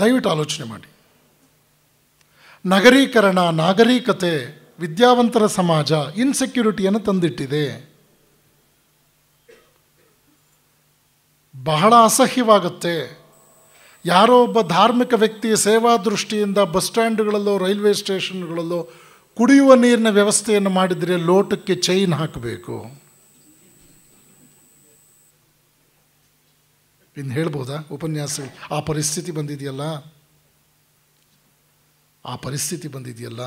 ದಯವಿಟ್ಟು ಆಲೋಚನೆ ಮಾಡಿ ನಗರೀಕರಣ ನಾಗರಿಕತೆ ವಿದ್ಯಾವಂತರ ಸಮಾಜ ಇನ್ಸೆಕ್ಯೂರಿಟಿಯನ್ನು ತಂದಿಟ್ಟಿದೆ ಬಹಳ ಅಸಹ್ಯವಾಗುತ್ತೆ ಯಾರೋ ಒಬ್ಬ ಧಾರ್ಮಿಕ ವ್ಯಕ್ತಿಯ ಸೇವಾ ದೃಷ್ಟಿಯಿಂದ ಬಸ್ ಸ್ಟ್ಯಾಂಡ್ಗಳಲ್ಲೋ ರೈಲ್ವೆ ಸ್ಟೇಷನ್ಗಳಲ್ಲೋ ಕುಡಿಯುವ ನೀರಿನ ವ್ಯವಸ್ಥೆಯನ್ನು ಮಾಡಿದರೆ ಲೋಟಕ್ಕೆ ಚೈನ್ ಹಾಕಬೇಕು ಇನ್ನು ಹೇಳ್ಬೋದಾ ಉಪನ್ಯಾಸ ಆ ಪರಿಸ್ಥಿತಿ ಬಂದಿದೆಯಲ್ಲ ಆ ಪರಿಸ್ಥಿತಿ ಬಂದಿದೆಯಲ್ಲ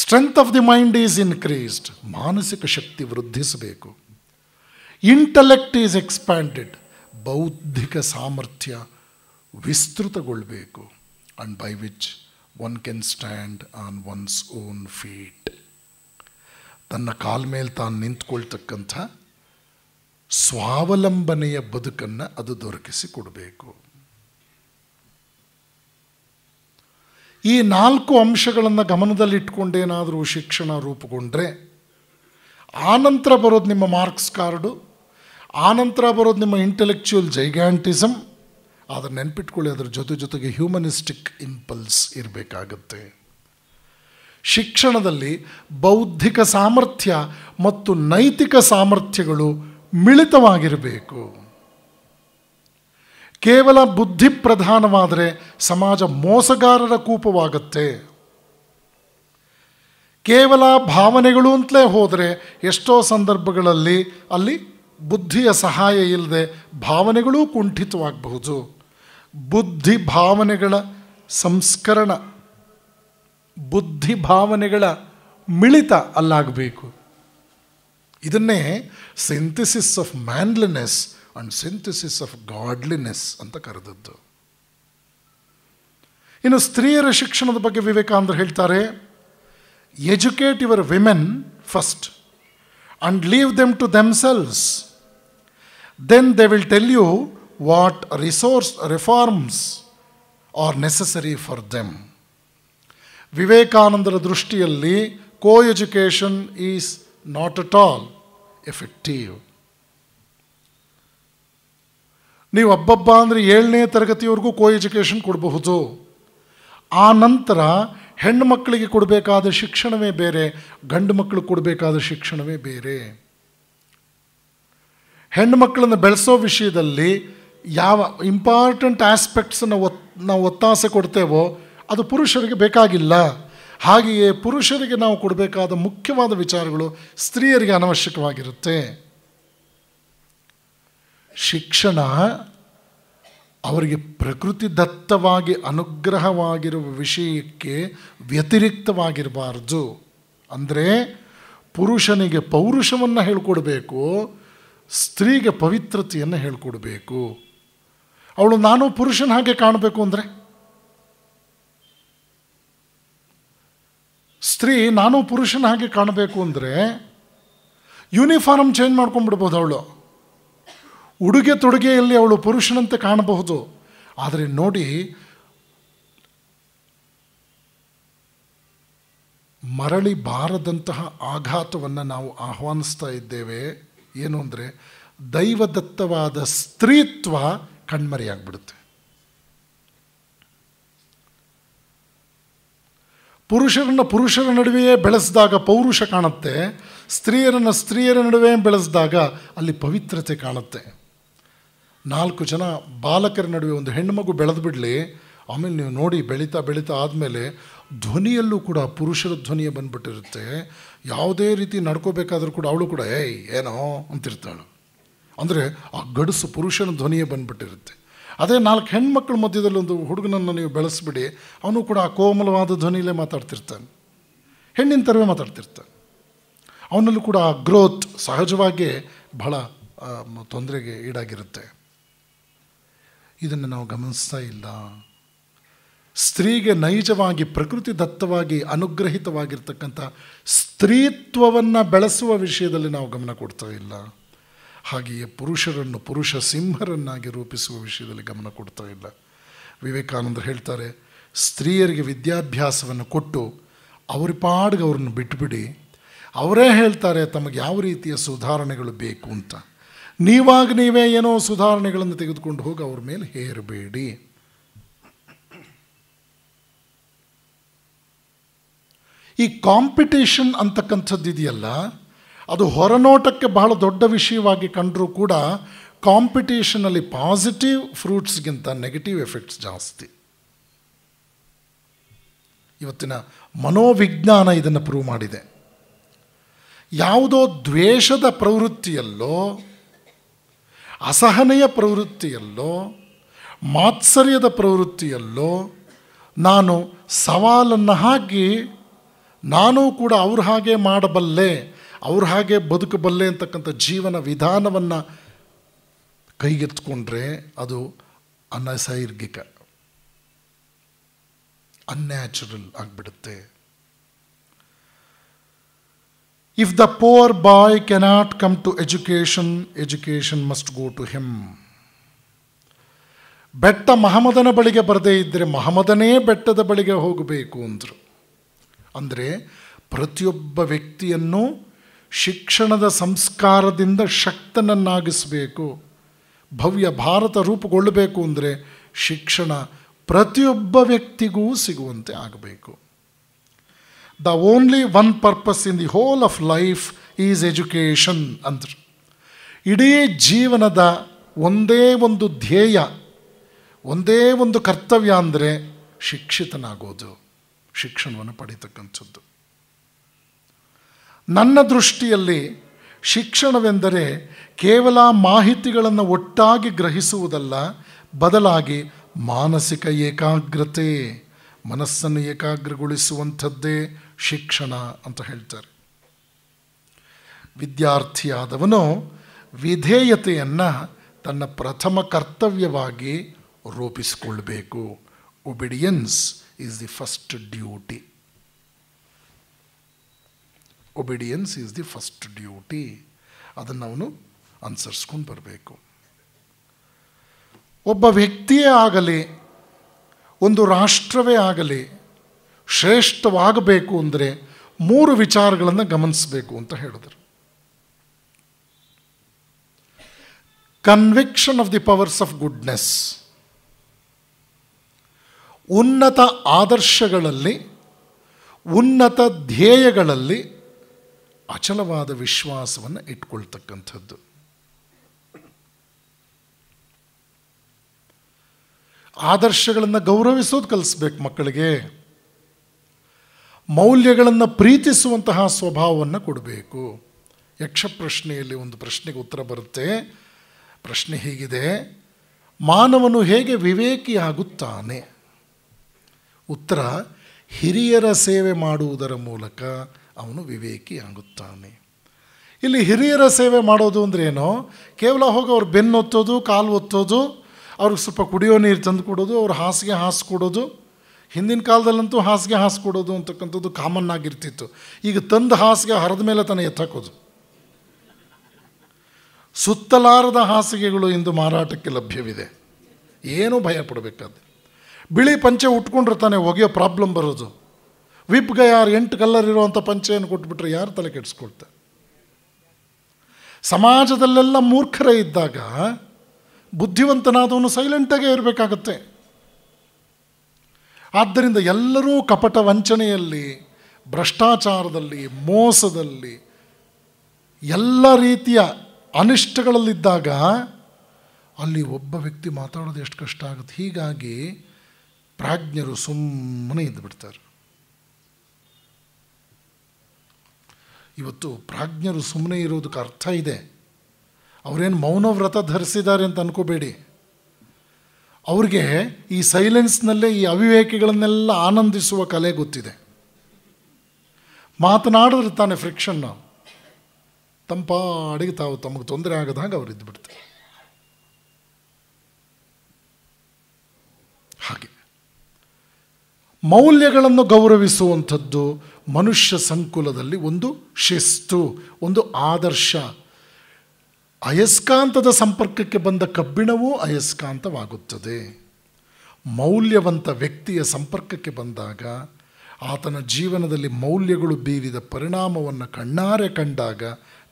strength of the mind is increased ಮಾನಸಿಕ ಶಕ್ತಿ ವೃದ್ಧಿಸಬೇಕು ಇಂಟಲೆಕ್ಟ್ ಈಸ್ ಎಕ್ಸ್ಪ್ಯಾಂಡೆಡ್ ಬೌದ್ಧಿಕ ಸಾಮರ್ಥ್ಯ ವಿಸ್ತೃತಗೊಳ್ಬೇಕು and by which one can stand on one's own feet ತನ್ನ ಕಾಲ್ ಮೇಲೆ ತಾನು ನಿಂತ್ಕೊಳ್ತಕ್ಕಂಥ ಸ್ವಾವಲಂಬನೆಯ ಬದುಕನ್ನು ಅದು ದೊರಕಿಸಿ ಕೊಡಬೇಕು ಈ ನಾಲ್ಕು ಅಂಶಗಳನ್ನು ಗಮನದಲ್ಲಿಟ್ಕೊಂಡೇನಾದರೂ ಶಿಕ್ಷಣ ರೂಪುಗೊಂಡ್ರೆ ಆನಂತರ ಬರೋದು ನಿಮ್ಮ ಮಾರ್ಕ್ಸ್ ಕಾರ್ಡು ಆನಂತರ ಬರೋದು ನಿಮ್ಮ ಇಂಟೆಲೆಕ್ಚುಯಲ್ ಜೈಗ್ಯಾಂಟಿಸಮ್ ಅದನ್ನು ನೆನ್ಪಿಟ್ಕೊಳ್ಳಿ ಅದರ ಜೊತೆ ಜೊತೆಗೆ ಹ್ಯೂಮನಿಸ್ಟಿಕ್ ಇಂಪಲ್ಸ್ ಇರಬೇಕಾಗತ್ತೆ ಶಿಕ್ಷಣದಲ್ಲಿ ಬೌದ್ಧಿಕ ಸಾಮರ್ಥ್ಯ ಮತ್ತು ನೈತಿಕ ಸಾಮರ್ಥ್ಯಗಳು ಮಿಳಿತವಾಗಿರಬೇಕು ಕೇವಲ ಬುದ್ಧಿ ಪ್ರಧಾನವಾದರೆ ಸಮಾಜ ಮೋಸಗಾರರ ಕೂಪವಾಗುತ್ತೆ ಕೇವಲ ಭಾವನೆಗಳು ಅಂತಲೇ ಹೋದರೆ ಎಷ್ಟೋ ಸಂದರ್ಭಗಳಲ್ಲಿ ಅಲ್ಲಿ ಬುದ್ಧಿಯ ಸಹಾಯ ಇಲ್ಲದೆ ಭಾವನೆಗಳೂ ಕುಂಠಿತವಾಗಬಹುದು ಬುದ್ಧಿ ಭಾವನೆಗಳ ಸಂಸ್ಕರಣ ಬುದ್ಧಿ ಭಾವನೆಗಳ ಮಿಳಿತ ಅಲ್ಲಾಗಬೇಕು ಇದನ್ನೇ synthesis of manliness and synthesis of godliness ಅಂತ ಕರೆದದ್ದು ಇನ್ನು ಸ್ತ್ರೀಯರ ಶಿಕ್ಷಣದ ಬಗ್ಗೆ ವಿವೇಕಾನಂದ ಹೇಳ್ತಾರೆ educate your women first and leave them to selves then they will tell you what resource reforms are necessary for them ವಿವೇಕಾನಂದರ ದೃಷ್ಟಿಯಲ್ಲಿ coeducation is not at all effective ನೀವು ಹಬ್ಬಬ್ಬ ಅಂದರೆ ಏಳನೇ ತರಗತಿವರೆಗೂ ಕೋ ಎಜುಕೇಷನ್ ಕೊಡಬಹುದು ಆ ನಂತರ ಹೆಣ್ಣು ಮಕ್ಕಳಿಗೆ ಕೊಡಬೇಕಾದ ಶಿಕ್ಷಣವೇ ಬೇರೆ ಗಂಡು ಮಕ್ಕಳು ಕೊಡಬೇಕಾದ ಶಿಕ್ಷಣವೇ ಬೇರೆ ಹೆಣ್ಣು ಮಕ್ಕಳನ್ನು ಬೆಳೆಸೋ ವಿಷಯದಲ್ಲಿ ಯಾವ ಇಂಪಾರ್ಟೆಂಟ್ ಆಸ್ಪೆಕ್ಟ್ಸನ್ನು ಒತ್ ನಾವು ಒತ್ತಾಸೆ ಕೊಡ್ತೇವೋ ಅದು ಪುರುಷರಿಗೆ ಬೇಕಾಗಿಲ್ಲ ಹಾಗೆಯೇ ಪುರುಷರಿಗೆ ನಾವು ಕೊಡಬೇಕಾದ ಮುಖ್ಯವಾದ ವಿಚಾರಗಳು ಸ್ತ್ರೀಯರಿಗೆ ಅನವಶ್ಯಕವಾಗಿರುತ್ತೆ ಶಿಕ್ಷಣ ಅವರಿಗೆ ಪ್ರಕೃತಿ ದತ್ತವಾಗಿ ಅನುಗ್ರಹವಾಗಿರುವ ವಿಷಯಕ್ಕೆ ವ್ಯತಿರಿಕ್ತವಾಗಿರಬಾರ್ದು ಅಂದರೆ ಪುರುಷನಿಗೆ ಪೌರುಷವನ್ನು ಹೇಳಿಕೊಡಬೇಕು ಸ್ತ್ರೀಗೆ ಪವಿತ್ರತೆಯನ್ನು ಹೇಳಿಕೊಡಬೇಕು ಅವಳು ನಾನು ಪುರುಷನ ಹಾಗೆ ಕಾಣಬೇಕು ಅಂದರೆ ಸ್ತ್ರೀ ನಾನು ಪುರುಷನ ಹಾಗೆ ಕಾಣಬೇಕು ಅಂದರೆ ಯೂನಿಫಾರ್ಮ್ ಚೇಂಜ್ ಮಾಡ್ಕೊಂಡ್ಬಿಡ್ಬೋದು ಅವಳು ಉಡುಗೆ ತೊಡುಗೆಯಲ್ಲಿ ಅವಳು ಪುರುಷನಂತೆ ಕಾಣಬಹುದು ಆದರೆ ನೋಡಿ ಮರಳಿ ಬಾರದಂತಹ ಆಘಾತವನ್ನು ನಾವು ಆಹ್ವಾನಿಸ್ತಾ ಇದ್ದೇವೆ ಏನು ಅಂದರೆ ದೈವದತ್ತವಾದ ಸ್ತ್ರೀತ್ವ ಕಣ್ಮರೆಯಾಗ್ಬಿಡುತ್ತೆ ಪುರುಷರನ್ನು ಪುರುಷರ ನಡುವೆಯೇ ಬೆಳೆಸಿದಾಗ ಪೌರುಷ ಕಾಣುತ್ತೆ ಸ್ತ್ರೀಯರನ್ನು ಸ್ತ್ರೀಯರ ನಡುವೆ ಬೆಳೆಸಿದಾಗ ಅಲ್ಲಿ ಪವಿತ್ರತೆ ಕಾಣುತ್ತೆ ನಾಲ್ಕು ಜನ ಬಾಲಕರ ನಡುವೆ ಒಂದು ಹೆಣ್ಣುಮಗು ಬೆಳೆದು ಬಿಡಲಿ ಆಮೇಲೆ ನೀವು ನೋಡಿ ಬೆಳೀತಾ ಬೆಳೀತಾ ಆದಮೇಲೆ ಧ್ವನಿಯಲ್ಲೂ ಕೂಡ ಪುರುಷರ ಧ್ವನಿಯ ಬಂದ್ಬಿಟ್ಟಿರುತ್ತೆ ಯಾವುದೇ ರೀತಿ ನಡ್ಕೋಬೇಕಾದ್ರೂ ಕೂಡ ಅವಳು ಕೂಡ ಏಯ್ ಏನೋ ಅಂತಿರ್ತಾಳು ಅಂದರೆ ಆ ಗಡಸು ಪುರುಷನ ಧ್ವನಿಯೇ ಬಂದ್ಬಿಟ್ಟಿರುತ್ತೆ ಅದೇ ನಾಲ್ಕು ಹೆಣ್ಮಕ್ಳ ಮಧ್ಯದಲ್ಲಿ ಒಂದು ಹುಡುಗನನ್ನು ನೀವು ಬೆಳೆಸ್ಬಿಡಿ ಅವನು ಕೂಡ ಆ ಕೋಮಲವಾದ ಧ್ವನಿಲೇ ಮಾತಾಡ್ತಿರ್ತಾನೆ ಹೆಣ್ಣಿನ ಥರವೇ ಮಾತಾಡ್ತಿರ್ತಾನೆ ಅವನಲ್ಲೂ ಕೂಡ ಆ ಗ್ರೋತ್ ಸಹಜವಾಗಿ ಬಹಳ ತೊಂದರೆಗೆ ಈಡಾಗಿರುತ್ತೆ ಇದನ್ನು ನಾವು ಗಮನಿಸ್ತಾ ಇಲ್ಲ ಸ್ತ್ರೀಗೆ ನೈಜವಾಗಿ ಪ್ರಕೃತಿ ದತ್ತವಾಗಿ ಅನುಗ್ರಹಿತವಾಗಿರ್ತಕ್ಕಂಥ ಸ್ತ್ರೀತ್ವವನ್ನು ಬೆಳೆಸುವ ವಿಷಯದಲ್ಲಿ ನಾವು ಗಮನ ಕೊಡ್ತಾ ಇಲ್ಲ ಹಾಗೆಯೇ ಪುರುಷರನ್ನು ಪುರುಷ ಸಿಂಹರನ್ನಾಗಿ ರೂಪಿಸುವ ವಿಷಯದಲ್ಲಿ ಗಮನ ಕೊಡ್ತಾ ಇಲ್ಲ ವಿವೇಕಾನಂದರು ಹೇಳ್ತಾರೆ ಸ್ತ್ರೀಯರಿಗೆ ವಿದ್ಯಾಭ್ಯಾಸವನ್ನು ಕೊಟ್ಟು ಅವ್ರ ಪಾಡ್ಗೆ ಅವರನ್ನು ಬಿಟ್ಬಿಡಿ ಅವರೇ ಹೇಳ್ತಾರೆ ತಮಗೆ ಯಾವ ರೀತಿಯ ಸುಧಾರಣೆಗಳು ಬೇಕು ಅಂತ ನೀವಾಗ ನೀವೇ ಏನೋ ಸುಧಾರಣೆಗಳನ್ನು ತೆಗೆದುಕೊಂಡು ಹೋಗಿ ಅವ್ರ ಮೇಲೆ ಹೇರಬೇಡಿ ಈ ಕಾಂಪಿಟೇಷನ್ ಅಂತಕ್ಕಂಥದ್ದು ಇದೆಯಲ್ಲ ಅದು ಹೊರನೋಟಕ್ಕೆ ಬಹಳ ದೊಡ್ಡ ವಿಷಯವಾಗಿ ಕಂಡರೂ ಕೂಡ ಕಾಂಪಿಟೇಷನಲ್ಲಿ ಪಾಸಿಟಿವ್ ಫ್ರೂಟ್ಸ್ಗಿಂತ ನೆಗೆಟಿವ್ ಎಫೆಕ್ಟ್ಸ್ ಜಾಸ್ತಿ ಇವತ್ತಿನ ಮನೋವಿಜ್ಞಾನ ಇದನ್ನು ಪ್ರೂವ್ ಮಾಡಿದೆ ಯಾವುದೋ ದ್ವೇಷದ ಪ್ರವೃತ್ತಿಯಲ್ಲೋ ಅಸಹನೆಯ ಪ್ರವೃತ್ತಿಯಲ್ಲೋ ಮಾತ್ಸರ್ಯದ ಪ್ರವೃತ್ತಿಯಲ್ಲೋ ನಾನು ಸವಾಲನ್ನು ಹಾಕಿ ನಾನು ಕೂಡ ಅವ್ರ ಹಾಗೆ ಮಾಡಬಲ್ಲೆ ಅವ್ರ ಹಾಗೆ ಬದುಕಬಲ್ಲೆ ಅಂತಕ್ಕಂಥ ಜೀವನ ವಿಧಾನವನ್ನು ಕೈಗೆತ್ಕೊಂಡ್ರೆ ಅದು ಅನೈಸರ್ಗಿಕ ಅನ್ಯಾಚುರಲ್ ಆಗಿಬಿಡುತ್ತೆ if the poor boy cannot come to education education must go to him ಬೆಟ್ಟ ಮಹಮದನ ಬಳಿಗೆ ಬರದೇ ಇದ್ದರೆ ಮಹಮದನೇ ಬೆಟ್ಟದ ಬಳಿಗೆ ಹೋಗಬೇಕು ಅಂದರು ಅಂದರೆ ಪ್ರತಿಯೊಬ್ಬ ವ್ಯಕ್ತಿಯನ್ನು ಶಿಕ್ಷಣದ ಸಂಸ್ಕಾರದಿಂದ ಶಕ್ತನನ್ನಾಗಿಸಬೇಕು ಭವ್ಯ ಭಾರತ ರೂಪುಗೊಳ್ಳಬೇಕು ಅಂದರೆ ಶಿಕ್ಷಣ ಪ್ರತಿಯೊಬ್ಬ ವ್ಯಕ್ತಿಗೂ ಸಿಗುವಂತೆ ಆಗಬೇಕು the only one purpose in the whole of life is education ಅಂದರು ಇಡೀ ಜೀವನದ ಒಂದೇ ಒಂದು ಧ್ಯೇಯ ಒಂದೇ ಒಂದು ಕರ್ತವ್ಯ ಅಂದರೆ ಶಿಕ್ಷಿತನಾಗೋದು ಶಿಕ್ಷಣವನ್ನು ಪಡೀತಕ್ಕಂಥದ್ದು ನನ್ನ ದೃಷ್ಟಿಯಲ್ಲಿ ಶಿಕ್ಷಣವೆಂದರೆ ಕೇವಲ ಮಾಹಿತಿಗಳನ್ನು ಒಟ್ಟಾಗಿ ಗ್ರಹಿಸುವುದಲ್ಲ ಬದಲಾಗಿ ಮಾನಸಿಕ ಏಕಾಗ್ರತೆ ಮನಸ್ಸನ್ನು ಏಕಾಗ್ರಗೊಳಿಸುವಂಥದ್ದೇ ಶಿಕ್ಷಣ ಅಂತ ಹೇಳ್ತಾರೆ ವಿದ್ಯಾರ್ಥಿಯಾದವನು ವಿಧೇಯತೆಯನ್ನು ತನ್ನ ಪ್ರಥಮ ಕರ್ತವ್ಯವಾಗಿ ರೂಪಿಸಿಕೊಳ್ಬೇಕು obedience is the first duty obedience is the first duty ಅದನ್ನು ಅವನು ಅನುಸರಿಸ್ಕೊಂಡು ಬರಬೇಕು ಒಬ್ಬ ವ್ಯಕ್ತಿಯೇ ಆಗಲಿ ಒಂದು ರಾಷ್ಟ್ರವೇ ಆಗಲಿ ಶ್ರೇಷ್ಠವಾಗಬೇಕು ಅಂದರೆ ಮೂರು ವಿಚಾರಗಳನ್ನು ಗಮನಿಸಬೇಕು ಅಂತ ಹೇಳಿದರು conviction of the powers of goodness ಉನ್ನತ ಆದರ್ಶಗಳಲ್ಲಿ ಉನ್ನತ ಧ್ಯೇಯಗಳಲ್ಲಿ ಅಚಲವಾದ ವಿಶ್ವಾಸವನ್ನು ಇಟ್ಕೊಳ್ತಕ್ಕಂಥದ್ದು ಆದರ್ಶಗಳನ್ನು ಗೌರವಿಸೋದು ಕಲಿಸ್ಬೇಕು ಮಕ್ಕಳಿಗೆ ಮೌಲ್ಯಗಳನ್ನು ಪ್ರೀತಿಸುವಂತಹ ಸ್ವಭಾವವನ್ನು ಕೊಡಬೇಕು ಯಕ್ಷಪ್ರಶ್ನೆಯಲ್ಲಿ ಒಂದು ಪ್ರಶ್ನೆಗೆ ಉತ್ತರ ಬರುತ್ತೆ ಪ್ರಶ್ನೆ ಹೀಗಿದೆ ಮಾನವನು ಹೇಗೆ ವಿವೇಕಿಯಾಗುತ್ತಾನೆ ಉತ್ತರ ಹಿರಿಯರ ಸೇವೆ ಮಾಡುವುದರ ಮೂಲಕ ಅವನು ವಿವೇಕಿ ಆಗುತ್ತಾನೆ ಇಲ್ಲಿ ಹಿರಿಯರ ಸೇವೆ ಮಾಡೋದು ಅಂದ್ರೇನು ಕೇವಲ ಹೋಗಿ ಅವ್ರು ಬೆನ್ನು ಒತ್ತೋದು ಕಾಲು ಒತ್ತೋದು ಅವ್ರಿಗೆ ಸ್ವಲ್ಪ ಕುಡಿಯೋ ನೀರು ತಂದು ಕೊಡೋದು ಅವ್ರು ಹಾಸಿಗೆ ಕೊಡೋದು ಹಿಂದಿನ ಕಾಲದಲ್ಲಂತೂ ಹಾಸಿಗೆ ಹಾಸ್ಕೊಡೋದು ಅಂತಕ್ಕಂಥದ್ದು ಕಾಮನ್ ಆಗಿರ್ತಿತ್ತು ಈಗ ತಂದು ಹಾಸಿಗೆ ಹರಿದ ಮೇಲೆ ತಾನೆ ಎತ್ತಾಕೋದು ಸುತ್ತಲಾರದ ಹಾಸಿಗೆಗಳು ಇಂದು ಮಾರಾಟಕ್ಕೆ ಲಭ್ಯವಿದೆ ಏನೂ ಭಯ ಪಡಬೇಕಾದ ಬಿಳಿ ಪಂಚೆ ಉಟ್ಕೊಂಡಿರ್ತಾನೆ ಒಗೆಯೋ ಪ್ರಾಬ್ಲಮ್ ಬರೋದು ವಿಪ್ಗೆ ಯಾರು ಎಂಟು ಕಲ್ಲರ್ ಇರುವಂಥ ಪಂಚೆಯನ್ನು ಕೊಟ್ಬಿಟ್ರೆ ಯಾರು ತಲೆ ಕೆಡಿಸ್ಕೊಳ್ತಾರೆ ಸಮಾಜದಲ್ಲೆಲ್ಲ ಮೂರ್ಖರೇ ಇದ್ದಾಗ ಬುದ್ಧಿವಂತನಾದವನು ಸೈಲೆಂಟಾಗೇ ಇರಬೇಕಾಗತ್ತೆ ಆದ್ದರಿಂದ ಎಲ್ಲರೂ ಕಪಟ ವಂಚನೆಯಲ್ಲಿ ಭ್ರಷ್ಟಾಚಾರದಲ್ಲಿ ಮೋಸದಲ್ಲಿ ಎಲ್ಲ ರೀತಿಯ ಅನಿಷ್ಟಗಳಲ್ಲಿದ್ದಾಗ ಅಲ್ಲಿ ಒಬ್ಬ ವ್ಯಕ್ತಿ ಮಾತಾಡೋದು ಎಷ್ಟು ಕಷ್ಟ ಆಗುತ್ತೆ ಹೀಗಾಗಿ ಪ್ರಾಜ್ಞರು ಸುಮ್ಮನೆ ಇದ್ದುಬಿಡ್ತಾರೆ ಇವತ್ತು ಪ್ರಾಜ್ಞರು ಸುಮ್ಮನೆ ಇರೋದಕ್ಕೆ ಅರ್ಥ ಇದೆ ಅವರೇನು ಮೌನ ವ್ರತ ಧರಿಸಿದ್ದಾರೆ ಅಂತ ಅನ್ಕೋಬೇಡಿ ಅವ್ರಿಗೆ ಈ ಸೈಲೆನ್ಸ್ನಲ್ಲೇ ಈ ಅವಿವೇಕಿಗಳನ್ನೆಲ್ಲ ಆನಂದಿಸುವ ಕಲೆ ಗೊತ್ತಿದೆ ಮಾತನಾಡಿದ್ರೆ ತಾನೆ ಫ್ರಿಕ್ಷನ್ ತಂಪಾಡಿಗೆ ತಾವು ತಮಗೆ ತೊಂದರೆ ಆಗದಾಗ ಅವ್ರು ಇದ್ದುಬಿಡ್ತಾರೆ ಹಾಗೆ ಮೌಲ್ಯಗಳನ್ನು ಗೌರವಿಸುವಂಥದ್ದು ಮನುಷ್ಯ ಸಂಕುಲದಲ್ಲಿ ಒಂದು ಶಿಸ್ತು ಒಂದು ಆದರ್ಶ ಅಯಸ್ಕಾಂತದ ಸಂಪರ್ಕಕ್ಕೆ ಬಂದ ಕಬ್ಬಿಣವೂ ಅಯಸ್ಕಾಂತವಾಗುತ್ತದೆ ಮೌಲ್ಯವಂತ ವ್ಯಕ್ತಿಯ ಸಂಪರ್ಕಕ್ಕೆ ಬಂದಾಗ ಆತನ ಜೀವನದಲ್ಲಿ ಮೌಲ್ಯಗಳು ಬೀರಿದ ಪರಿಣಾಮವನ್ನು ಕಣ್ಣಾರೆ ಕಂಡಾಗ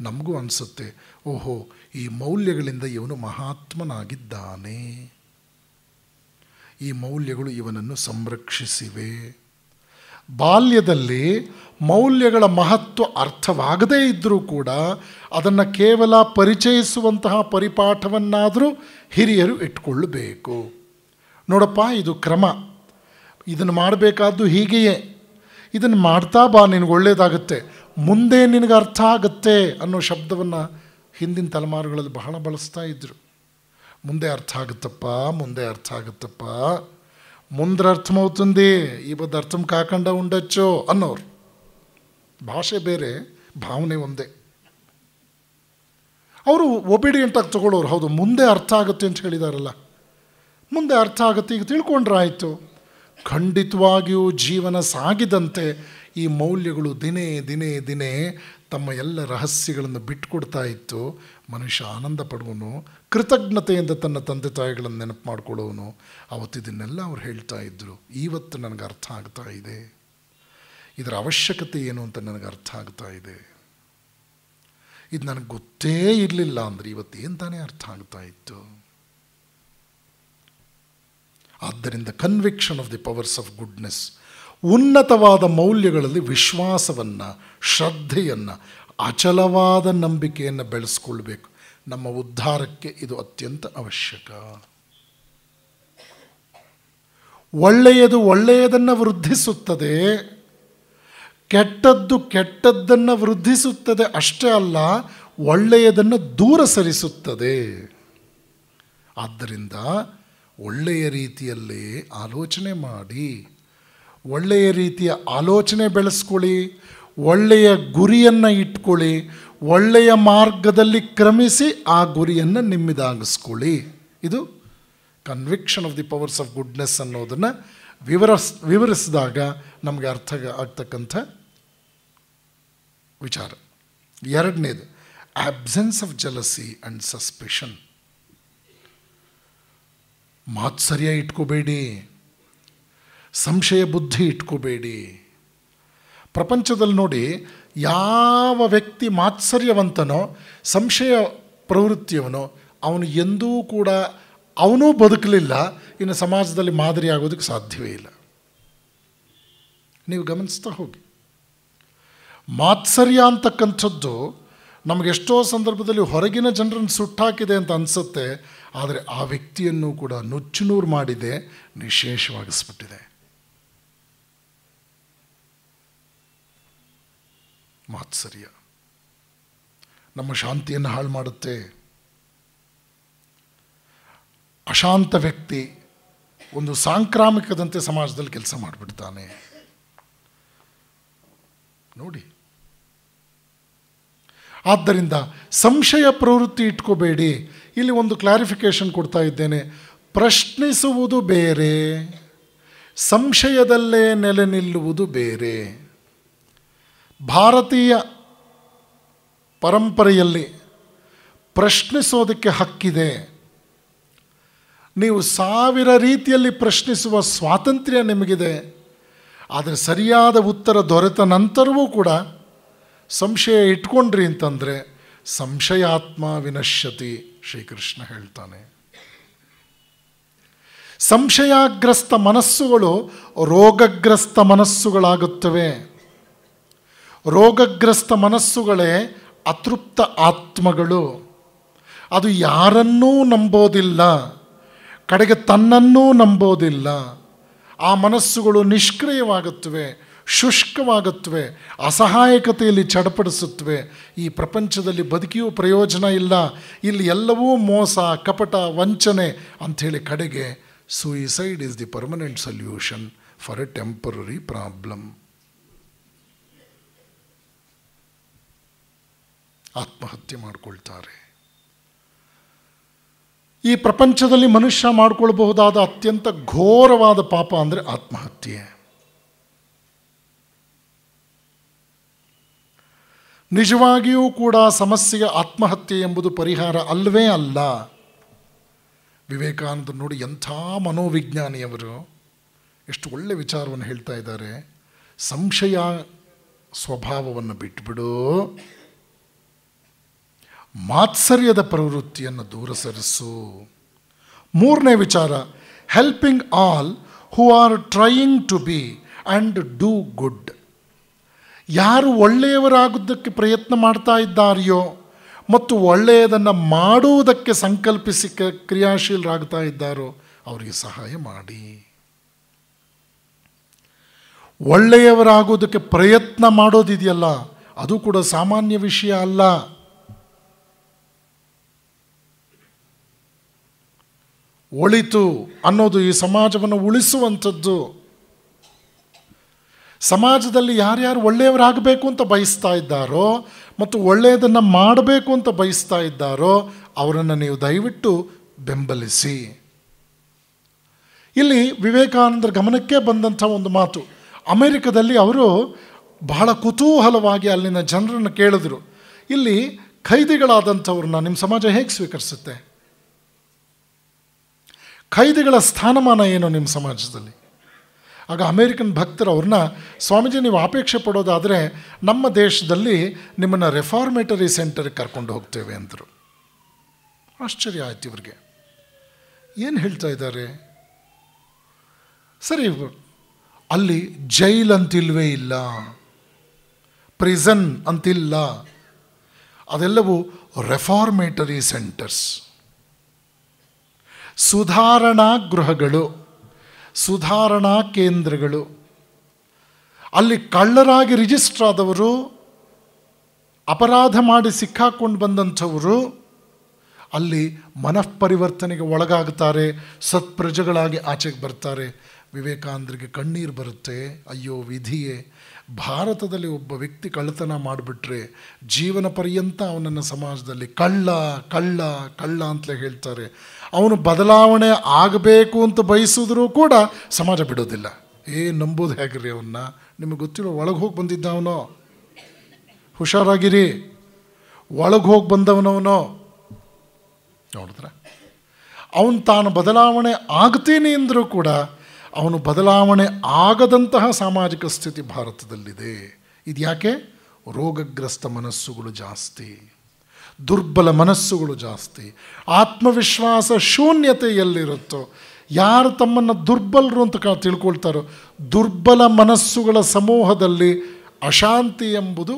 ನಮಗೂ ಅನಿಸುತ್ತೆ ಓಹೋ ಈ ಮೌಲ್ಯಗಳಿಂದ ಇವನು ಮಹಾತ್ಮನಾಗಿದ್ದಾನೆ ಈ ಮೌಲ್ಯಗಳು ಇವನನ್ನು ಸಂರಕ್ಷಿಸಿವೆ ಬಾಲ್ಯದಲ್ಲಿ ಮೌಲ್ಯಗಳ ಮಹತ್ವ ಅರ್ಥವಾಗದೇ ಇದ್ದರೂ ಕೂಡ ಅದನ್ನು ಕೇವಲ ಪರಿಚಯಿಸುವಂತಹ ಪರಿಪಾಠವನ್ನಾದರೂ ಹಿರಿಯರು ಇಟ್ಕೊಳ್ಳಬೇಕು ನೋಡಪ್ಪ ಇದು ಕ್ರಮ ಇದನ್ನು ಮಾಡಬೇಕಾದ್ದು ಹೀಗೆಯೇ ಇದನ್ನು ಮಾಡ್ತಾ ಬಾ ನಿನಗೆ ಒಳ್ಳೆಯದಾಗುತ್ತೆ ಮುಂದೆ ನಿನಗೆ ಅರ್ಥ ಆಗುತ್ತೆ ಅನ್ನೋ ಶಬ್ದವನ್ನು ಹಿಂದಿನ ತಲೆಮಾರುಗಳಲ್ಲಿ ಬಹಳ ಬಳಸ್ತಾ ಇದ್ದರು ಮುಂದೆ ಅರ್ಥ ಆಗುತ್ತಪ್ಪ ಮುಂದೆ ಅರ್ಥ ಆಗುತ್ತಪ್ಪ ముందర అర్థమవుతుంది ఇవద్దు అర్థం కాకుండా ఉండొచ్చు అన్నవారు ಭಾಷೆ ಬೇರೆ ಭಾವನೆ ಒಂದೇ ಅವರು ಒಬಿಡಿಯೆಂಟಾಗಿ ತಗೊಳ್ಳೋರು ಹೌದು ಮುಂದೆ ಅರ್ಥ ಆಗುತ್ತೆ ಅಂತ ಹೇಳಿದಾರಲ್ಲ ಮುಂದೆ ಅರ್ಥ ಆಗುತ್ತೆ ಈಗ ತಿಳ್ಕೊಂಡ್ರೆ ಆಯಿತು ಖಂಡಿತವಾಗಿಯೂ ಜೀವನ ಸಾಗಿದಂತೆ ಈ ಮೌಲ್ಯಗಳು ದಿನೇ ದಿನೇ ದಿನೇ ತಮ್ಮ ಎಲ್ಲ ರಹಸ್ಯಗಳನ್ನು ಬಿಟ್ಕೊಡ್ತಾ ಇತ್ತು ಮನುಷ್ಯ ಆನಂದ ಪಡುವನು ಕೃತಜ್ಞತೆಯಿಂದ ತನ್ನ ತಂದೆ ತಾಯಿಗಳನ್ನು ನೆನಪು ಮಾಡಿಕೊಳ್ಳೋನು ಅವತ್ತು ಇದನ್ನೆಲ್ಲ ಅವ್ರು ಹೇಳ್ತಾ ಇದ್ದರು ಇವತ್ತು ನನಗೆ ಅರ್ಥ ಆಗ್ತಾ ಇದೆ ಇದರ ಅವಶ್ಯಕತೆ ಏನು ಅಂತ ನನಗೆ ಅರ್ಥ ಆಗ್ತಾ ಇದೆ ಇದು ನನಗೆ ಗೊತ್ತೇ ಇರಲಿಲ್ಲ ಅಂದರೆ ಏನು ತಾನೇ ಅರ್ಥ ಆಗ್ತಾ ಇತ್ತು ಆದ್ದರಿಂದ conviction of the powers of goodness ಉನ್ನತವಾದ ಮೌಲ್ಯಗಳಲ್ಲಿ ವಿಶ್ವಾಸವನ್ನು ಶ್ರದ್ಧೆಯನ್ನು ಅಚಲವಾದ ನಂಬಿಕೆಯನ್ನು ಬೆಳೆಸ್ಕೊಳ್ಬೇಕು ನಮ್ಮ ಉದ್ಧಾರಕ್ಕೆ ಇದು ಅತ್ಯಂತ ಅವಶ್ಯಕ ಒಳ್ಳೆಯದು ಒಳ್ಳೆಯದನ್ನು ವೃದ್ಧಿಸುತ್ತದೆ ಕೆಟ್ಟದ್ದು ಕೆಟ್ಟದ್ದನ್ನು ವೃದ್ಧಿಸುತ್ತದೆ ಅಷ್ಟೇ ಅಲ್ಲ ಒಳ್ಳೆಯದನ್ನು ದೂರ ಸರಿಸುತ್ತದೆ ಆದ್ದರಿಂದ ಒಳ್ಳೆಯ ರೀತಿಯಲ್ಲಿ ಆಲೋಚನೆ ಮಾಡಿ ಒಳ್ಳೆಯ ರೀತಿಯ ಆಲೋಚನೆ ಬೆಳೆಸ್ಕೊಳ್ಳಿ ಒಳ್ಳೆಯ ಗುರಿಯನ್ನು ಇಟ್ಕೊಳ್ಳಿ ಒಳ್ಳೆಯ ಮಾರ್ಗದಲ್ಲಿ ಕ್ರಮಿಸಿ ಆ ಗುರಿಯನ್ನು ನಿಮ್ಮಿದಾಗಿಸ್ಕೊಳ್ಳಿ ಇದು conviction of the powers of goodness ಅನ್ನೋದನ್ನು ವಿವರಿಸ್ ವಿವರಿಸಿದಾಗ ನಮಗೆ ಅರ್ಥ ಆಗ್ತಕ್ಕಂಥ ವಿಚಾರ ಎರಡನೇದು absence of jealousy and suspicion ಮಾತು ಸರಿಯಾಗಿ ಇಟ್ಕೋಬೇಡಿ ಸಂಶಯ ಬುದ್ಧಿ ಇಟ್ಕೋಬೇಡಿ ಪ್ರಪಂಚದಲ್ಲಿ ನೋಡಿ ಯಾವ ವ್ಯಕ್ತಿ ಮಾತ್ಸರ್ಯವಂತನೋ ಸಂಶಯ ಪ್ರವೃತ್ತಿಯವನೋ ಅವನು ಎಂದೂ ಕೂಡ ಅವನೂ ಬದುಕಲಿಲ್ಲ ಇನ್ನು ಸಮಾಜದಲ್ಲಿ ಮಾದರಿ ಆಗೋದಕ್ಕೆ ಸಾಧ್ಯವೇ ಇಲ್ಲ ನೀವು ಗಮನಿಸ್ತಾ ಹೋಗಿ ಮಾತ್ಸರ್ಯ ಅಂತಕ್ಕಂಥದ್ದು ನಮಗೆಷ್ಟೋ ಸಂದರ್ಭದಲ್ಲಿ ಹೊರಗಿನ ಜನರನ್ನು ಸುಟ್ಟಾಕಿದೆ ಅಂತ ಅನಿಸುತ್ತೆ ಆದರೆ ಆ ವ್ಯಕ್ತಿಯನ್ನು ಕೂಡ ನುಚ್ಚುನೂರು ಮಾಡಿದೆ ವಿಶೇಷವಾಗಿಸ್ಬಿಟ್ಟಿದೆ ಮಾತ್ಸರ್ಯ ನಮ್ಮ ಶಾಂತಿಯನ್ನು ಹಾಳು ಮಾಡುತ್ತೆ ಅಶಾಂತ ವ್ಯಕ್ತಿ ಒಂದು ಸಾಂಕ್ರಾಮಿಕದಂತೆ ಸಮಾಜದಲ್ಲಿ ಕೆಲಸ ಮಾಡಿಬಿಡ್ತಾನೆ ನೋಡಿ ಆದ್ದರಿಂದ ಸಂಶಯ ಪ್ರವೃತ್ತಿ ಇಟ್ಕೋಬೇಡಿ ಇಲ್ಲಿ ಒಂದು ಕ್ಲಾರಿಫಿಕೇಶನ್ ಕೊಡ್ತಾ ಇದ್ದೇನೆ ಪ್ರಶ್ನಿಸುವುದು ಬೇರೆ ಸಂಶಯದಲ್ಲೇ ನೆಲೆ ನಿಲ್ಲುವುದು ಬೇರೆ ಭಾರತೀಯ ಪರಂಪರೆಯಲ್ಲಿ ಪ್ರಶ್ನಿಸೋದಕ್ಕೆ ಹಕ್ಕಿದೆ ನೀವು ಸಾವಿರ ರೀತಿಯಲ್ಲಿ ಪ್ರಶ್ನಿಸುವ ಸ್ವಾತಂತ್ರ್ಯ ನಿಮಗಿದೆ ಆದರೆ ಸರಿಯಾದ ಉತ್ತರ ದೊರೆತ ನಂತರವೂ ಕೂಡ ಸಂಶಯ ಇಟ್ಕೊಂಡ್ರಿ ಅಂತಂದರೆ ಸಂಶಯಾತ್ಮ ವಿನಶ್ಯತಿ ಶ್ರೀಕೃಷ್ಣ ಹೇಳ್ತಾನೆ ಸಂಶಯಾಗ್ರಸ್ತ ಮನಸ್ಸುಗಳು ರೋಗಗ್ರಸ್ತ ಮನಸ್ಸುಗಳಾಗುತ್ತವೆ ರೋಗಗ್ರಸ್ತ ಮನಸ್ಸುಗಳೇ ಅತೃಪ್ತ ಆತ್ಮಗಳು ಅದು ಯಾರನ್ನೂ ನಂಬೋದಿಲ್ಲ ಕಡೆಗೆ ತನ್ನನ್ನೂ ನಂಬೋದಿಲ್ಲ ಆ ಮನಸ್ಸುಗಳು ನಿಷ್ಕ್ರಿಯವಾಗುತ್ತವೆ ಶುಷ್ಕವಾಗುತ್ತವೆ ಅಸಹಾಯಕತೆಯಲ್ಲಿ ಚಡಪಡಿಸುತ್ತವೆ ಈ ಪ್ರಪಂಚದಲ್ಲಿ ಬದುಕಿಯೂ ಪ್ರಯೋಜನ ಇಲ್ಲ ಇಲ್ಲಿ ಎಲ್ಲವೂ ಮೋಸ ಕಪಟ ವಂಚನೆ ಅಂಥೇಳಿ ಕಡೆಗೆ suicide is the permanent solution for a temporary problem ಆತ್ಮಹತ್ಯೆ ಮಾಡಿಕೊಳ್ತಾರೆ ಈ ಪ್ರಪಂಚದಲ್ಲಿ ಮನುಷ್ಯ ಮಾಡಿಕೊಳ್ಬಹುದಾದ ಅತ್ಯಂತ ಘೋರವಾದ ಪಾಪ ಅಂದರೆ ಆತ್ಮಹತ್ಯೆ ನಿಜವಾಗಿಯೂ ಕೂಡ ಸಮಸ್ಯೆಗೆ ಆತ್ಮಹತ್ಯೆ ಎಂಬುದು ಪರಿಹಾರ ಅಲ್ಲವೇ ಅಲ್ಲ ವಿವೇಕಾನಂದ ನೋಡಿ ಎಂಥ ಮನೋವಿಜ್ಞಾನಿಯವರು ಎಷ್ಟು ಒಳ್ಳೆಯ ವಿಚಾರವನ್ನು ಹೇಳ್ತಾ ಇದ್ದಾರೆ ಸಂಶಯ ಸ್ವಭಾವವನ್ನು ಬಿಟ್ಟುಬಿಡು ಮಾತ್ಸರ್ಯದ ಪ್ರವೃತ್ತಿಯನ್ನು ದೂರ ಸರಿಸು ಮೂರನೇ ವಿಚಾರ helping all who are trying to be and do good ಯಾರು ಒಳ್ಳೆಯವರಾಗುವುದಕ್ಕೆ ಪ್ರಯತ್ನ ಮಾಡ್ತಾ ಇದ್ದಾರೆಯೋ ಮತ್ತು ಒಳ್ಳೆಯದನ್ನು ಮಾಡುವುದಕ್ಕೆ ಸಂಕಲ್ಪಿಸಿ ಕ ಕ್ರಿಯಾಶೀಲರಾಗ್ತಾ ಇದ್ದಾರೋ ಅವರಿಗೆ ಸಹಾಯ ಮಾಡಿ ಒಳ್ಳೆಯವರಾಗೋದಕ್ಕೆ ಪ್ರಯತ್ನ ಮಾಡೋದಿದೆಯಲ್ಲ ಅದು ಕೂಡ ಸಾಮಾನ್ಯ ವಿಷಯ ಅಲ್ಲ ಒಳಿತು ಅನ್ನೋದು ಈ ಸಮಾಜವನ್ನು ಉಳಿಸುವಂಥದ್ದು ಸಮಾಜದಲ್ಲಿ ಯಾರ್ಯಾರು ಒಳ್ಳೆಯವರಾಗಬೇಕು ಅಂತ ಬಯಸ್ತಾ ಇದ್ದಾರೋ ಮತ್ತು ಒಳ್ಳೆಯದನ್ನು ಮಾಡಬೇಕು ಅಂತ ಬಯಸ್ತಾ ಇದ್ದಾರೋ ಅವರನ್ನು ನೀವು ದಯವಿಟ್ಟು ಬೆಂಬಲಿಸಿ ಇಲ್ಲಿ ವಿವೇಕಾನಂದರ ಗಮನಕ್ಕೆ ಬಂದಂಥ ಒಂದು ಮಾತು ಅಮೆರಿಕದಲ್ಲಿ ಅವರು ಬಹಳ ಕುತೂಹಲವಾಗಿ ಅಲ್ಲಿನ ಜನರನ್ನು ಕೇಳಿದ್ರು ಇಲ್ಲಿ ಖೈದಿಗಳಾದಂಥವ್ರನ್ನ ನಿಮ್ಮ ಸಮಾಜ ಹೇಗೆ ಸ್ವೀಕರಿಸುತ್ತೆ ಖೈದಿಗಳ ಸ್ಥಾನಮಾನ ಏನು ನಿಮ್ಮ ಸಮಾಜದಲ್ಲಿ ಆಗ ಅಮೇರಿಕನ್ ಭಕ್ತರು ಅವ್ರನ್ನ ಸ್ವಾಮೀಜಿ ನೀವು ಅಪೇಕ್ಷೆ ಪಡೋದಾದರೆ ನಮ್ಮ ದೇಶದಲ್ಲಿ ನಿಮ್ಮನ್ನು ರೆಫಾರ್ಮೇಟರಿ ಸೆಂಟರ್ಗೆ ಕರ್ಕೊಂಡು ಹೋಗ್ತೇವೆ ಅಂದರು ಆಶ್ಚರ್ಯ ಆಯ್ತು ಇವ್ರಿಗೆ ಏನು ಹೇಳ್ತಾ ಇದ್ದಾರೆ ಸರಿ ಅಲ್ಲಿ ಜೈಲ್ ಅಂತಿಲ್ವೇ ಇಲ್ಲ ಪ್ರಿಸನ್ ಅಂತಿಲ್ಲ ಅದೆಲ್ಲವೂ ರೆಫಾರ್ಮೇಟರಿ ಸೆಂಟರ್ಸ್ ಸುಧಾರಣಾ ಗೃಹಗಳು ಸುಧಾರಣಾ ಕೇಂದ್ರಗಳು ಅಲ್ಲಿ ಕಳ್ಳರಾಗಿ ರಿಜಿಸ್ಟರ್ ಆದವರು ಅಪರಾಧ ಮಾಡಿ ಸಿಕ್ಕಾಕೊಂಡು ಬಂದಂಥವರು ಅಲ್ಲಿ ಮನಃಪರಿವರ್ತನೆಗೆ ಒಳಗಾಗ್ತಾರೆ ಸತ್ಪ್ರಜೆಗಳಾಗಿ ಆಚೆಗೆ ಬರ್ತಾರೆ ವಿವೇಕಾನಂದರಿಗೆ ಕಣ್ಣೀರು ಬರುತ್ತೆ ಅಯ್ಯೋ ವಿಧಿಯೇ ಭಾರತದಲ್ಲಿ ಒಬ್ಬ ವ್ಯಕ್ತಿ ಕಳ್ಳತನ ಮಾಡಿಬಿಟ್ರೆ ಜೀವನ ಪರ್ಯಂತ ಅವನನ್ನು ಸಮಾಜದಲ್ಲಿ ಕಳ್ಳ ಕಳ್ಳ ಕಳ್ಳ ಅಂತಲೇ ಹೇಳ್ತಾರೆ ಅವನು ಬದಲಾವಣೆ ಆಗಬೇಕು ಅಂತ ಬಯಸಿದ್ರೂ ಕೂಡ ಸಮಾಜ ಬಿಡೋದಿಲ್ಲ ಏ ನಂಬೋದು ಹೇಗ್ರಿ ಅವನ್ನ ನಿಮಗೆ ಗೊತ್ತಿರೋ ಒಳಗೆ ಹೋಗಿ ಬಂದಿದ್ದ ಅವನು ಹುಷಾರಾಗಿರಿ ಒಳಗೆ ಹೋಗಿ ಬಂದವನವನು ನೋಡಿದ್ರ ಅವನು ತಾನು ಬದಲಾವಣೆ ಆಗ್ತೀನಿ ಅಂದರೂ ಕೂಡ ಅವನು ಬದಲಾವಣೆ ಆಗದಂತಹ ಸಾಮಾಜಿಕ ಸ್ಥಿತಿ ಭಾರತದಲ್ಲಿದೆ ಇದ್ಯಾಕೆ ರೋಗಗ್ರಸ್ತ ಮನಸ್ಸುಗಳು ಜಾಸ್ತಿ ದುರ್ಬಲ ಮನಸ್ಸುಗಳು ಜಾಸ್ತಿ ಆತ್ಮವಿಶ್ವಾಸ ಶೂನ್ಯತೆ ಎಲ್ಲಿರುತ್ತೋ ಯಾರು ತಮ್ಮನ್ನು ದುರ್ಬಲರು ಅಂತ ಕ ತಿಳ್ಕೊಳ್ತಾರೋ ದುರ್ಬಲ ಮನಸ್ಸುಗಳ ಸಮೂಹದಲ್ಲಿ ಅಶಾಂತಿ ಎಂಬುದು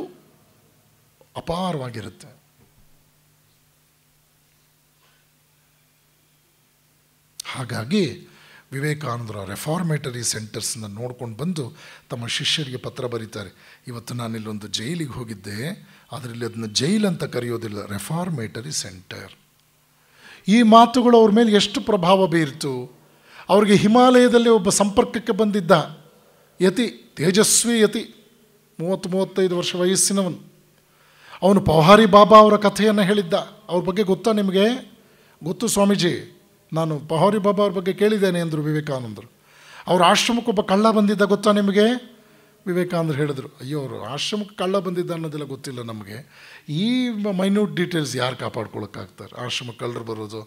ಅಪಾರವಾಗಿರುತ್ತೆ ಹಾಗಾಗಿ ವಿವೇಕಾನಂದರ ರೆಫಾರ್ಮೇಟರಿ ಸೆಂಟರ್ಸನ್ನ ನೋಡ್ಕೊಂಡು ಬಂದು ತಮ್ಮ ಶಿಷ್ಯರಿಗೆ ಪತ್ರ ಬರೀತಾರೆ ಇವತ್ತು ಒಂದು ಜೈಲಿಗೆ ಹೋಗಿದ್ದೆ ಅದರಲ್ಲಿ ಅದನ್ನು ಜೈಲ್ ಅಂತ ಕರೆಯೋದಿಲ್ಲ ರೆಫಾರ್ಮೇಟರಿ ಸೆಂಟರ್ ಈ ಮಾತುಗಳು ಅವ್ರ ಮೇಲೆ ಎಷ್ಟು ಪ್ರಭಾವ ಬೀರಿತು ಅವರಿಗೆ ಹಿಮಾಲಯದಲ್ಲಿ ಒಬ್ಬ ಸಂಪರ್ಕಕ್ಕೆ ಬಂದಿದ್ದ ಯತಿ ತೇಜಸ್ವಿ ಯತಿ ಮೂವತ್ತು ಮೂವತ್ತೈದು ವರ್ಷ ವಯಸ್ಸಿನವನು ಅವನು ಪೌಹಾರಿ ಬಾಬಾ ಅವರ ಕಥೆಯನ್ನು ಹೇಳಿದ್ದ ಅವ್ರ ಬಗ್ಗೆ ಗೊತ್ತಾ ನಿಮಗೆ ಗೊತ್ತು ಸ್ವಾಮೀಜಿ ನಾನು ಪಹೋರಿ ಬಾಬಾ ಅವ್ರ ಬಗ್ಗೆ ಕೇಳಿದ್ದೇನೆ ಅಂದರು ವಿವೇಕಾನಂದರು ಅವ್ರ ಆಶ್ರಮಕ್ಕೆ ಕಳ್ಳ ಬಂದಿದ್ದ ಗೊತ್ತಾ ನಿಮಗೆ ವಿವೇಕಾನಂದರು ಹೇಳಿದರು ಅಯ್ಯೋ ಅವರು ಆಶ್ರಮಕ್ಕೆ ಕಳ್ಳ ಬಂದಿದ್ದ ಅನ್ನೋದೆಲ್ಲ ಗೊತ್ತಿಲ್ಲ ನಮಗೆ ಈ ಮೈನ್ಯೂಟ್ ಡೀಟೇಲ್ಸ್ ಯಾರು ಕಾಪಾಡ್ಕೊಳ್ಳೋಕ್ಕಾಗ್ತಾರೆ ಆಶ್ರಮಕ್ಕೆ ಕಳ್ಳರು ಬರೋದು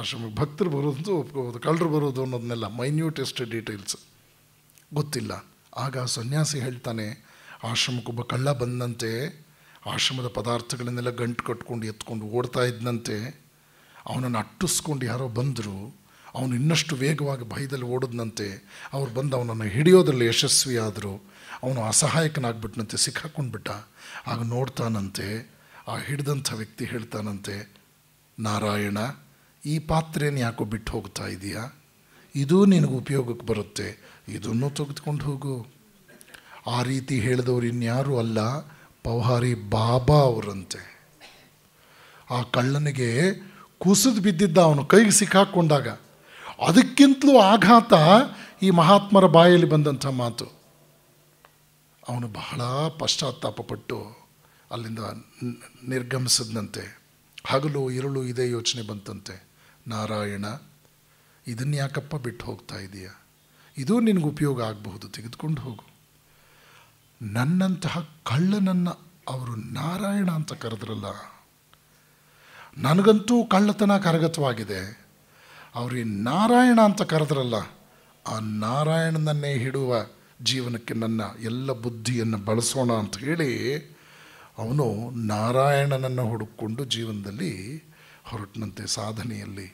ಆಶ್ರಮಕ್ಕೆ ಭಕ್ತರು ಬರೋದು ಒಪ್ಕೋಬೋದು ಕಳ್ಳರು ಬರೋದು ಅನ್ನೋದನ್ನೆಲ್ಲ ಮೈನ್ಯೂಟೆಸ್ಟ್ ಡೀಟೇಲ್ಸ್ ಗೊತ್ತಿಲ್ಲ ಆಗ ಸನ್ಯಾಸಿ ಹೇಳ್ತಾನೆ ಆಶ್ರಮಕ್ಕೊಬ್ಬ ಕಳ್ಳ ಬಂದಂತೆ ಆಶ್ರಮದ ಪದಾರ್ಥಗಳನ್ನೆಲ್ಲ ಗಂಟು ಕಟ್ಕೊಂಡು ಎತ್ಕೊಂಡು ಓಡ್ತಾ ಇದ್ದಂತೆ ಅವನನ್ನು ಅಟ್ಟಿಸ್ಕೊಂಡು ಯಾರೋ ಬಂದರು ಅವನು ಇನ್ನಷ್ಟು ವೇಗವಾಗಿ ಭಯದಲ್ಲಿ ಓಡಿದ್ನಂತೆ ಅವ್ರು ಬಂದು ಅವನನ್ನು ಹಿಡಿಯೋದ್ರಲ್ಲಿ ಯಶಸ್ವಿಯಾದರು ಅವನು ಅಸಹಾಯಕನಾಗ್ಬಿಟ್ನಂತೆ ಸಿಕ್ಕಾಕೊಂಡ್ಬಿಟ್ಟ ಆಗ ನೋಡ್ತಾನಂತೆ ಆ ಹಿಡಿದಂಥ ವ್ಯಕ್ತಿ ಹೇಳ್ತಾನಂತೆ ನಾರಾಯಣ ಈ ಪಾತ್ರೆಯನ್ನು ಯಾಕೋ ಬಿಟ್ಟು ಹೋಗ್ತಾ ಇದೆಯಾ ಇದೂ ನಿನಗೆ ಉಪಯೋಗಕ್ಕೆ ಬರುತ್ತೆ ಇದನ್ನು ತೆಗೆದುಕೊಂಡು ಹೋಗು ಆ ರೀತಿ ಹೇಳಿದವರು ಇನ್ಯಾರೂ ಅಲ್ಲ ಪೌಹಾರಿ ಬಾಬಾ ಅವರಂತೆ ಆ ಕಳ್ಳನಿಗೆ ಕುಸಿದು ಬಿದ್ದಿದ್ದ ಅವನು ಕೈಗೆ ಸಿಕ್ಕಾಕ್ಕೊಂಡಾಗ ಅದಕ್ಕಿಂತಲೂ ಆಘಾತ ಈ ಮಹಾತ್ಮರ ಬಾಯಲ್ಲಿ ಬಂದಂಥ ಮಾತು ಅವನು ಬಹಳ ಪಶ್ಚಾತ್ತಾಪಪಟ್ಟು ಅಲ್ಲಿಂದ ನಿರ್ಗಮಿಸಿದಂತೆ ಹಗಲು ಇರುಳು ಇದೇ ಯೋಚನೆ ಬಂತಂತೆ ನಾರಾಯಣ ಇದನ್ನು ಯಾಕಪ್ಪ ಬಿಟ್ಟು ಹೋಗ್ತಾ ಇದೆಯಾ ಇದು ನಿನಗೆ ಉಪಯೋಗ ಆಗಬಹುದು ತೆಗೆದುಕೊಂಡು ಹೋಗು ನನ್ನಂತಹ ಕಳ್ಳನನ್ನು ಅವರು ನಾರಾಯಣ ಅಂತ ಕರೆದ್ರಲ್ಲ ನನಗಂತೂ ಕಳ್ಳತನ ಕರಗತವಾಗಿದೆ ಅವರು ನಾರಾಯಣ ಅಂತ ಕರೆದ್ರಲ್ಲ ಆ ನಾರಾಯಣನನ್ನೇ ಹಿಡುವ ಜೀವನಕ್ಕೆ ನನ್ನ ಎಲ್ಲ ಬುದ್ಧಿಯನ್ನು ಬಳಸೋಣ ಅಂತ ಹೇಳಿ ಅವನು ನಾರಾಯಣನನ್ನು ಹುಡುಕೊಂಡು ಜೀವನದಲ್ಲಿ ಹೊರಟನಂತೆ ಸಾಧನೆಯಲ್ಲಿ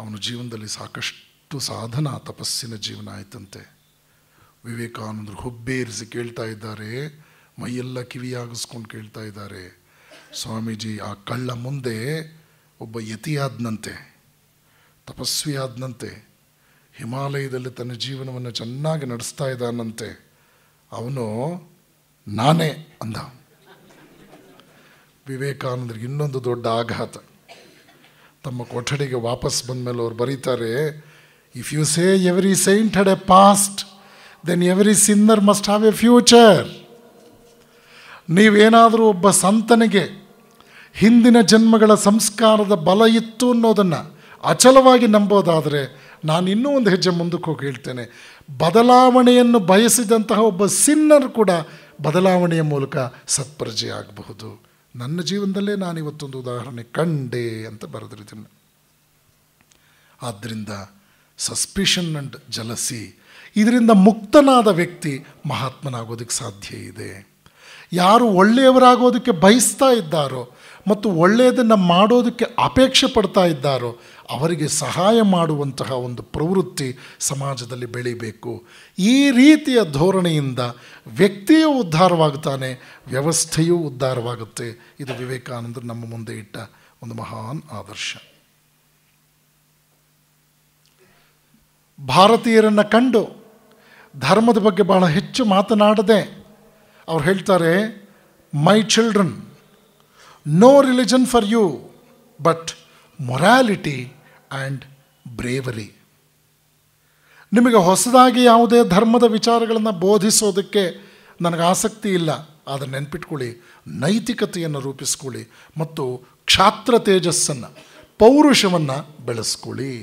ಅವನು ಜೀವನದಲ್ಲಿ ಸಾಕಷ್ಟು ಸಾಧನ ತಪಸ್ಸಿನ ಜೀವನ ಆಯ್ತಂತೆ ವಿವೇಕಾನಂದರು ಹುಬ್ಬೇರಿಸಿ ಕೇಳ್ತಾ ಇದ್ದಾರೆ ಮೈಯೆಲ್ಲ ಕಿವಿಯಾಗಿಸ್ಕೊಂಡು ಕೇಳ್ತಾ ಇದ್ದಾರೆ ಸ್ವಾಮೀಜಿ ಆ ಕಳ್ಳ ಮುಂದೆ ಒಬ್ಬ ಯತಿಯಾದನಂತೆ ತಪಸ್ವಿ ಆದನಂತೆ ಹಿಮಾಲಯದಲ್ಲಿ ತನ್ನ ಜೀವನವನ್ನು ಚೆನ್ನಾಗಿ ನಡೆಸ್ತಾ ಇದ್ದಾನಂತೆ ಅವನು ನಾನೇ ಅಂದ ವಿವೇಕಾನಂದರಿಗೆ ಇನ್ನೊಂದು ದೊಡ್ಡ ಆಘಾತ ತಮ್ಮ ಕೊಠಡಿಗೆ ವಾಪಸ್ ಬಂದ ಮೇಲೆ ಅವ್ರು ಬರೀತಾರೆ if you say every saint had a past then every sinner must have a future ನೀವೇನಾದರೂ ಒಬ್ಬ ಸಂತನಿಗೆ ಹಿಂದಿನ ಜನ್ಮಗಳ ಸಂಸ್ಕಾರದ ಬಲ ಇತ್ತು ಅನ್ನೋದನ್ನು ಅಚಲವಾಗಿ ನಂಬೋದಾದರೆ ನಾನು ಇನ್ನೂ ಒಂದು ಹೆಜ್ಜೆ ಮುಂದಕ್ಕೆ ಹೋಗಿ ಹೇಳ್ತೇನೆ ಬದಲಾವಣೆಯನ್ನು ಬಯಸಿದಂತಹ ಒಬ್ಬ ಸಿನ್ನರ್ ಕೂಡ ಬದಲಾವಣೆಯ ಮೂಲಕ ಸತ್ಪ್ರಜೆಯಾಗಬಹುದು ನನ್ನ ಜೀವನದಲ್ಲೇ ನಾನು ಇವತ್ತೊಂದು ಉದಾಹರಣೆ ಕಂಡೆ ಅಂತ ಬರೆದಿರ್ತೀನಿ ಆದ್ದರಿಂದ ಸಸ್ಪಿಷನ್ ಅಂಡ್ ಜಲಸಿ ಇದರಿಂದ ಮುಕ್ತನಾದ ವ್ಯಕ್ತಿ ಮಹಾತ್ಮನಾಗೋದಕ್ಕೆ ಸಾಧ್ಯ ಇದೆ ಯಾರು ಒಳ್ಳೆಯವರಾಗೋದಕ್ಕೆ ಬಯಸ್ತಾ ಇದ್ದಾರೋ ಮತ್ತು ಒಳ್ಳೆಯದನ್ನು ಮಾಡೋದಕ್ಕೆ ಅಪೇಕ್ಷೆ ಪಡ್ತಾ ಇದ್ದಾರೋ ಅವರಿಗೆ ಸಹಾಯ ಮಾಡುವಂತಹ ಒಂದು ಪ್ರವೃತ್ತಿ ಸಮಾಜದಲ್ಲಿ ಬೆಳೀಬೇಕು ಈ ರೀತಿಯ ಧೋರಣೆಯಿಂದ ವ್ಯಕ್ತಿಯೂ ಉದ್ಧಾರವಾಗುತ್ತಾನೆ ವ್ಯವಸ್ಥೆಯೂ ಉದ್ಧಾರವಾಗುತ್ತೆ ಇದು ವಿವೇಕಾನಂದರು ನಮ್ಮ ಮುಂದೆ ಇಟ್ಟ ಒಂದು ಮಹಾನ್ ಆದರ್ಶ ಭಾರತೀಯರನ್ನು ಕಂಡು ಧರ್ಮದ ಬಗ್ಗೆ ಬಹಳ ಹೆಚ್ಚು ಮಾತನಾಡದೆ ಅವ್ರು ಹೇಳ್ತಾರೆ my children no religion for you but morality and bravery ನಿಮಗೆ ಹೊಸದಾಗಿ ಯಾವುದೇ ಧರ್ಮದ ವಿಚಾರಗಳನ್ನು ಬೋಧಿಸೋದಕ್ಕೆ ನನಗೆ ಆಸಕ್ತಿ ಇಲ್ಲ ಅದನ್ನು ನೆನ್ಪಿಟ್ಕೊಳ್ಳಿ ನೈತಿಕತೆಯನ್ನು ರೂಪಿಸ್ಕೊಳ್ಳಿ ಮತ್ತು ಕ್ಷಾತ್ರ ತೇಜಸ್ಸನ್ನು ಪೌರುಷವನ್ನು ಬೆಳೆಸ್ಕೊಳ್ಳಿ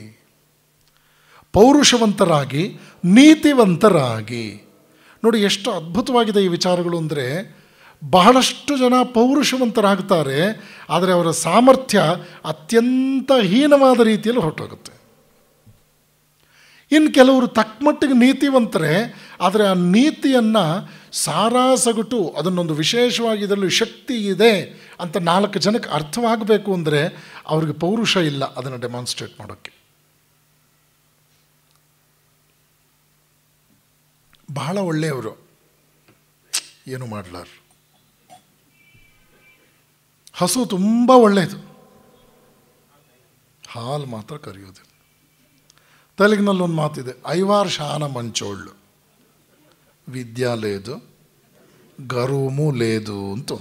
ಪೌರುಷವಂತರಾಗಿ ನೀತಿವಂತರಾಗಿ ನೋಡಿ ಎಷ್ಟು ಅದ್ಭುತವಾಗಿದೆ ಈ ವಿಚಾರಗಳು ಅಂದರೆ ಬಹಳಷ್ಟು ಜನ ಪೌರುಷವಂತರಾಗ್ತಾರೆ ಆದರೆ ಅವರ ಸಾಮರ್ಥ್ಯ ಅತ್ಯಂತ ಹೀನವಾದ ರೀತಿಯಲ್ಲಿ ಹೊರಟೋಗುತ್ತೆ ಇನ್ನು ಕೆಲವರು ತಕ್ಕಮಟ್ಟಿಗೆ ನೀತಿವಂತರೇ ಆದರೆ ಆ ನೀತಿಯನ್ನು ಸಾರಾಸಗಟು ಅದನ್ನೊಂದು ವಿಶೇಷವಾಗಿ ಇದರಲ್ಲಿ ಶಕ್ತಿ ಇದೆ ಅಂತ ನಾಲ್ಕು ಜನಕ್ಕೆ ಅರ್ಥವಾಗಬೇಕು ಅಂದರೆ ಅವ್ರಿಗೆ ಪೌರುಷ ಇಲ್ಲ ಅದನ್ನು ಡೆಮಾನ್ಸ್ಟ್ರೇಟ್ ಮಾಡೋಕ್ಕೆ ಬಹಳ ಒಳ್ಳೆಯವರು ಏನು ಮಾಡಲಾರು ಹಸು ತುಂಬ ಒಳ್ಳೆಯದು ಹಾಲು ಮಾತ್ರ ಕರೆಯೋದಿಲ್ಲ ತೆಲುಗಿನಲ್ಲೊಂದು ಮಾತಿದೆ ಐವಾರ್ ಶಾನ ಮಂಚೋಳ್ಳು ವಿದ್ಯಾಲೇದು ಗರುಮು ಲೇದು ಅಂತ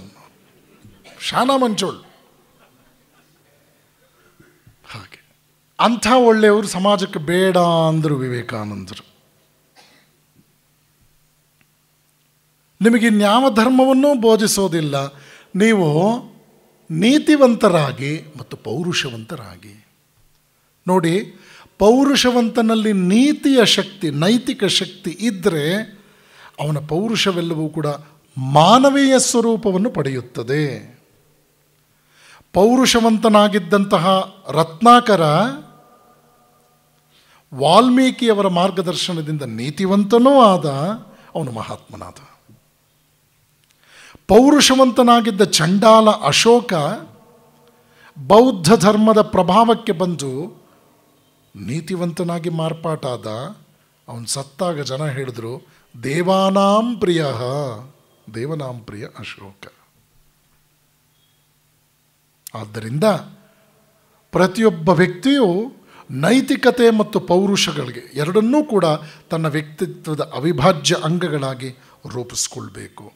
ಶಾನ ಮಂಚೋಳ್ಳು ಹಾಗೆ ಅಂಥ ಒಳ್ಳೆಯವರು ಸಮಾಜಕ್ಕೆ ಬೇಡ ಅಂದರು ವಿವೇಕಾನಂದರು ನಿಮಗೆ ಯಾವ ಧರ್ಮವನ್ನೂ ಬೋಧಿಸೋದಿಲ್ಲ ನೀವು ನೀತಿವಂತರಾಗಿ ಮತ್ತು ಪೌರುಷವಂತರಾಗಿ ನೋಡಿ ಪೌರುಷವಂತನಲ್ಲಿ ನೀತಿಯ ಶಕ್ತಿ ನೈತಿಕ ಶಕ್ತಿ ಇದ್ದರೆ ಅವನ ಪೌರುಷವೆಲ್ಲವೂ ಕೂಡ ಮಾನವೀಯ ಸ್ವರೂಪವನ್ನು ಪಡೆಯುತ್ತದೆ ಪೌರುಷವಂತನಾಗಿದ್ದಂತಹ ರತ್ನಾಕರ ವಾಲ್ಮೀಕಿಯವರ ಮಾರ್ಗದರ್ಶನದಿಂದ ನೀತಿವಂತನೂ ಆದ ಅವನು ಮಹಾತ್ಮನಾದ ಪೌರುಷವಂತನಾಗಿದ್ದ ಚಂಡಾಲ ಅಶೋಕ ಬೌದ್ಧ ಧರ್ಮದ ಪ್ರಭಾವಕ್ಕೆ ಬಂದು ನೀತಿವಂತನಾಗಿ ಮಾರ್ಪಾಟಾದ ಅವನು ಸತ್ತಾಗ ಜನ ಹೇಳಿದರು ದೇವಾನಾಂ ಪ್ರಿಯ ದೇವನಾಂ ಪ್ರಿಯ ಅಶೋಕ ಆದ್ದರಿಂದ ಪ್ರತಿಯೊಬ್ಬ ವ್ಯಕ್ತಿಯು ನೈತಿಕತೆ ಮತ್ತು ಪೌರುಷಗಳಿಗೆ ಎರಡನ್ನೂ ಕೂಡ ತನ್ನ ವ್ಯಕ್ತಿತ್ವದ ಅವಿಭಾಜ್ಯ ಅಂಗಗಳಾಗಿ ರೂಪಿಸ್ಕೊಳ್ಬೇಕು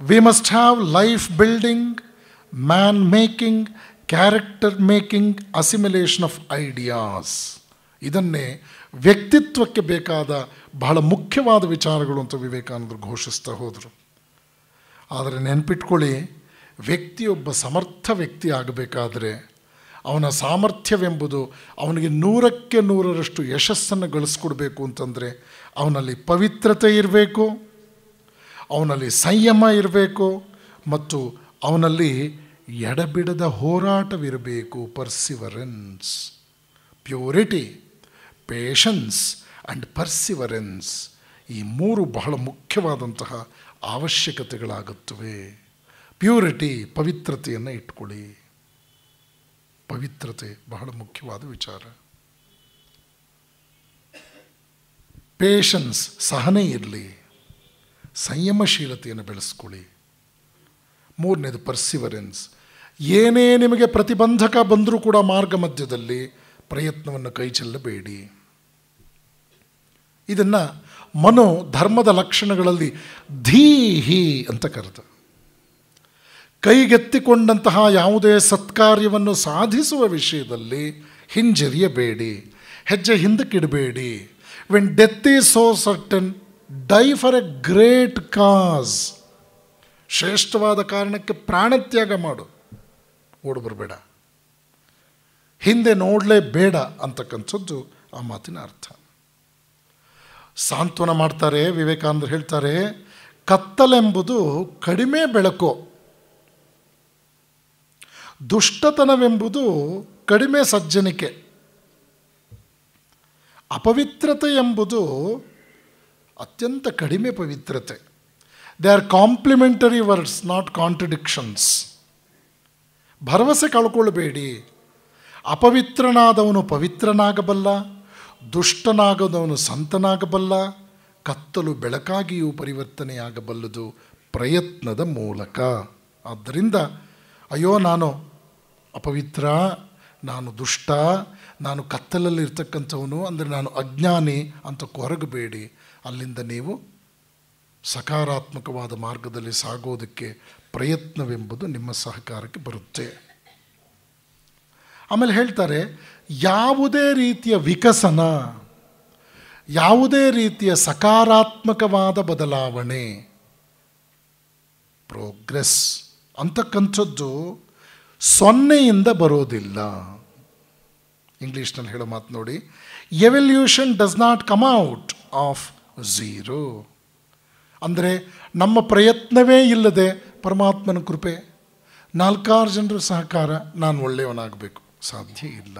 We must have life building, man making, character making assimilation of ideas ಇದನ್ನೇ ವ್ಯಕ್ತಿತ್ವಕ್ಕೆ ಬೇಕಾದ ಬಹಳ ಮುಖ್ಯವಾದ ವಿಚಾರಗಳು ಅಂತ ವಿವೇಕಾನಂದರು ಘೋಷಿಸ್ತಾ ಹೋದರು ಆದರೆ ನೆನ್ಪಿಟ್ಕೊಳ್ಳಿ ವ್ಯಕ್ತಿಯೊಬ್ಬ ಸಮರ್ಥ ವ್ಯಕ್ತಿ ಆಗಬೇಕಾದರೆ ಅವನ ಸಾಮರ್ಥ್ಯವೆಂಬುದು ಅವನಿಗೆ ನೂರಕ್ಕೆ ನೂರರಷ್ಟು ಯಶಸ್ಸನ್ನು ಗಳಿಸ್ಕೊಡ್ಬೇಕು ಅಂತಂದರೆ ಅವನಲ್ಲಿ ಪವಿತ್ರತೆ ಇರಬೇಕು ಅವನಲ್ಲಿ ಸಂಯಮ ಇರಬೇಕು ಮತ್ತು ಅವನಲ್ಲಿ ಎಡಬಿಡದ ಹೋರಾಟವಿರಬೇಕು perseverance purity patience and perseverance ಈ ಮೂರು ಬಹಳ ಮುಖ್ಯವಾದಂತಹ ಅವಶ್ಯಕತೆಗಳಾಗುತ್ತವೆ ಪ್ಯೂರಿಟಿ ಪವಿತ್ರತೆಯನ್ನು ಇಟ್ಕೊಳ್ಳಿ ಪವಿತ್ರತೆ ಬಹಳ ಮುಖ್ಯವಾದ ವಿಚಾರ ಪೇಷನ್ಸ್ ಸಹನೆ ಇರಲಿ ಸಂಯಮಶೀಲತೆಯನ್ನು ಬೆಳೆಸ್ಕೊಳ್ಳಿ ಮೂರನೇದು ಪರ್ಸಿವರೆನ್ಸ್ ಏನೇ ನಿಮಗೆ ಪ್ರತಿಬಂಧಕ ಬಂದರೂ ಕೂಡ ಮಾರ್ಗ ಮಧ್ಯದಲ್ಲಿ ಪ್ರಯತ್ನವನ್ನು ಕೈ ಚೆಲ್ಲಬೇಡಿ ಇದನ್ನು ಮನೋ ಧರ್ಮದ ಲಕ್ಷಣಗಳಲ್ಲಿ ಧೀಹಿ ಅಂತ ಕರೆದ ಕೈಗೆತ್ತಿಕೊಂಡಂತಹ ಯಾವುದೇ ಸತ್ಕಾರ್ಯವನ್ನು ಸಾಧಿಸುವ ವಿಷಯದಲ್ಲಿ ಹಿಂಜರಿಯಬೇಡಿ ಹೆಜ್ಜೆ ಹಿಂದಕ್ಕಿಡಬೇಡಿ when death is so certain die for a great cause ಶ್ರೇಷ್ಠವಾದ ಕಾರಣಕ್ಕೆ ಪ್ರಾಣತ್ಯಾಗ ಮಾಡು ಓಡ್ಬರ್ಬೇಡ ಹಿಂದೆ ನೋಡಲೇ ಬೇಡ ಅಂತಕ್ಕಂಥದ್ದು ಆ ಮಾತಿನ ಅರ್ಥ ಸಾಂತ್ವನ ಮಾಡ್ತಾರೆ ವಿವೇಕಾನಂದರು ಹೇಳ್ತಾರೆ ಕತ್ತಲೆಂಬುದು ಕಡಿಮೆ ಬೆಳಕು ದುಷ್ಟತನವೆಂಬುದು ಕಡಿಮೆ ಸಜ್ಜನಿಕೆ ಅಪವಿತ್ರತೆ ಎಂಬುದು ಅತ್ಯಂತ ಕಡಿಮೆ ಪವಿತ್ರತೆ they are complementary words not contradictions ಭರವಸೆ ಕಳ್ಕೊಳ್ಬೇಡಿ ಅಪವಿತ್ರನಾದವನು ಪವಿತ್ರನಾಗಬಲ್ಲ ದುಷ್ಟನಾಗದವನು ಸಂತನಾಗಬಲ್ಲ ಕತ್ತಲು ಬೆಳಕಾಗಿಯೂ ಪರಿವರ್ತನೆಯಾಗಬಲ್ಲದು ಪ್ರಯತ್ನದ ಮೂಲಕ ಆದ್ದರಿಂದ ಅಯ್ಯೋ ನಾನು ಅಪವಿತ್ರ ನಾನು ದುಷ್ಟ ನಾನು ಕತ್ತಲಲ್ಲಿರ್ತಕ್ಕಂಥವನು ಅಂದರೆ ನಾನು ಅಜ್ಞಾನಿ ಅಂತ ಕೊರಗಬೇಡಿ ಅಲ್ಲಿಂದ ನೀವು ಸಕಾರಾತ್ಮಕವಾದ ಮಾರ್ಗದಲ್ಲಿ ಸಾಗೋದಕ್ಕೆ ಪ್ರಯತ್ನವೆಂಬುದು ನಿಮ್ಮ ಸಹಕಾರಕ್ಕೆ ಬರುತ್ತೆ ಆಮೇಲೆ ಹೇಳ್ತಾರೆ ಯಾವುದೇ ರೀತಿಯ ವಿಕಸನ ಯಾವುದೇ ರೀತಿಯ ಸಕಾರಾತ್ಮಕವಾದ ಬದಲಾವಣೆ ಪ್ರೋಗ್ರೆಸ್ ಅಂತಕ್ಕಂಥದ್ದು ಸೊನ್ನೆಯಿಂದ ಬರೋದಿಲ್ಲ ಇಂಗ್ಲೀಷ್ನಲ್ಲಿ ಹೇಳೋ ಮಾತು ನೋಡಿ evolution does not come out of zero ಅಂದರೆ ನಮ್ಮ ಪ್ರಯತ್ನವೇ ಇಲ್ಲದೆ ಪರಮಾತ್ಮನ ಕೃಪೆ ನಾಲ್ಕಾರು ಜನರ ಸಹಕಾರ ನಾನು ಒಳ್ಳೆಯವನಾಗಬೇಕು ಸಾಧ್ಯ ಇಲ್ಲ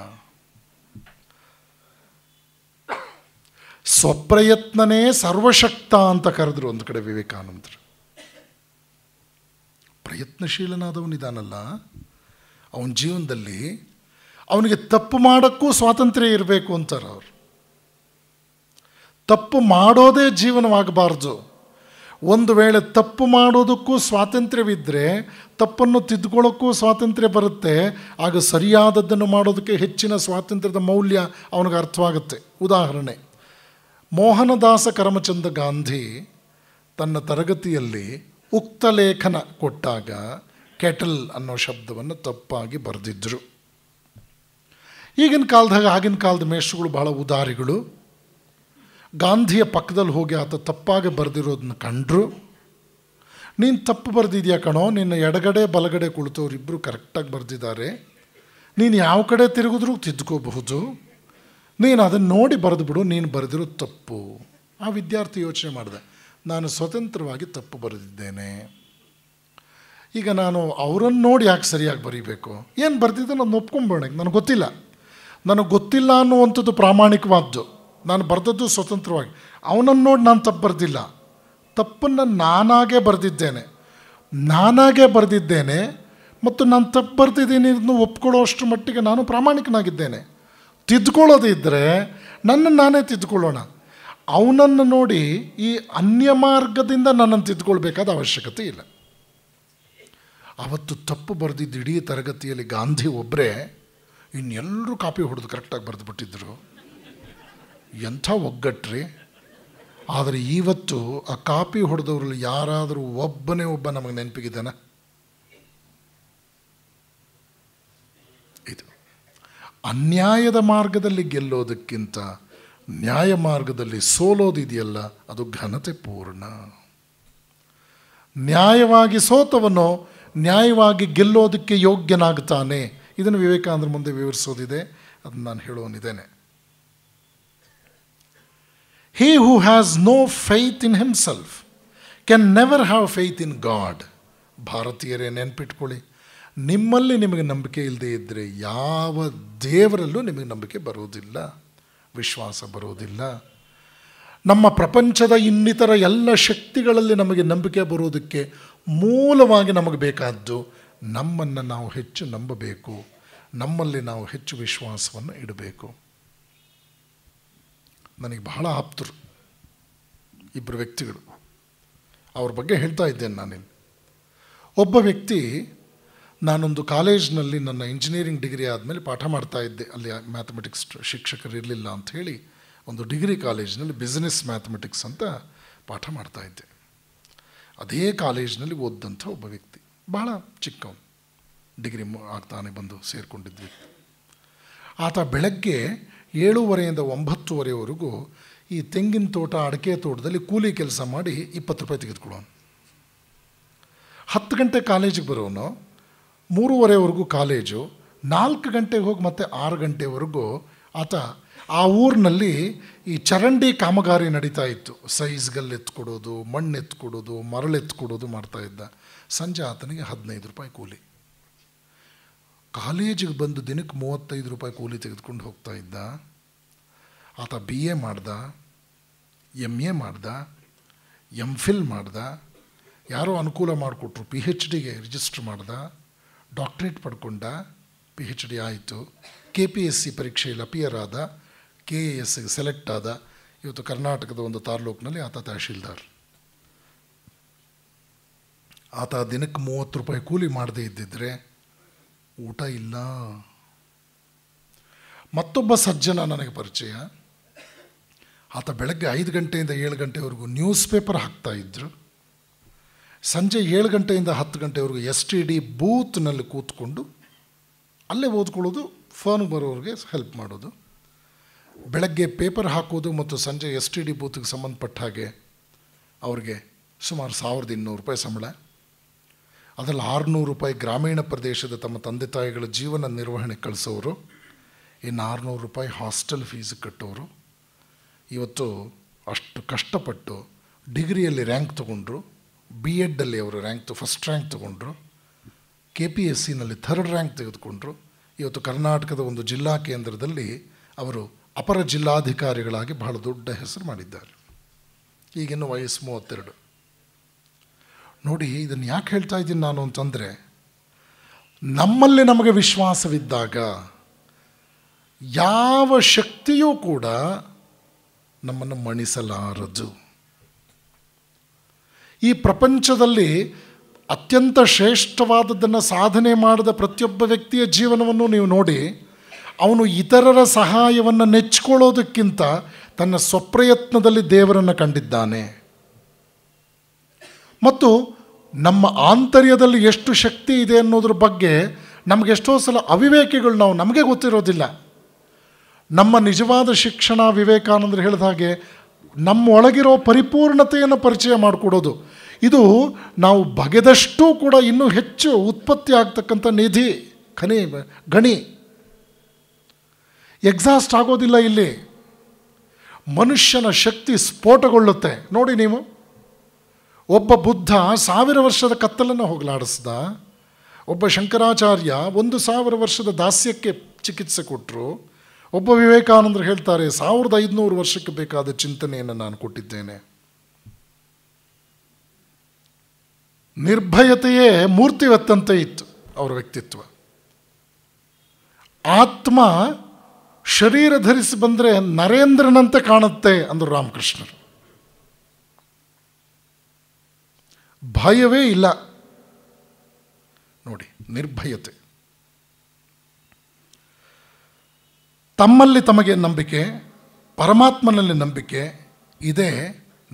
ಸ್ವಪ್ರಯತ್ನನೇ ಸರ್ವಶಕ್ತ ಅಂತ ಕರೆದ್ರು ಒಂದು ಕಡೆ ವಿವೇಕಾನಂದರು ಪ್ರಯತ್ನಶೀಲನಾದವನಿದಾನಲ್ಲ ಅವನ ಜೀವನದಲ್ಲಿ ಅವನಿಗೆ ತಪ್ಪು ಮಾಡೋಕ್ಕೂ ಸ್ವಾತಂತ್ರ್ಯ ಇರಬೇಕು ಅಂತಾರೆ ಅವರು ತಪ್ಪು ಮಾಡೋದೇ ಜೀವನವಾಗಬಾರ್ದು ಒಂದು ವೇಳೆ ತಪ್ಪು ಮಾಡೋದಕ್ಕೂ ಸ್ವಾತಂತ್ರ್ಯವಿದ್ದರೆ ತಪ್ಪನ್ನು ತಿದ್ಕೊಳ್ಳೋಕ್ಕೂ ಸ್ವಾತಂತ್ರ್ಯ ಬರುತ್ತೆ ಆಗ ಸರಿಯಾದದ್ದನ್ನು ಮಾಡೋದಕ್ಕೆ ಹೆಚ್ಚಿನ ಸ್ವಾತಂತ್ರ್ಯದ ಮೌಲ್ಯ ಅವನಿಗೆ ಅರ್ಥವಾಗುತ್ತೆ ಉದಾಹರಣೆ ಮೋಹನದಾಸ ಕರಮಚಂದ ಗಾಂಧಿ ತನ್ನ ತರಗತಿಯಲ್ಲಿ ಉಕ್ತ ಲೇಖನ ಕೊಟ್ಟಾಗ ಕೆಟಲ್ ಅನ್ನೋ ಶಬ್ದವನ್ನು ತಪ್ಪಾಗಿ ಬರೆದಿದ್ದರು ಈಗಿನ ಕಾಲದಾಗ ಆಗಿನ ಕಾಲದ ಮೇಷ್ಟ್ರುಗಳು ಬಹಳ ಉದಾರಿಗಳು ಗಾಂಧಿಯ ಪಕ್ಕದಲ್ಲಿ ಹೋಗಿ ಆತ ತಪ್ಪಾಗಿ ಬರೆದಿರೋದನ್ನ ಕಂಡ್ರು ನೀನು ತಪ್ಪು ಬರೆದಿದ್ಯಾ ಕಣೋ ನಿನ್ನ ಎಡಗಡೆ ಬಲಗಡೆ ಕುಳಿತವ್ರಿಬ್ಬರು ಕರೆಕ್ಟಾಗಿ ಬರೆದಿದ್ದಾರೆ ನೀನು ಯಾವ ಕಡೆ ತಿರುಗಿದ್ರೂ ತಿದ್ಕೋಬಹುದು ನೀನು ಅದನ್ನು ನೋಡಿ ಬಿಡು ನೀನು ಬರೆದಿರೋ ತಪ್ಪು ಆ ವಿದ್ಯಾರ್ಥಿ ಯೋಚನೆ ಮಾಡಿದೆ ನಾನು ಸ್ವತಂತ್ರವಾಗಿ ತಪ್ಪು ಬರೆದಿದ್ದೇನೆ ಈಗ ನಾನು ಅವರನ್ನು ನೋಡಿ ಯಾಕೆ ಸರಿಯಾಗಿ ಬರೀಬೇಕು ಏನು ಬರೆದಿದ್ದೆ ನಾನು ಒಪ್ಕೊಂಬೋಣ ನನಗೆ ಗೊತ್ತಿಲ್ಲ ನನಗೆ ಗೊತ್ತಿಲ್ಲ ಅನ್ನುವಂಥದ್ದು ಪ್ರಾಮಾಣಿಕವಾದ್ದು ನಾನು ಬರೆದದ್ದು ಸ್ವತಂತ್ರವಾಗಿ ಅವನನ್ನು ನೋಡಿ ನಾನು ತಪ್ಪು ಬರೆದಿಲ್ಲ ತಪ್ಪನ್ನು ನಾನಾಗೇ ಬರೆದಿದ್ದೇನೆ ನಾನಾಗೇ ಬರೆದಿದ್ದೇನೆ ಮತ್ತು ನಾನು ತಪ್ಪು ಬರೆದಿದ್ದೀನಿ ಇದನ್ನು ಒಪ್ಕೊಳ್ಳೋ ಮಟ್ಟಿಗೆ ನಾನು ಪ್ರಾಮಾಣಿಕನಾಗಿದ್ದೇನೆ ತಿದ್ಕೊಳ್ಳೋದಿದ್ದರೆ ನನ್ನನ್ನು ನಾನೇ ತಿದ್ಕೊಳ್ಳೋಣ ಅವನನ್ನು ನೋಡಿ ಈ ಅನ್ಯ ಮಾರ್ಗದಿಂದ ನನ್ನನ್ನು ತಿದ್ಕೊಳ್ಬೇಕಾದ ಅವಶ್ಯಕತೆ ಇಲ್ಲ ಅವತ್ತು ತಪ್ಪು ಬರೆದಿದ್ದು ಇಡೀ ತರಗತಿಯಲ್ಲಿ ಗಾಂಧಿ ಒಬ್ಬರೇ ಇನ್ನೆಲ್ಲರೂ ಕಾಪಿ ಹೊಡೆದು ಕರೆಕ್ಟಾಗಿ ಬರೆದುಬಿಟ್ಟಿದ್ದರು ಎಂಥ ಒಗ್ಗಟ್ರಿ ಆದರೆ ಇವತ್ತು ಆ ಕಾಪಿ ಹೊಡೆದವ್ರಲ್ಲಿ ಯಾರಾದರೂ ಒಬ್ಬನೇ ಒಬ್ಬ ನಮಗೆ ನೆನಪಿಗಿದ್ದಾನೆ ಇದು ಅನ್ಯಾಯದ ಮಾರ್ಗದಲ್ಲಿ ಗೆಲ್ಲೋದಕ್ಕಿಂತ ನ್ಯಾಯ ಮಾರ್ಗದಲ್ಲಿ ಸೋಲೋದಿದೆಯಲ್ಲ ಅದು ಘನತೆ ಪೂರ್ಣ ನ್ಯಾಯವಾಗಿ ಸೋತವನೋ ನ್ಯಾಯವಾಗಿ ಗೆಲ್ಲೋದಕ್ಕೆ ಯೋಗ್ಯನಾಗ್ತಾನೆ ಇದನ್ನು ವಿವೇಕಾನಂದ್ರ ಮುಂದೆ ವಿವರಿಸೋದಿದೆ ಅದನ್ನು ನಾನು ಹೇಳೋನಿದ್ದೇನೆ He who has no faith in himself can never have faith in God. ಭಾರತೀಯರೇ ನೆನ್ಪಿಟ್ಕೊಳ್ಳಿ ನಿಮ್ಮಲ್ಲಿ ನಿಮಗೆ ನಂಬಿಕೆ ಇಲ್ಲದೆ ಇದ್ದರೆ ಯಾವ ದೇವರಲ್ಲೂ ನಿಮಗೆ ನಂಬಿಕೆ ಬರೋದಿಲ್ಲ ವಿಶ್ವಾಸ ಬರೋದಿಲ್ಲ ನಮ್ಮ ಪ್ರಪಂಚದ ಇನ್ನಿತರ ಎಲ್ಲ ಶಕ್ತಿಗಳಲ್ಲಿ ನಮಗೆ ನಂಬಿಕೆ ಬರೋದಕ್ಕೆ ಮೂಲವಾಗಿ ನಮಗೆ ಬೇಕಾದ್ದು ನಮ್ಮನ್ನು ನಾವು ಹೆಚ್ಚು ನಂಬಬೇಕು ನಮ್ಮಲ್ಲಿ ನಾವು ಹೆಚ್ಚು ವಿಶ್ವಾಸವನ್ನು ಇಡಬೇಕು ನನಗೆ ಬಹಳ ಆಪ್ತರು ಇಬ್ಬರು ವ್ಯಕ್ತಿಗಳು ಅವ್ರ ಬಗ್ಗೆ ಹೇಳ್ತಾ ಇದ್ದೇನೆ ನಾನಿಲ್ಲಿ ಒಬ್ಬ ವ್ಯಕ್ತಿ ನಾನೊಂದು ಕಾಲೇಜ್ನಲ್ಲಿ ನನ್ನ ಇಂಜಿನಿಯರಿಂಗ್ ಡಿಗ್ರಿ ಆದಮೇಲೆ ಪಾಠ ಮಾಡ್ತಾ ಇದ್ದೆ ಅಲ್ಲಿ ಮ್ಯಾಥಮೆಟಿಕ್ಸ್ ಶಿಕ್ಷಕರು ಇರಲಿಲ್ಲ ಹೇಳಿ ಒಂದು ಡಿಗ್ರಿ ಕಾಲೇಜ್ನಲ್ಲಿ ಬಿಸ್ನೆಸ್ ಮ್ಯಾಥಮೆಟಿಕ್ಸ್ ಅಂತ ಪಾಠ ಮಾಡ್ತಾ ಇದ್ದೆ ಅದೇ ಕಾಲೇಜ್ನಲ್ಲಿ ಓದಿದಂಥ ಒಬ್ಬ ವ್ಯಕ್ತಿ ಬಹಳ ಚಿಕ್ಕವನು ಡಿಗ್ರಿ ಆಗ್ತಾನೆ ಬಂದು ಸೇರಿಕೊಂಡಿದ್ವಿ ಆತ ಬೆಳಗ್ಗೆ ಏಳೂವರೆಯಿಂದ ಒಂಬತ್ತುವರೆವರೆಗೂ ಈ ತೆಂಗಿನ ತೋಟ ಅಡಿಕೆ ತೋಟದಲ್ಲಿ ಕೂಲಿ ಕೆಲಸ ಮಾಡಿ ಇಪ್ಪತ್ತು ರೂಪಾಯಿ ತೆಗೆದುಕೊಳ್ಳೋನು ಹತ್ತು ಗಂಟೆ ಕಾಲೇಜಿಗೆ ಬರೋನು ಮೂರುವರೆವರೆಗೂ ಕಾಲೇಜು ನಾಲ್ಕು ಗಂಟೆಗೆ ಹೋಗಿ ಮತ್ತೆ ಆರು ಗಂಟೆವರೆಗೂ ಆತ ಆ ಊರಿನಲ್ಲಿ ಈ ಚರಂಡಿ ಕಾಮಗಾರಿ ನಡೀತಾ ಇತ್ತು ಸೈಜ್ಗಲ್ಲಿ ಎತ್ಕೊಡೋದು ಮಣ್ಣು ಎತ್ಕೊಡೋದು ಮರಳು ಎತ್ಕೊಡೋದು ಮಾಡ್ತಾಯಿದ್ದ ಸಂಜೆ ಆತನಿಗೆ ಹದಿನೈದು ರೂಪಾಯಿ ಕೂಲಿ ಕಾಲೇಜಿಗೆ ಬಂದು ದಿನಕ್ಕೆ ಮೂವತ್ತೈದು ರೂಪಾಯಿ ಕೂಲಿ ತೆಗೆದುಕೊಂಡು ಹೋಗ್ತಾ ಇದ್ದ ಆತ ಬಿ ಎ ಮಾಡ್ದ ಎಮ್ ಎ ಮಾಡ್ದ ಎಮ್ ಫಿಲ್ ಮಾಡ್ದ ಯಾರೋ ಅನುಕೂಲ ಮಾಡಿಕೊಟ್ರು ಪಿ ಹೆಚ್ ಡಿಗೆ ರಿಜಿಸ್ಟ್ರ್ ಮಾಡ್ದ ಡಾಕ್ಟ್ರೇಟ್ ಪಡ್ಕೊಂಡ ಪಿ ಹೆಚ್ ಡಿ ಆಯಿತು ಕೆ ಪಿ ಎಸ್ ಸಿ ಪರೀಕ್ಷೆಯಲ್ಲಿ ಅಪಿಯರ್ ಆದ ಕೆ ಎ ಎಸ್ಗೆ ಸೆಲೆಕ್ಟ್ ಆದ ಇವತ್ತು ಕರ್ನಾಟಕದ ಒಂದು ತಾಲೂಕಿನಲ್ಲಿ ಆತ ತಹಶೀಲ್ದಾರ್ ಆತ ದಿನಕ್ಕೆ ಮೂವತ್ತು ರೂಪಾಯಿ ಕೂಲಿ ಮಾಡದೇ ಇದ್ದಿದ್ದರೆ ಊಟ ಇಲ್ಲ ಮತ್ತೊಬ್ಬ ಸಜ್ಜನ ನನಗೆ ಪರಿಚಯ ಆತ ಬೆಳಗ್ಗೆ ಐದು ಗಂಟೆಯಿಂದ ಏಳು ಗಂಟೆವರೆಗೂ ನ್ಯೂಸ್ ಪೇಪರ್ ಹಾಕ್ತಾ ಇದ್ರು ಸಂಜೆ ಏಳು ಗಂಟೆಯಿಂದ ಹತ್ತು ಗಂಟೆವರೆಗೂ ಎಸ್ ಟಿ ಡಿ ಬೂತ್ನಲ್ಲಿ ಕೂತ್ಕೊಂಡು ಅಲ್ಲೇ ಓದ್ಕೊಳ್ಳೋದು ಫೋನ್ ಬರೋರಿಗೆ ಹೆಲ್ಪ್ ಮಾಡೋದು ಬೆಳಗ್ಗೆ ಪೇಪರ್ ಹಾಕೋದು ಮತ್ತು ಸಂಜೆ ಎಸ್ ಟಿ ಡಿ ಬೂತ್ಗೆ ಸಂಬಂಧಪಟ್ಟ ಹಾಗೆ ಅವ್ರಿಗೆ ಸುಮಾರು ಸಾವಿರದ ಇನ್ನೂರು ರೂಪಾಯಿ ಸಂಬಳ ಅದರಲ್ಲಿ ಆರುನೂರು ರೂಪಾಯಿ ಗ್ರಾಮೀಣ ಪ್ರದೇಶದ ತಮ್ಮ ತಂದೆ ತಾಯಿಗಳ ಜೀವನ ನಿರ್ವಹಣೆ ಕಳಿಸೋರು ಇನ್ನು ಆರುನೂರು ರೂಪಾಯಿ ಹಾಸ್ಟೆಲ್ ಫೀಸ್ ಕಟ್ಟೋರು ಇವತ್ತು ಅಷ್ಟು ಕಷ್ಟಪಟ್ಟು ಡಿಗ್ರಿಯಲ್ಲಿ ರ್ಯಾಂಕ್ ತಗೊಂಡ್ರು ಬಿ ಎಡ್ಡಲ್ಲಿ ಅವರು ರ್ಯಾಂಕ್ ಫಸ್ಟ್ ರ್ಯಾಂಕ್ ತಗೊಂಡ್ರು ಕೆ ಪಿ ಎಸ್ ಸಿನಲ್ಲಿ ಥರ್ಡ್ ರ್ಯಾಂಕ್ ತೆಗೆದುಕೊಂಡ್ರು ಇವತ್ತು ಕರ್ನಾಟಕದ ಒಂದು ಜಿಲ್ಲಾ ಕೇಂದ್ರದಲ್ಲಿ ಅವರು ಅಪರ ಜಿಲ್ಲಾಧಿಕಾರಿಗಳಾಗಿ ಬಹಳ ದೊಡ್ಡ ಹೆಸರು ಮಾಡಿದ್ದಾರೆ ಈಗಿನ್ನು ವಯಸ್ಸು ಮೂವತ್ತೆರಡು ನೋಡಿ ಇದನ್ನು ಯಾಕೆ ಹೇಳ್ತಾ ಇದ್ದೀನಿ ನಾನು ಅಂತಂದರೆ ನಮ್ಮಲ್ಲಿ ನಮಗೆ ವಿಶ್ವಾಸವಿದ್ದಾಗ ಯಾವ ಶಕ್ತಿಯೂ ಕೂಡ ನಮ್ಮನ್ನು ಮಣಿಸಲಾರದು ಈ ಪ್ರಪಂಚದಲ್ಲಿ ಅತ್ಯಂತ ಶ್ರೇಷ್ಠವಾದದ್ದನ್ನು ಸಾಧನೆ ಮಾಡಿದ ಪ್ರತಿಯೊಬ್ಬ ವ್ಯಕ್ತಿಯ ಜೀವನವನ್ನು ನೀವು ನೋಡಿ ಅವನು ಇತರರ ಸಹಾಯವನ್ನು ನೆಚ್ಚಿಕೊಳ್ಳೋದಕ್ಕಿಂತ ತನ್ನ ಸ್ವಪ್ರಯತ್ನದಲ್ಲಿ ದೇವರನ್ನು ಕಂಡಿದ್ದಾನೆ ಮತ್ತು ನಮ್ಮ ಆಂತರ್ಯದಲ್ಲಿ ಎಷ್ಟು ಶಕ್ತಿ ಇದೆ ಅನ್ನೋದ್ರ ಬಗ್ಗೆ ನಮಗೆ ಎಷ್ಟೋ ಸಲ ಅವಿವೇಕಿಗಳು ನಾವು ನಮಗೆ ಗೊತ್ತಿರೋದಿಲ್ಲ ನಮ್ಮ ನಿಜವಾದ ಶಿಕ್ಷಣ ವಿವೇಕಾನಂದರು ಹೇಳಿದ ಹಾಗೆ ನಮ್ಮೊಳಗಿರೋ ಪರಿಪೂರ್ಣತೆಯನ್ನು ಪರಿಚಯ ಮಾಡಿಕೊಡೋದು ಇದು ನಾವು ಬಗೆದಷ್ಟೂ ಕೂಡ ಇನ್ನೂ ಹೆಚ್ಚು ಉತ್ಪತ್ತಿ ಆಗ್ತಕ್ಕಂಥ ನಿಧಿ ಖನಿ ಗಣಿ ಎಕ್ಸಾಸ್ಟ್ ಆಗೋದಿಲ್ಲ ಇಲ್ಲಿ ಮನುಷ್ಯನ ಶಕ್ತಿ ಸ್ಫೋಟಗೊಳ್ಳುತ್ತೆ ನೋಡಿ ನೀವು ಒಬ್ಬ ಬುದ್ಧ ಸಾವಿರ ವರ್ಷದ ಕತ್ತಲನ್ನು ಹೋಗಲಾಡಿಸ್ದ ಒಬ್ಬ ಶಂಕರಾಚಾರ್ಯ ಒಂದು ಸಾವಿರ ವರ್ಷದ ದಾಸ್ಯಕ್ಕೆ ಚಿಕಿತ್ಸೆ ಕೊಟ್ಟರು ಒಬ್ಬ ವಿವೇಕಾನಂದರು ಹೇಳ್ತಾರೆ ಸಾವಿರದ ಐದುನೂರು ವರ್ಷಕ್ಕೆ ಬೇಕಾದ ಚಿಂತನೆಯನ್ನು ನಾನು ಕೊಟ್ಟಿದ್ದೇನೆ ನಿರ್ಭಯತೆಯೇ ಮೂರ್ತಿವತ್ತಂತೆ ಇತ್ತು ಅವರ ವ್ಯಕ್ತಿತ್ವ ಆತ್ಮ ಶರೀರ ಧರಿಸಿ ಬಂದರೆ ನರೇಂದ್ರನಂತೆ ಕಾಣುತ್ತೆ ಅಂದರು ರಾಮಕೃಷ್ಣರು ಭಯವೇ ಇಲ್ಲ ನೋಡಿ ನಿರ್ಭಯತೆ ತಮ್ಮಲ್ಲಿ ತಮಗೆ ನಂಬಿಕೆ ಪರಮಾತ್ಮನಲ್ಲಿ ನಂಬಿಕೆ ಇದೇ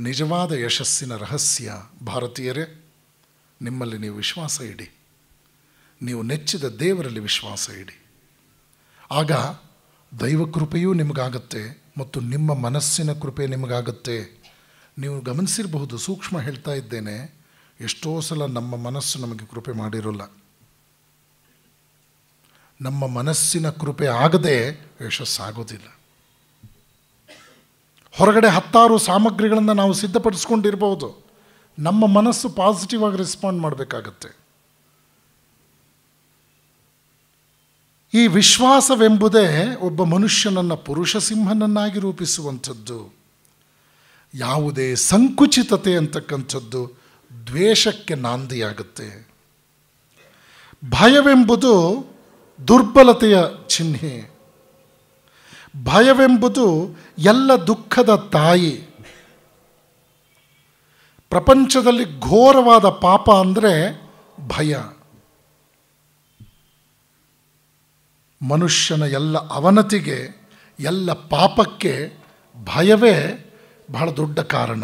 ನಿಜವಾದ ಯಶಸ್ಸಿನ ರಹಸ್ಯ ಭಾರತೀಯರೇ ನಿಮ್ಮಲ್ಲಿ ನೀವು ವಿಶ್ವಾಸ ಇಡಿ ನೀವು ನೆಚ್ಚಿದ ದೇವರಲ್ಲಿ ವಿಶ್ವಾಸ ಇಡಿ ಆಗ ದೈವ ಕೃಪೆಯೂ ನಿಮಗಾಗತ್ತೆ ಮತ್ತು ನಿಮ್ಮ ಮನಸ್ಸಿನ ಕೃಪೆ ನಿಮಗಾಗತ್ತೆ ನೀವು ಗಮನಿಸಿರಬಹುದು ಸೂಕ್ಷ್ಮ ಹೇಳ್ತಾ ಇದ್ದೇನೆ ಎಷ್ಟೋ ಸಲ ನಮ್ಮ ಮನಸ್ಸು ನಮಗೆ ಕೃಪೆ ಮಾಡಿರೋಲ್ಲ ನಮ್ಮ ಮನಸ್ಸಿನ ಕೃಪೆ ಆಗದೆ ಯಶಸ್ಸಾಗೋದಿಲ್ಲ ಹೊರಗಡೆ ಹತ್ತಾರು ಸಾಮಗ್ರಿಗಳನ್ನು ನಾವು ಸಿದ್ಧಪಡಿಸ್ಕೊಂಡಿರ್ಬೋದು ನಮ್ಮ ಮನಸ್ಸು ಪಾಸಿಟಿವ್ ಆಗಿ ರೆಸ್ಪಾಂಡ್ ಮಾಡಬೇಕಾಗತ್ತೆ ಈ ವಿಶ್ವಾಸವೆಂಬುದೇ ಒಬ್ಬ ಮನುಷ್ಯನನ್ನು ಪುರುಷ ಸಿಂಹನನ್ನಾಗಿ ರೂಪಿಸುವಂಥದ್ದು ಯಾವುದೇ ಸಂಕುಚಿತತೆ ಅಂತಕ್ಕಂಥದ್ದು ದ್ವೇಷಕ್ಕೆ ನಾಂದಿಯಾಗುತ್ತೆ ಭಯವೆಂಬುದು ದುರ್ಬಲತೆಯ ಚಿಹ್ನೆ ಭಯವೆಂಬುದು ಎಲ್ಲ ದುಃಖದ ತಾಯಿ ಪ್ರಪಂಚದಲ್ಲಿ ಘೋರವಾದ ಪಾಪ ಅಂದರೆ ಭಯ ಮನುಷ್ಯನ ಎಲ್ಲ ಅವನತಿಗೆ ಎಲ್ಲ ಪಾಪಕ್ಕೆ ಭಯವೇ ಬಹಳ ದೊಡ್ಡ ಕಾರಣ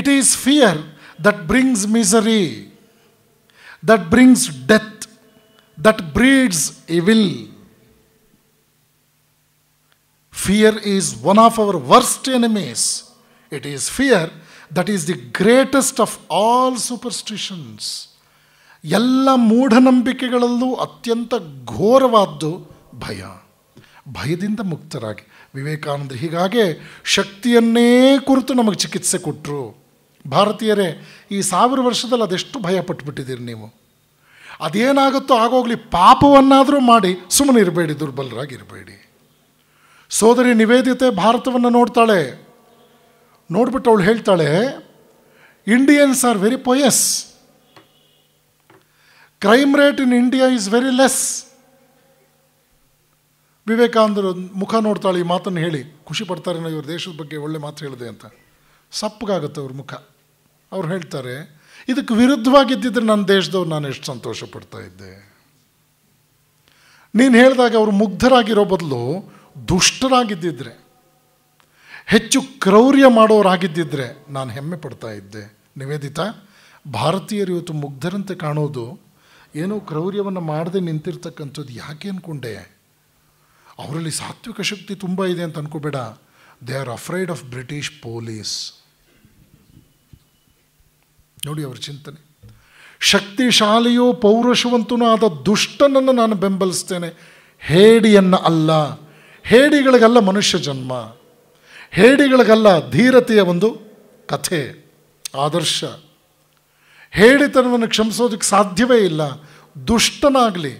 It is fear that brings misery, that brings death, that breeds evil. Fear is one of our worst enemies. It is fear that is the greatest of all superstitions. Yalla moodhanam bikkigalallu atyanta ghoravaddu bhaya. Bhaya dinda mukta raga. Vivekananda higage shakti anne kurutu namak chikitsa kutru. ಭಾರತೀಯರೇ ಈ ಸಾವಿರ ವರ್ಷದಲ್ಲಿ ಅದೆಷ್ಟು ಭಯ ಪಟ್ಟುಬಿಟ್ಟಿದ್ದೀರಿ ನೀವು ಅದೇನಾಗುತ್ತೋ ಆಗೋಗ್ಲಿ ಪಾಪವನ್ನಾದರೂ ಮಾಡಿ ಸುಮ್ಮನೆ ಇರಬೇಡಿ ದುರ್ಬಲರಾಗಿರಬೇಡಿ ಸೋದರಿ ನಿವೇದಿತೆ ಭಾರತವನ್ನು ನೋಡ್ತಾಳೆ ನೋಡ್ಬಿಟ್ಟು ಅವಳು ಹೇಳ್ತಾಳೆ Indians are very pious crime rate in India is very less ವಿವೇಕಾನಂದರು ಮುಖ ನೋಡ್ತಾಳೆ ಈ ಮಾತನ್ನು ಹೇಳಿ ಖುಷಿ ನಾವು ಇವ್ರ ದೇಶದ ಬಗ್ಗೆ ಒಳ್ಳೆ ಮಾತು ಹೇಳಿದೆ ಅಂತ ಸಪ್ಪಗಾಗುತ್ತೆ ಅವ್ರ ಮುಖ ಅವ್ರು ಹೇಳ್ತಾರೆ ಇದಕ್ಕೆ ವಿರುದ್ಧವಾಗಿದ್ದಿದ್ರೆ ನನ್ನ ದೇಶದವ್ರು ನಾನು ಎಷ್ಟು ಸಂತೋಷ ಪಡ್ತಾ ಇದ್ದೆ ನೀನು ಹೇಳಿದಾಗ ಅವರು ಮುಗ್ಧರಾಗಿರೋ ಬದಲು ದುಷ್ಟರಾಗಿದ್ದಿದ್ರೆ ಹೆಚ್ಚು ಕ್ರೌರ್ಯ ಮಾಡೋರಾಗಿದ್ದಿದ್ರೆ ನಾನು ಹೆಮ್ಮೆ ಪಡ್ತಾ ಇದ್ದೆ ನಿವೇದಿತಾ ಭಾರತೀಯರು ಇವತ್ತು ಮುಗ್ಧರಂತೆ ಕಾಣೋದು ಏನೋ ಕ್ರೌರ್ಯವನ್ನು ಮಾಡದೆ ನಿಂತಿರ್ತಕ್ಕಂಥದ್ದು ಯಾಕೆ ಅಂದ್ಕೊಂಡೆ ಅವರಲ್ಲಿ ಸಾತ್ವಿಕ ಶಕ್ತಿ ತುಂಬ ಇದೆ ಅಂತ ಅನ್ಕೋಬೇಡ they are afraid of British police ನೋಡಿ ಅವರ ಚಿಂತನೆ ಶಕ್ತಿಶಾಲಿಯೋ ಪೌರುಷವಂತನೂ ಆದ ದುಷ್ಟನನ್ನು ನಾನು ಬೆಂಬಲಿಸ್ತೇನೆ ಹೇಡಿಯನ್ನು ಅಲ್ಲ ಹೇಡಿಗಳಿಗಲ್ಲ ಮನುಷ್ಯ ಜನ್ಮ ಹೇಡಿಗಳಿಗಲ್ಲ ಧೀರತೆಯ ಒಂದು ಕಥೆ ಆದರ್ಶ ಹೇಡಿತನವನ್ನು ಕ್ಷಮಿಸೋದಕ್ಕೆ ಸಾಧ್ಯವೇ ಇಲ್ಲ ದುಷ್ಟನಾಗಲಿ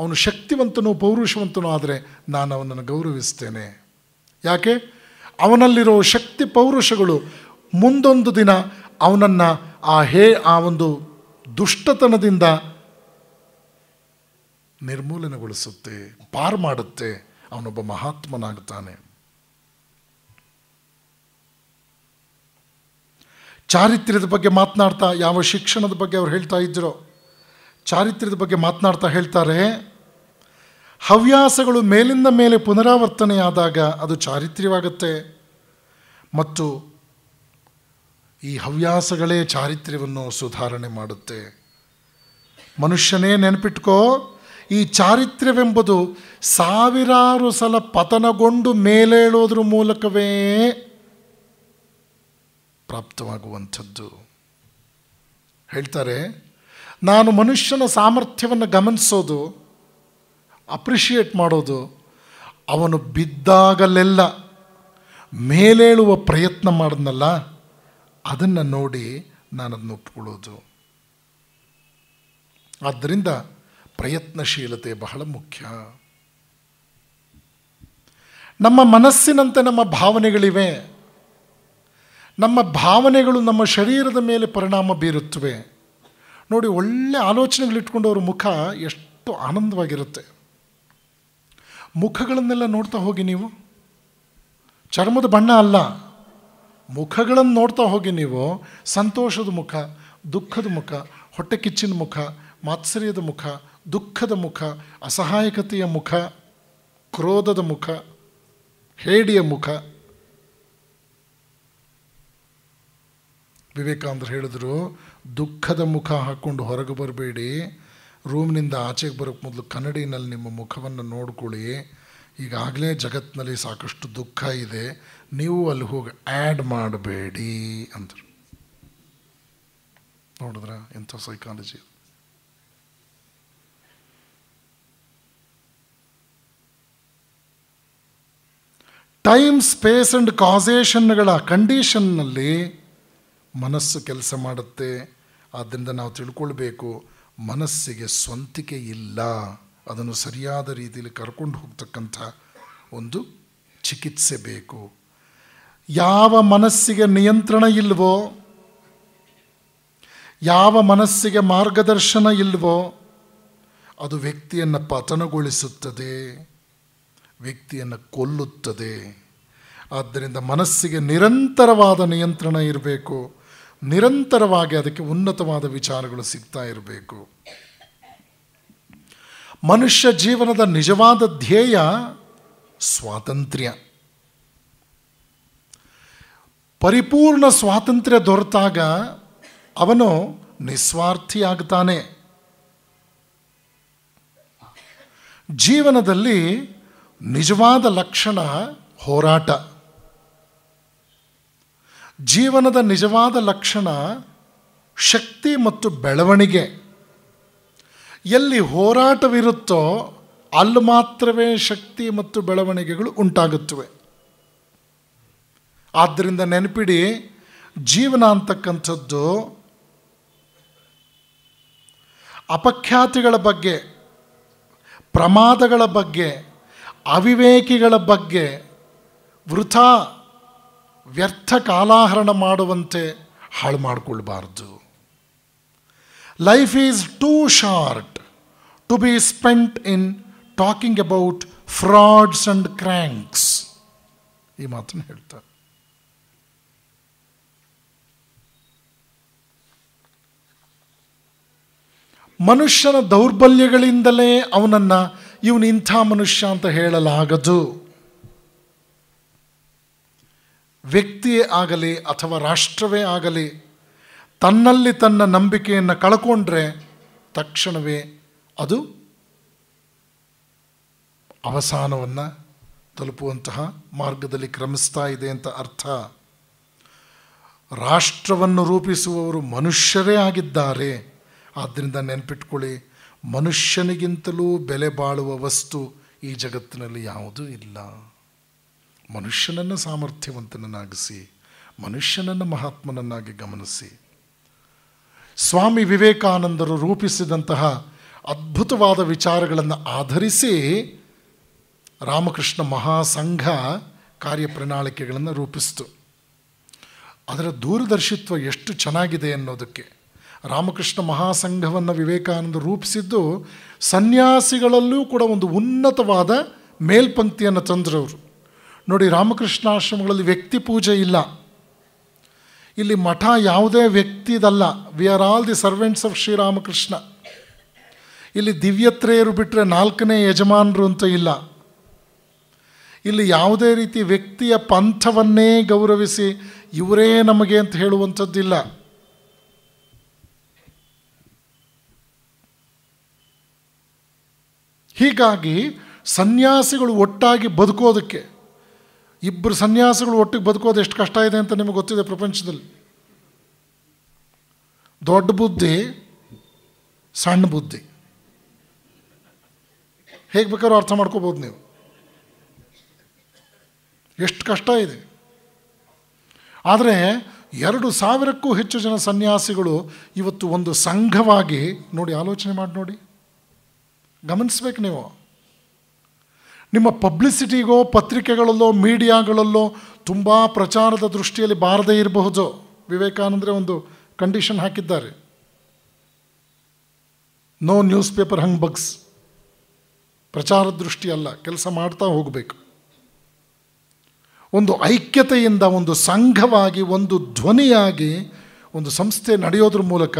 ಅವನು ಶಕ್ತಿವಂತನೂ ಪೌರುಷವಂತನೂ ಆದರೆ ನಾನು ಅವನನ್ನು ಗೌರವಿಸ್ತೇನೆ ಯಾಕೆ ಅವನಲ್ಲಿರೋ ಶಕ್ತಿ ಪೌರುಷಗಳು ಮುಂದೊಂದು ದಿನ ಅವನನ್ನು ಆ ಹೇ ಆ ಒಂದು ದುಷ್ಟತನದಿಂದ ನಿರ್ಮೂಲನೆಗೊಳಿಸುತ್ತೆ ಪಾರ್ ಮಾಡುತ್ತೆ ಅವನೊಬ್ಬ ಮಹಾತ್ಮನಾಗುತ್ತಾನೆ ಚಾರಿತ್ರ್ಯದ ಬಗ್ಗೆ ಮಾತನಾಡ್ತಾ ಯಾವ ಶಿಕ್ಷಣದ ಬಗ್ಗೆ ಅವ್ರು ಹೇಳ್ತಾ ಇದ್ರು ಚಾರಿತ್ರ್ಯದ ಬಗ್ಗೆ ಮಾತನಾಡ್ತಾ ಹೇಳ್ತಾರೆ ಹವ್ಯಾಸಗಳು ಮೇಲಿಂದ ಮೇಲೆ ಪುನರಾವರ್ತನೆಯಾದಾಗ ಅದು ಚಾರಿತ್ರ್ಯವಾಗುತ್ತೆ ಮತ್ತು ಈ ಹವ್ಯಾಸಗಳೇ ಚಾರಿತ್ರ್ಯವನ್ನು ಸುಧಾರಣೆ ಮಾಡುತ್ತೆ ಮನುಷ್ಯನೇ ನೆನಪಿಟ್ಕೋ ಈ ಚಾರಿತ್ರ್ಯವೆಂಬುದು ಸಾವಿರಾರು ಸಲ ಪತನಗೊಂಡು ಮೇಲೇಳೋದ್ರ ಮೂಲಕವೇ ಪ್ರಾಪ್ತವಾಗುವಂಥದ್ದು ಹೇಳ್ತಾರೆ ನಾನು ಮನುಷ್ಯನ ಸಾಮರ್ಥ್ಯವನ್ನು ಗಮನಿಸೋದು ಅಪ್ರಿಷಿಯೇಟ್ ಮಾಡೋದು ಅವನು ಬಿದ್ದಾಗಲೆಲ್ಲ ಮೇಲೇಳುವ ಪ್ರಯತ್ನ ಮಾಡಿದ್ನಲ್ಲ ಅದನ್ನು ನೋಡಿ ನಾನು ಅದನ್ನು ಒಪ್ಪಿಕೊಳ್ಳೋದು ಆದ್ದರಿಂದ ಪ್ರಯತ್ನಶೀಲತೆ ಬಹಳ ಮುಖ್ಯ ನಮ್ಮ ಮನಸ್ಸಿನಂತೆ ನಮ್ಮ ಭಾವನೆಗಳಿವೆ ನಮ್ಮ ಭಾವನೆಗಳು ನಮ್ಮ ಶರೀರದ ಮೇಲೆ ಪರಿಣಾಮ ಬೀರುತ್ತವೆ ನೋಡಿ ಒಳ್ಳೆ ಆಲೋಚನೆಗಳಿಟ್ಕೊಂಡವ್ರ ಮುಖ ಎಷ್ಟು ಆನಂದವಾಗಿರುತ್ತೆ ಮುಖಗಳನ್ನೆಲ್ಲ ನೋಡ್ತಾ ಹೋಗಿ ನೀವು ಚರ್ಮದ ಬಣ್ಣ ಅಲ್ಲ ಮುಖಗಳನ್ನು ನೋಡ್ತಾ ಹೋಗಿ ನೀವು ಸಂತೋಷದ ಮುಖ ದುಃಖದ ಮುಖ ಹೊಟ್ಟೆ ಕಿಚ್ಚಿನ ಮುಖ ಮಾತ್ಸರ್ಯದ ಮುಖ ದುಃಖದ ಮುಖ ಅಸಹಾಯಕತೆಯ ಮುಖ ಕ್ರೋಧದ ಮುಖ ಹೇಡಿಯ ಮುಖ ವಿವೇಕಾನಂದರು ಹೇಳಿದ್ರು ದುಃಖದ ಮುಖ ಹಾಕ್ಕೊಂಡು ಹೊರಗೆ ಬರಬೇಡಿ ರೂಮ್ನಿಂದ ಆಚೆಗೆ ಬರೋಕ್ಕೆ ಮೊದಲು ಕನ್ನಡಿನಲ್ಲಿ ನಿಮ್ಮ ಮುಖವನ್ನು ನೋಡ್ಕೊಳ್ಳಿ ಈಗಾಗಲೇ ಜಗತ್ತಿನಲ್ಲಿ ಸಾಕಷ್ಟು ದುಃಖ ಇದೆ ನೀವು ಅಲ್ಲಿ ಹೋಗಿ ಆ್ಯಡ್ ಮಾಡಬೇಡಿ ಅಂದರು ನೋಡಿದ್ರ ಎಂಥ ಸೈಕಾಲಜಿ ಟೈಮ್ ಸ್ಪೇಸ್ ಅಂಡ್ ಕಾಸೇಷನ್ಗಳ ಕಂಡೀಷನ್ನಲ್ಲಿ ಮನಸ್ಸು ಕೆಲಸ ಮಾಡುತ್ತೆ ಆದ್ದರಿಂದ ನಾವು ತಿಳ್ಕೊಳ್ಬೇಕು ಮನಸ್ಸಿಗೆ ಸ್ವಂತಿಕೆ ಇಲ್ಲ ಅದನ್ನು ಸರಿಯಾದ ರೀತಿಯಲ್ಲಿ ಕರ್ಕೊಂಡು ಹೋಗ್ತಕ್ಕಂಥ ಒಂದು ಚಿಕಿತ್ಸೆ ಬೇಕು ಯಾವ ಮನಸ್ಸಿಗೆ ನಿಯಂತ್ರಣ ಇಲ್ವೋ ಯಾವ ಮನಸ್ಸಿಗೆ ಮಾರ್ಗದರ್ಶನ ಇಲ್ವೋ ಅದು ವ್ಯಕ್ತಿಯನ್ನು ಪತನಗೊಳಿಸುತ್ತದೆ ವ್ಯಕ್ತಿಯನ್ನು ಕೊಲ್ಲುತ್ತದೆ ಆದ್ದರಿಂದ ಮನಸ್ಸಿಗೆ ನಿರಂತರವಾದ ನಿಯಂತ್ರಣ ಇರಬೇಕು ನಿರಂತರವಾಗಿ ಅದಕ್ಕೆ ಉನ್ನತವಾದ ವಿಚಾರಗಳು ಸಿಗ್ತಾ ಇರಬೇಕು ಮನುಷ್ಯ ಜೀವನದ ನಿಜವಾದ ಧ್ಯೇಯ ಸ್ವಾತಂತ್ರ್ಯ ಪರಿಪೂರ್ಣ ಸ್ವಾತಂತ್ರ್ಯ ದೊರೆತಾಗ ಅವನು ನಿಸ್ವಾರ್ಥಿಯಾಗ್ತಾನೆ ಜೀವನದಲ್ಲಿ ನಿಜವಾದ ಲಕ್ಷಣ ಹೋರಾಟ ಜೀವನದ ನಿಜವಾದ ಲಕ್ಷಣ ಶಕ್ತಿ ಮತ್ತು ಬೆಳವಣಿಗೆ ಎಲ್ಲಿ ಹೋರಾಟವಿರುತ್ತೋ ಅಲ್ಲಿ ಮಾತ್ರವೇ ಶಕ್ತಿ ಮತ್ತು ಬೆಳವಣಿಗೆಗಳು ಉಂಟಾಗುತ್ತವೆ ಆದ್ದರಿಂದ ನೆನಪಿಡಿ ಜೀವನ ಅಂತಕ್ಕಂಥದ್ದು ಅಪಖ್ಯಾತಿಗಳ ಬಗ್ಗೆ ಪ್ರಮಾದಗಳ ಬಗ್ಗೆ ಅವಿವೇಕಿಗಳ ಬಗ್ಗೆ ವೃಥ ವ್ಯರ್ಥ ಕಾಲಾಹರಣ ಮಾಡುವಂತೆ ಹಾಳು ಮಾಡಿಕೊಳ್ಬಾರ್ದು life is too short to be spent in talking about frauds and cranks ಈ ಮಾತನ್ನು ಹೇಳ್ತಾರೆ ಮನುಷ್ಯನ ದೌರ್ಬಲ್ಯಗಳಿಂದಲೇ ಅವನನ್ನು ಇವನು ಇಂಥ ಮನುಷ್ಯ ಅಂತ ಹೇಳಲಾಗದು ವ್ಯಕ್ತಿಯೇ ಆಗಲಿ ಅಥವಾ ರಾಷ್ಟ್ರವೇ ಆಗಲಿ ತನ್ನಲ್ಲಿ ತನ್ನ ನಂಬಿಕೆಯನ್ನು ಕಳ್ಕೊಂಡ್ರೆ ತಕ್ಷಣವೇ ಅದು ಅವಸಾನವನ್ನು ತಲುಪುವಂತಹ ಮಾರ್ಗದಲ್ಲಿ ಕ್ರಮಿಸ್ತಾ ಇದೆ ಅಂತ ಅರ್ಥ ರಾಷ್ಟ್ರವನ್ನು ರೂಪಿಸುವವರು ಮನುಷ್ಯರೇ ಆಗಿದ್ದಾರೆ ಆದ್ದರಿಂದ ನೆನಪಿಟ್ಕೊಳ್ಳಿ ಮನುಷ್ಯನಿಗಿಂತಲೂ ಬೆಲೆ ಬಾಳುವ ವಸ್ತು ಈ ಜಗತ್ತಿನಲ್ಲಿ ಯಾವುದೂ ಇಲ್ಲ ಮನುಷ್ಯನನ್ನು ಸಾಮರ್ಥ್ಯವಂತನನ್ನಾಗಿಸಿ ಮನುಷ್ಯನನ್ನು ಮಹಾತ್ಮನನ್ನಾಗಿ ಗಮನಿಸಿ ಸ್ವಾಮಿ ವಿವೇಕಾನಂದರು ರೂಪಿಸಿದಂತಹ ಅದ್ಭುತವಾದ ವಿಚಾರಗಳನ್ನು ಆಧರಿಸಿ ರಾಮಕೃಷ್ಣ ಮಹಾಸಂಘ ಕಾರ್ಯಪ್ರಣಾಳಿಕೆಗಳನ್ನು ರೂಪಿಸಿತು ಅದರ ದೂರದರ್ಶಿತ್ವ ಎಷ್ಟು ಚೆನ್ನಾಗಿದೆ ಅನ್ನೋದಕ್ಕೆ ರಾಮಕೃಷ್ಣ ಮಹಾಸಂಘವನ್ನು ವಿವೇಕಾನಂದ ರೂಪಿಸಿದ್ದು ಸನ್ಯಾಸಿಗಳಲ್ಲೂ ಕೂಡ ಒಂದು ಉನ್ನತವಾದ ಮೇಲ್ಪಂಕ್ತಿಯನ್ನು ತಂದ್ರವರು ನೋಡಿ ರಾಮಕೃಷ್ಣ ಆಶ್ರಮಗಳಲ್ಲಿ ವ್ಯಕ್ತಿ ಪೂಜೆ ಇಲ್ಲ ಇಲ್ಲಿ ಮಠ ಯಾವುದೇ ವ್ಯಕ್ತಿದಲ್ಲ we are all the servants of Sri Ramakrishna ಇಲ್ಲಿ ದಿವ್ಯತ್ರೇಯರು ಬಿಟ್ಟರೆ ನಾಲ್ಕನೇ ಯಜಮಾನರು ಅಂತ ಇಲ್ಲ ಇಲ್ಲಿ ಯಾವುದೇ ರೀತಿ ವ್ಯಕ್ತಿಯ ಪಂಥವನ್ನೇ ಗೌರವಿಸಿ ಇವರೇ ನಮಗೆ ಅಂತ ಹೇಳುವಂಥದ್ದಿಲ್ಲ ಹೀಗಾಗಿ ಸನ್ಯಾಸಿಗಳು ಒಟ್ಟಾಗಿ ಬದುಕೋದಕ್ಕೆ ಇಬ್ಬರು ಸನ್ಯಾಸಿಗಳು ಒಟ್ಟಿಗೆ ಬದುಕೋದು ಎಷ್ಟು ಕಷ್ಟ ಇದೆ ಅಂತ ನಿಮಗೆ ಗೊತ್ತಿದೆ ಪ್ರಪಂಚದಲ್ಲಿ ದೊಡ್ಡ ಬುದ್ಧಿ ಸಣ್ಣ ಬುದ್ಧಿ ಹೇಗೆ ಬೇಕಾದ್ರೂ ಅರ್ಥ ಮಾಡ್ಕೋಬೋದು ನೀವು ಎಷ್ಟು ಕಷ್ಟ ಇದೆ ಆದರೆ ಎರಡು ಸಾವಿರಕ್ಕೂ ಹೆಚ್ಚು ಜನ ಸನ್ಯಾಸಿಗಳು ಇವತ್ತು ಒಂದು ಸಂಘವಾಗಿ ನೋಡಿ ಆಲೋಚನೆ ಮಾಡಿ ನೋಡಿ ಗಮನಿಸ್ಬೇಕು ನೀವು ನಿಮ್ಮ ಪಬ್ಲಿಸಿಟಿಗೋ ಪತ್ರಿಕೆಗಳಲ್ಲೋ ಮೀಡಿಯಾಗಳಲ್ಲೋ ತುಂಬ ಪ್ರಚಾರದ ದೃಷ್ಟಿಯಲ್ಲಿ ಬಾರದೇ ಇರಬಹುದು ವಿವೇಕಾನಂದರೆ ಒಂದು ಕಂಡೀಷನ್ ಹಾಕಿದ್ದಾರೆ no newspaper humbugs ಪ್ರಚಾರ ದೃಷ್ಟಿಯಲ್ಲ ಕೆಲಸ ಮಾಡ್ತಾ ಹೋಗಬೇಕು ಒಂದು ಐಕ್ಯತೆಯಿಂದ ಒಂದು ಸಂಘವಾಗಿ ಒಂದು ಧ್ವನಿಯಾಗಿ ಒಂದು ಸಂಸ್ಥೆ ನಡೆಯೋದ್ರ ಮೂಲಕ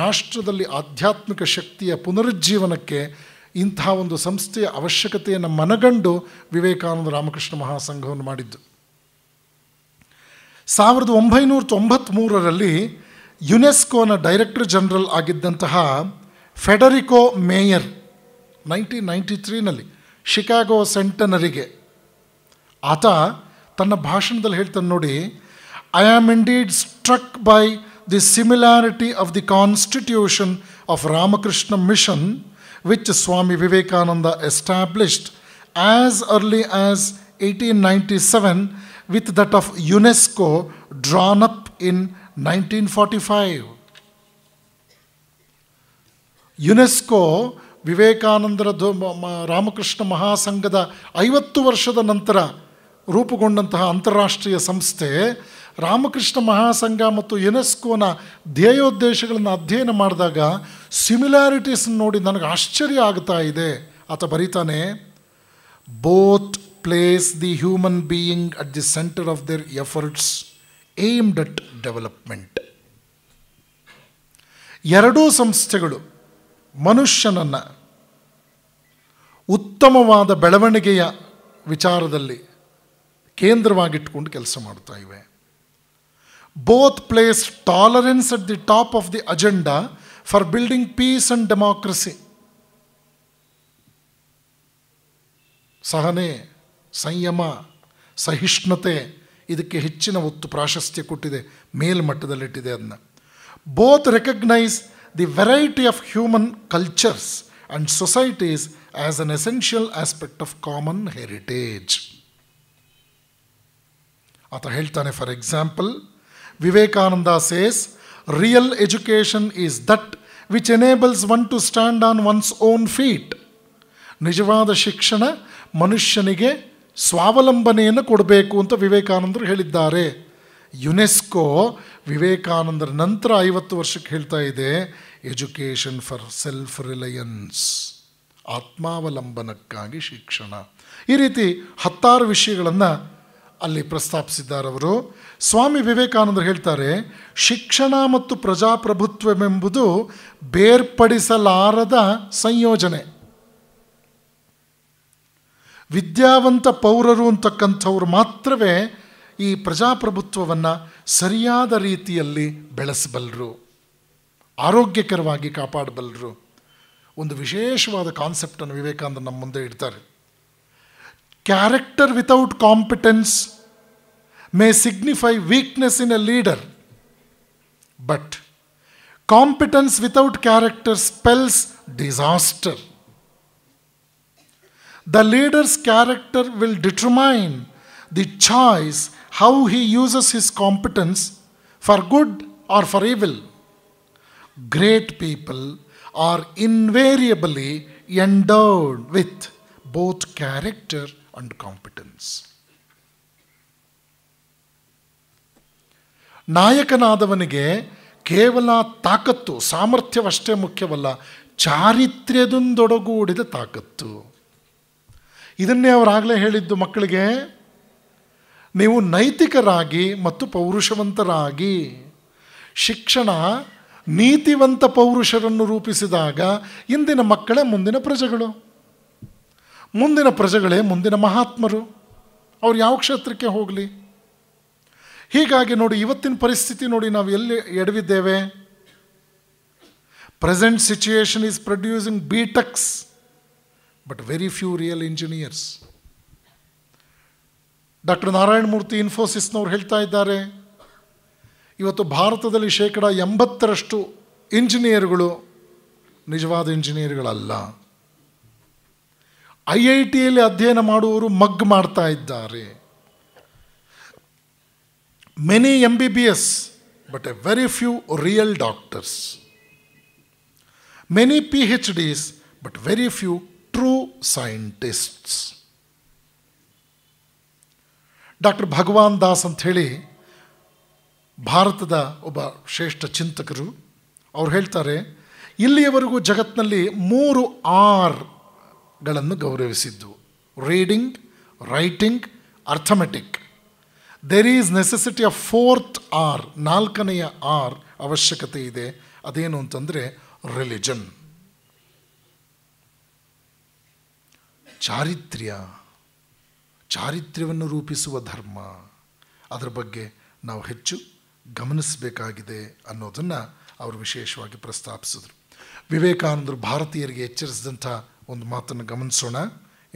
ರಾಷ್ಟ್ರದಲ್ಲಿ ಆಧ್ಯಾತ್ಮಿಕ ಶಕ್ತಿಯ ಪುನರುಜ್ಜೀವನಕ್ಕೆ ಇಂತಹ ಒಂದು ಸಂಸ್ಥೆಯ ಅವಶ್ಯಕತೆಯನ್ನು ಮನಗಂಡು ವಿವೇಕಾನಂದ ರಾಮಕೃಷ್ಣ ಮಹಾಸಂಘವನ್ನು ಮಾಡಿದ್ದು ಸಾವಿರದ ಒಂಬೈನೂರ ತೊಂಬತ್ತ್ಮೂರರಲ್ಲಿ ಯುನೆಸ್ಕೋನ ಡೈರೆಕ್ಟರ್ ಜನರಲ್ ಆಗಿದ್ದಂತಹ ಫೆಡರಿಕೋ ಮೇಯರ್ ನೈನ್ಟೀನ್ ನೈಂಟಿ ತ್ರೀನಲ್ಲಿ ಶಿಕಾಗೋ ಸೆಂಟನರಿಗೆ ಆತ ತನ್ನ ಭಾಷಣದಲ್ಲಿ ಹೇಳ್ತಾನೆ ನೋಡಿ I am indeed struck by the similarity of the constitution of Ramakrishna Mission which Swami Vivekananda established as early as 1897 with that of UNESCO drawn up in 1945. UNESCO, Vivekananda Ramakrishna Ramakrishna ಮಹಾಸಂಘದ ಐವತ್ತು ವರ್ಷದ ನಂತರ ರೂಪುಗೊಂಡಂತಹ ಅಂತಾರಾಷ್ಟ್ರೀಯ ಸಂಸ್ಥೆ ರಾಮಕೃಷ್ಣ ಮಹಾಸಂಘ ಮತ್ತು ಯುನೆಸ್ಕೋನ ಧ್ಯೇಯೋದ್ದೇಶಗಳನ್ನು ಅಧ್ಯಯನ ಮಾಡಿದಾಗ ಸಿಮಿಲ್ಯಾರಿಟೀಸ್ ನೋಡಿ ನನಗೆ ಆಶ್ಚರ್ಯ ಆಗ್ತಾ ಇದೆ ಆತ ಬರೀತಾನೆ both place the human being at the centre of their efforts aimed at development ಎರಡೂ ಸಂಸ್ಥೆಗಳು ಮನುಷ್ಯನನ್ನು ಉತ್ತಮವಾದ ಬೆಳವಣಿಗೆಯ ವಿಚಾರದಲ್ಲಿ ಕೇಂದ್ರವಾಗಿಟ್ಕೊಂಡು ಕೆಲಸ ಮಾಡ್ತಾ ಇವೆ both placed tolerance at the top of the agenda for building peace and democracy. Sahane, Sanyama, Sahishnate, Idike Hitchina Uttu Prashastya Kutide, male Matadalitidana. Both recognize the variety of human cultures and societies as an essential aspect of common heritage. Atahiltane, for example, Vivekananda says real education is that which enables one to stand on one's own feet ನಿಜವಾದ ಶಿಕ್ಷಣ ಮನುಷ್ಯನಿಗೆ ಸ್ವಾವಲಂಬನೆಯನ್ನು ಕೊಡಬೇಕು ಅಂತ ವಿವೇಕಾನಂದರು ಹೇಳಿದ್ದಾರೆ UNESCO ವಿವೇಕಾನಂದರ ನಂತರ ಐವತ್ತು ವರ್ಷಕ್ಕೆ ಹೇಳ್ತಾ ಇದೆ ಎಜುಕೇಷನ್ ಫಾರ್ ಸೆಲ್ಫ್ ರಿಲಯನ್ಸ್ ಆತ್ಮಾವಲಂಬನಕ್ಕಾಗಿ ಶಿಕ್ಷಣ ಈ ರೀತಿ ಹತ್ತಾರು ವಿಷಯಗಳನ್ನು ಅಲ್ಲಿ ಪ್ರಸ್ತಾಪಿಸಿದ್ದಾರೆ ಅವರು ಸ್ವಾಮಿ ವಿವೇಕಾನಂದರು ಹೇಳ್ತಾರೆ ಶಿಕ್ಷಣ ಮತ್ತು ಪ್ರಜಾಪ್ರಭುತ್ವವೆಂಬುದು ಬೇರ್ಪಡಿಸಲಾರದ ಸಂಯೋಜನೆ ವಿದ್ಯಾವಂತ ಪೌರರು ಅಂತಕ್ಕಂಥವ್ರು ಮಾತ್ರವೇ ಈ ಪ್ರಜಾಪ್ರಭುತ್ವವನ್ನು ಸರಿಯಾದ ರೀತಿಯಲ್ಲಿ ಬೆಳೆಸಬಲ್ಲರು ಆರೋಗ್ಯಕರವಾಗಿ ಕಾಪಾಡಬಲ್ಲರು ಒಂದು ವಿಶೇಷವಾದ ಕಾನ್ಸೆಪ್ಟನ್ನು ವಿವೇಕಾನಂದ ನಮ್ಮ ಮುಂದೆ ಇಡ್ತಾರೆ character without competence may signify weakness in a leader. But competence without character spells disaster. The leader's character will determine the choice how he uses his competence for good or for evil. Great people are invariably endowed with both character and competence. ನಾಯಕನಾದವನಿಗೆ ಕೇವಲ ತಾಕತ್ತು ಸಾಮರ್ಥ್ಯವಷ್ಟೇ ಮುಖ್ಯವಲ್ಲ ಚಾರಿತ್ರ್ಯದೊಂದೊಡಗೂಡಿದ ತಾಕತ್ತು ಇದನ್ನೇ ಅವರಾಗಲೇ ಹೇಳಿದ್ದು ಮಕ್ಕಳಿಗೆ ನೀವು ನೈತಿಕರಾಗಿ ಮತ್ತು ಪೌರುಷವಂತರಾಗಿ ಶಿಕ್ಷಣ ನೀತಿವಂತ ಪೌರುಷರನ್ನು ರೂಪಿಸಿದಾಗ ಇಂದಿನ ಮಕ್ಕಳೇ ಮುಂದಿನ ಪ್ರಜೆಗಳು ಮುಂದಿನ ಪ್ರಜೆಗಳೇ ಮುಂದಿನ ಮಹಾತ್ಮರು ಅವ್ರು ಯಾವ ಕ್ಷೇತ್ರಕ್ಕೆ ಹೋಗಲಿ ಹೀಗಾಗಿ ನೋಡಿ ಇವತ್ತಿನ ಪರಿಸ್ಥಿತಿ ನೋಡಿ ನಾವು ಎಲ್ಲಿ ಎಡವಿದ್ದೇವೆ present situation is producing BTechs but very few real engineers doctor Narayana Murthy ಇನ್ಫೋಸಿಸ್ನವ್ರು ಹೇಳ್ತಾ ಇದ್ದಾರೆ ಇವತ್ತು ಭಾರತದಲ್ಲಿ ಶೇಕಡ ಎಂಬತ್ತರಷ್ಟು ಇಂಜಿನಿಯರ್ಗಳು ನಿಜವಾದ ಇಂಜಿನಿಯರ್ಗಳಲ್ಲ ಐ ಐ ಟಿಯಲ್ಲಿ ಅಧ್ಯಯನ ಮಾಡುವವರು ಮಗ್ ಮಾಡ್ತಾ ಇದ್ದಾರೆ many B S but a very few real doctors many P H Ds but very few true scientists doctor Bhagwan Das ಅಂತ ಹೇಳಿ ಭಾರತದ ಒಬ್ಬ ಶ್ರೇಷ್ಠ ಚಿಂತಕರು ಅವ್ರು ಹೇಳ್ತಾರೆ ಇಲ್ಲಿಯವರೆಗೂ ಜಗತ್ತಿನಲ್ಲಿ ಮೂರು ಆರ್ಗಳನ್ನು ಗೌರವಿಸಿದ್ದು reading writing arithmetic there is necessity of fourth R ನಾಲ್ಕನೆಯ ಆರ್ ಅವಶ್ಯಕತೆ ಇದೆ ಅದೇನು ಅಂತಂದರೆ ರಿಲಿಜನ್ ಚಾರಿತ್ರ್ಯ ಚಾರಿತ್ರ್ಯವನ್ನು ರೂಪಿಸುವ ಧರ್ಮ ಅದರ ಬಗ್ಗೆ ನಾವು ಹೆಚ್ಚು ಗಮನಿಸಬೇಕಾಗಿದೆ ಅನ್ನೋದನ್ನು ಅವರು ವಿಶೇಷವಾಗಿ ಪ್ರಸ್ತಾಪಿಸಿದರು ವಿವೇಕಾನಂದರು ಭಾರತೀಯರಿಗೆ ಎಚ್ಚರಿಸಿದಂಥ ಒಂದು ಮಾತನ್ನು ಗಮನಿಸೋಣ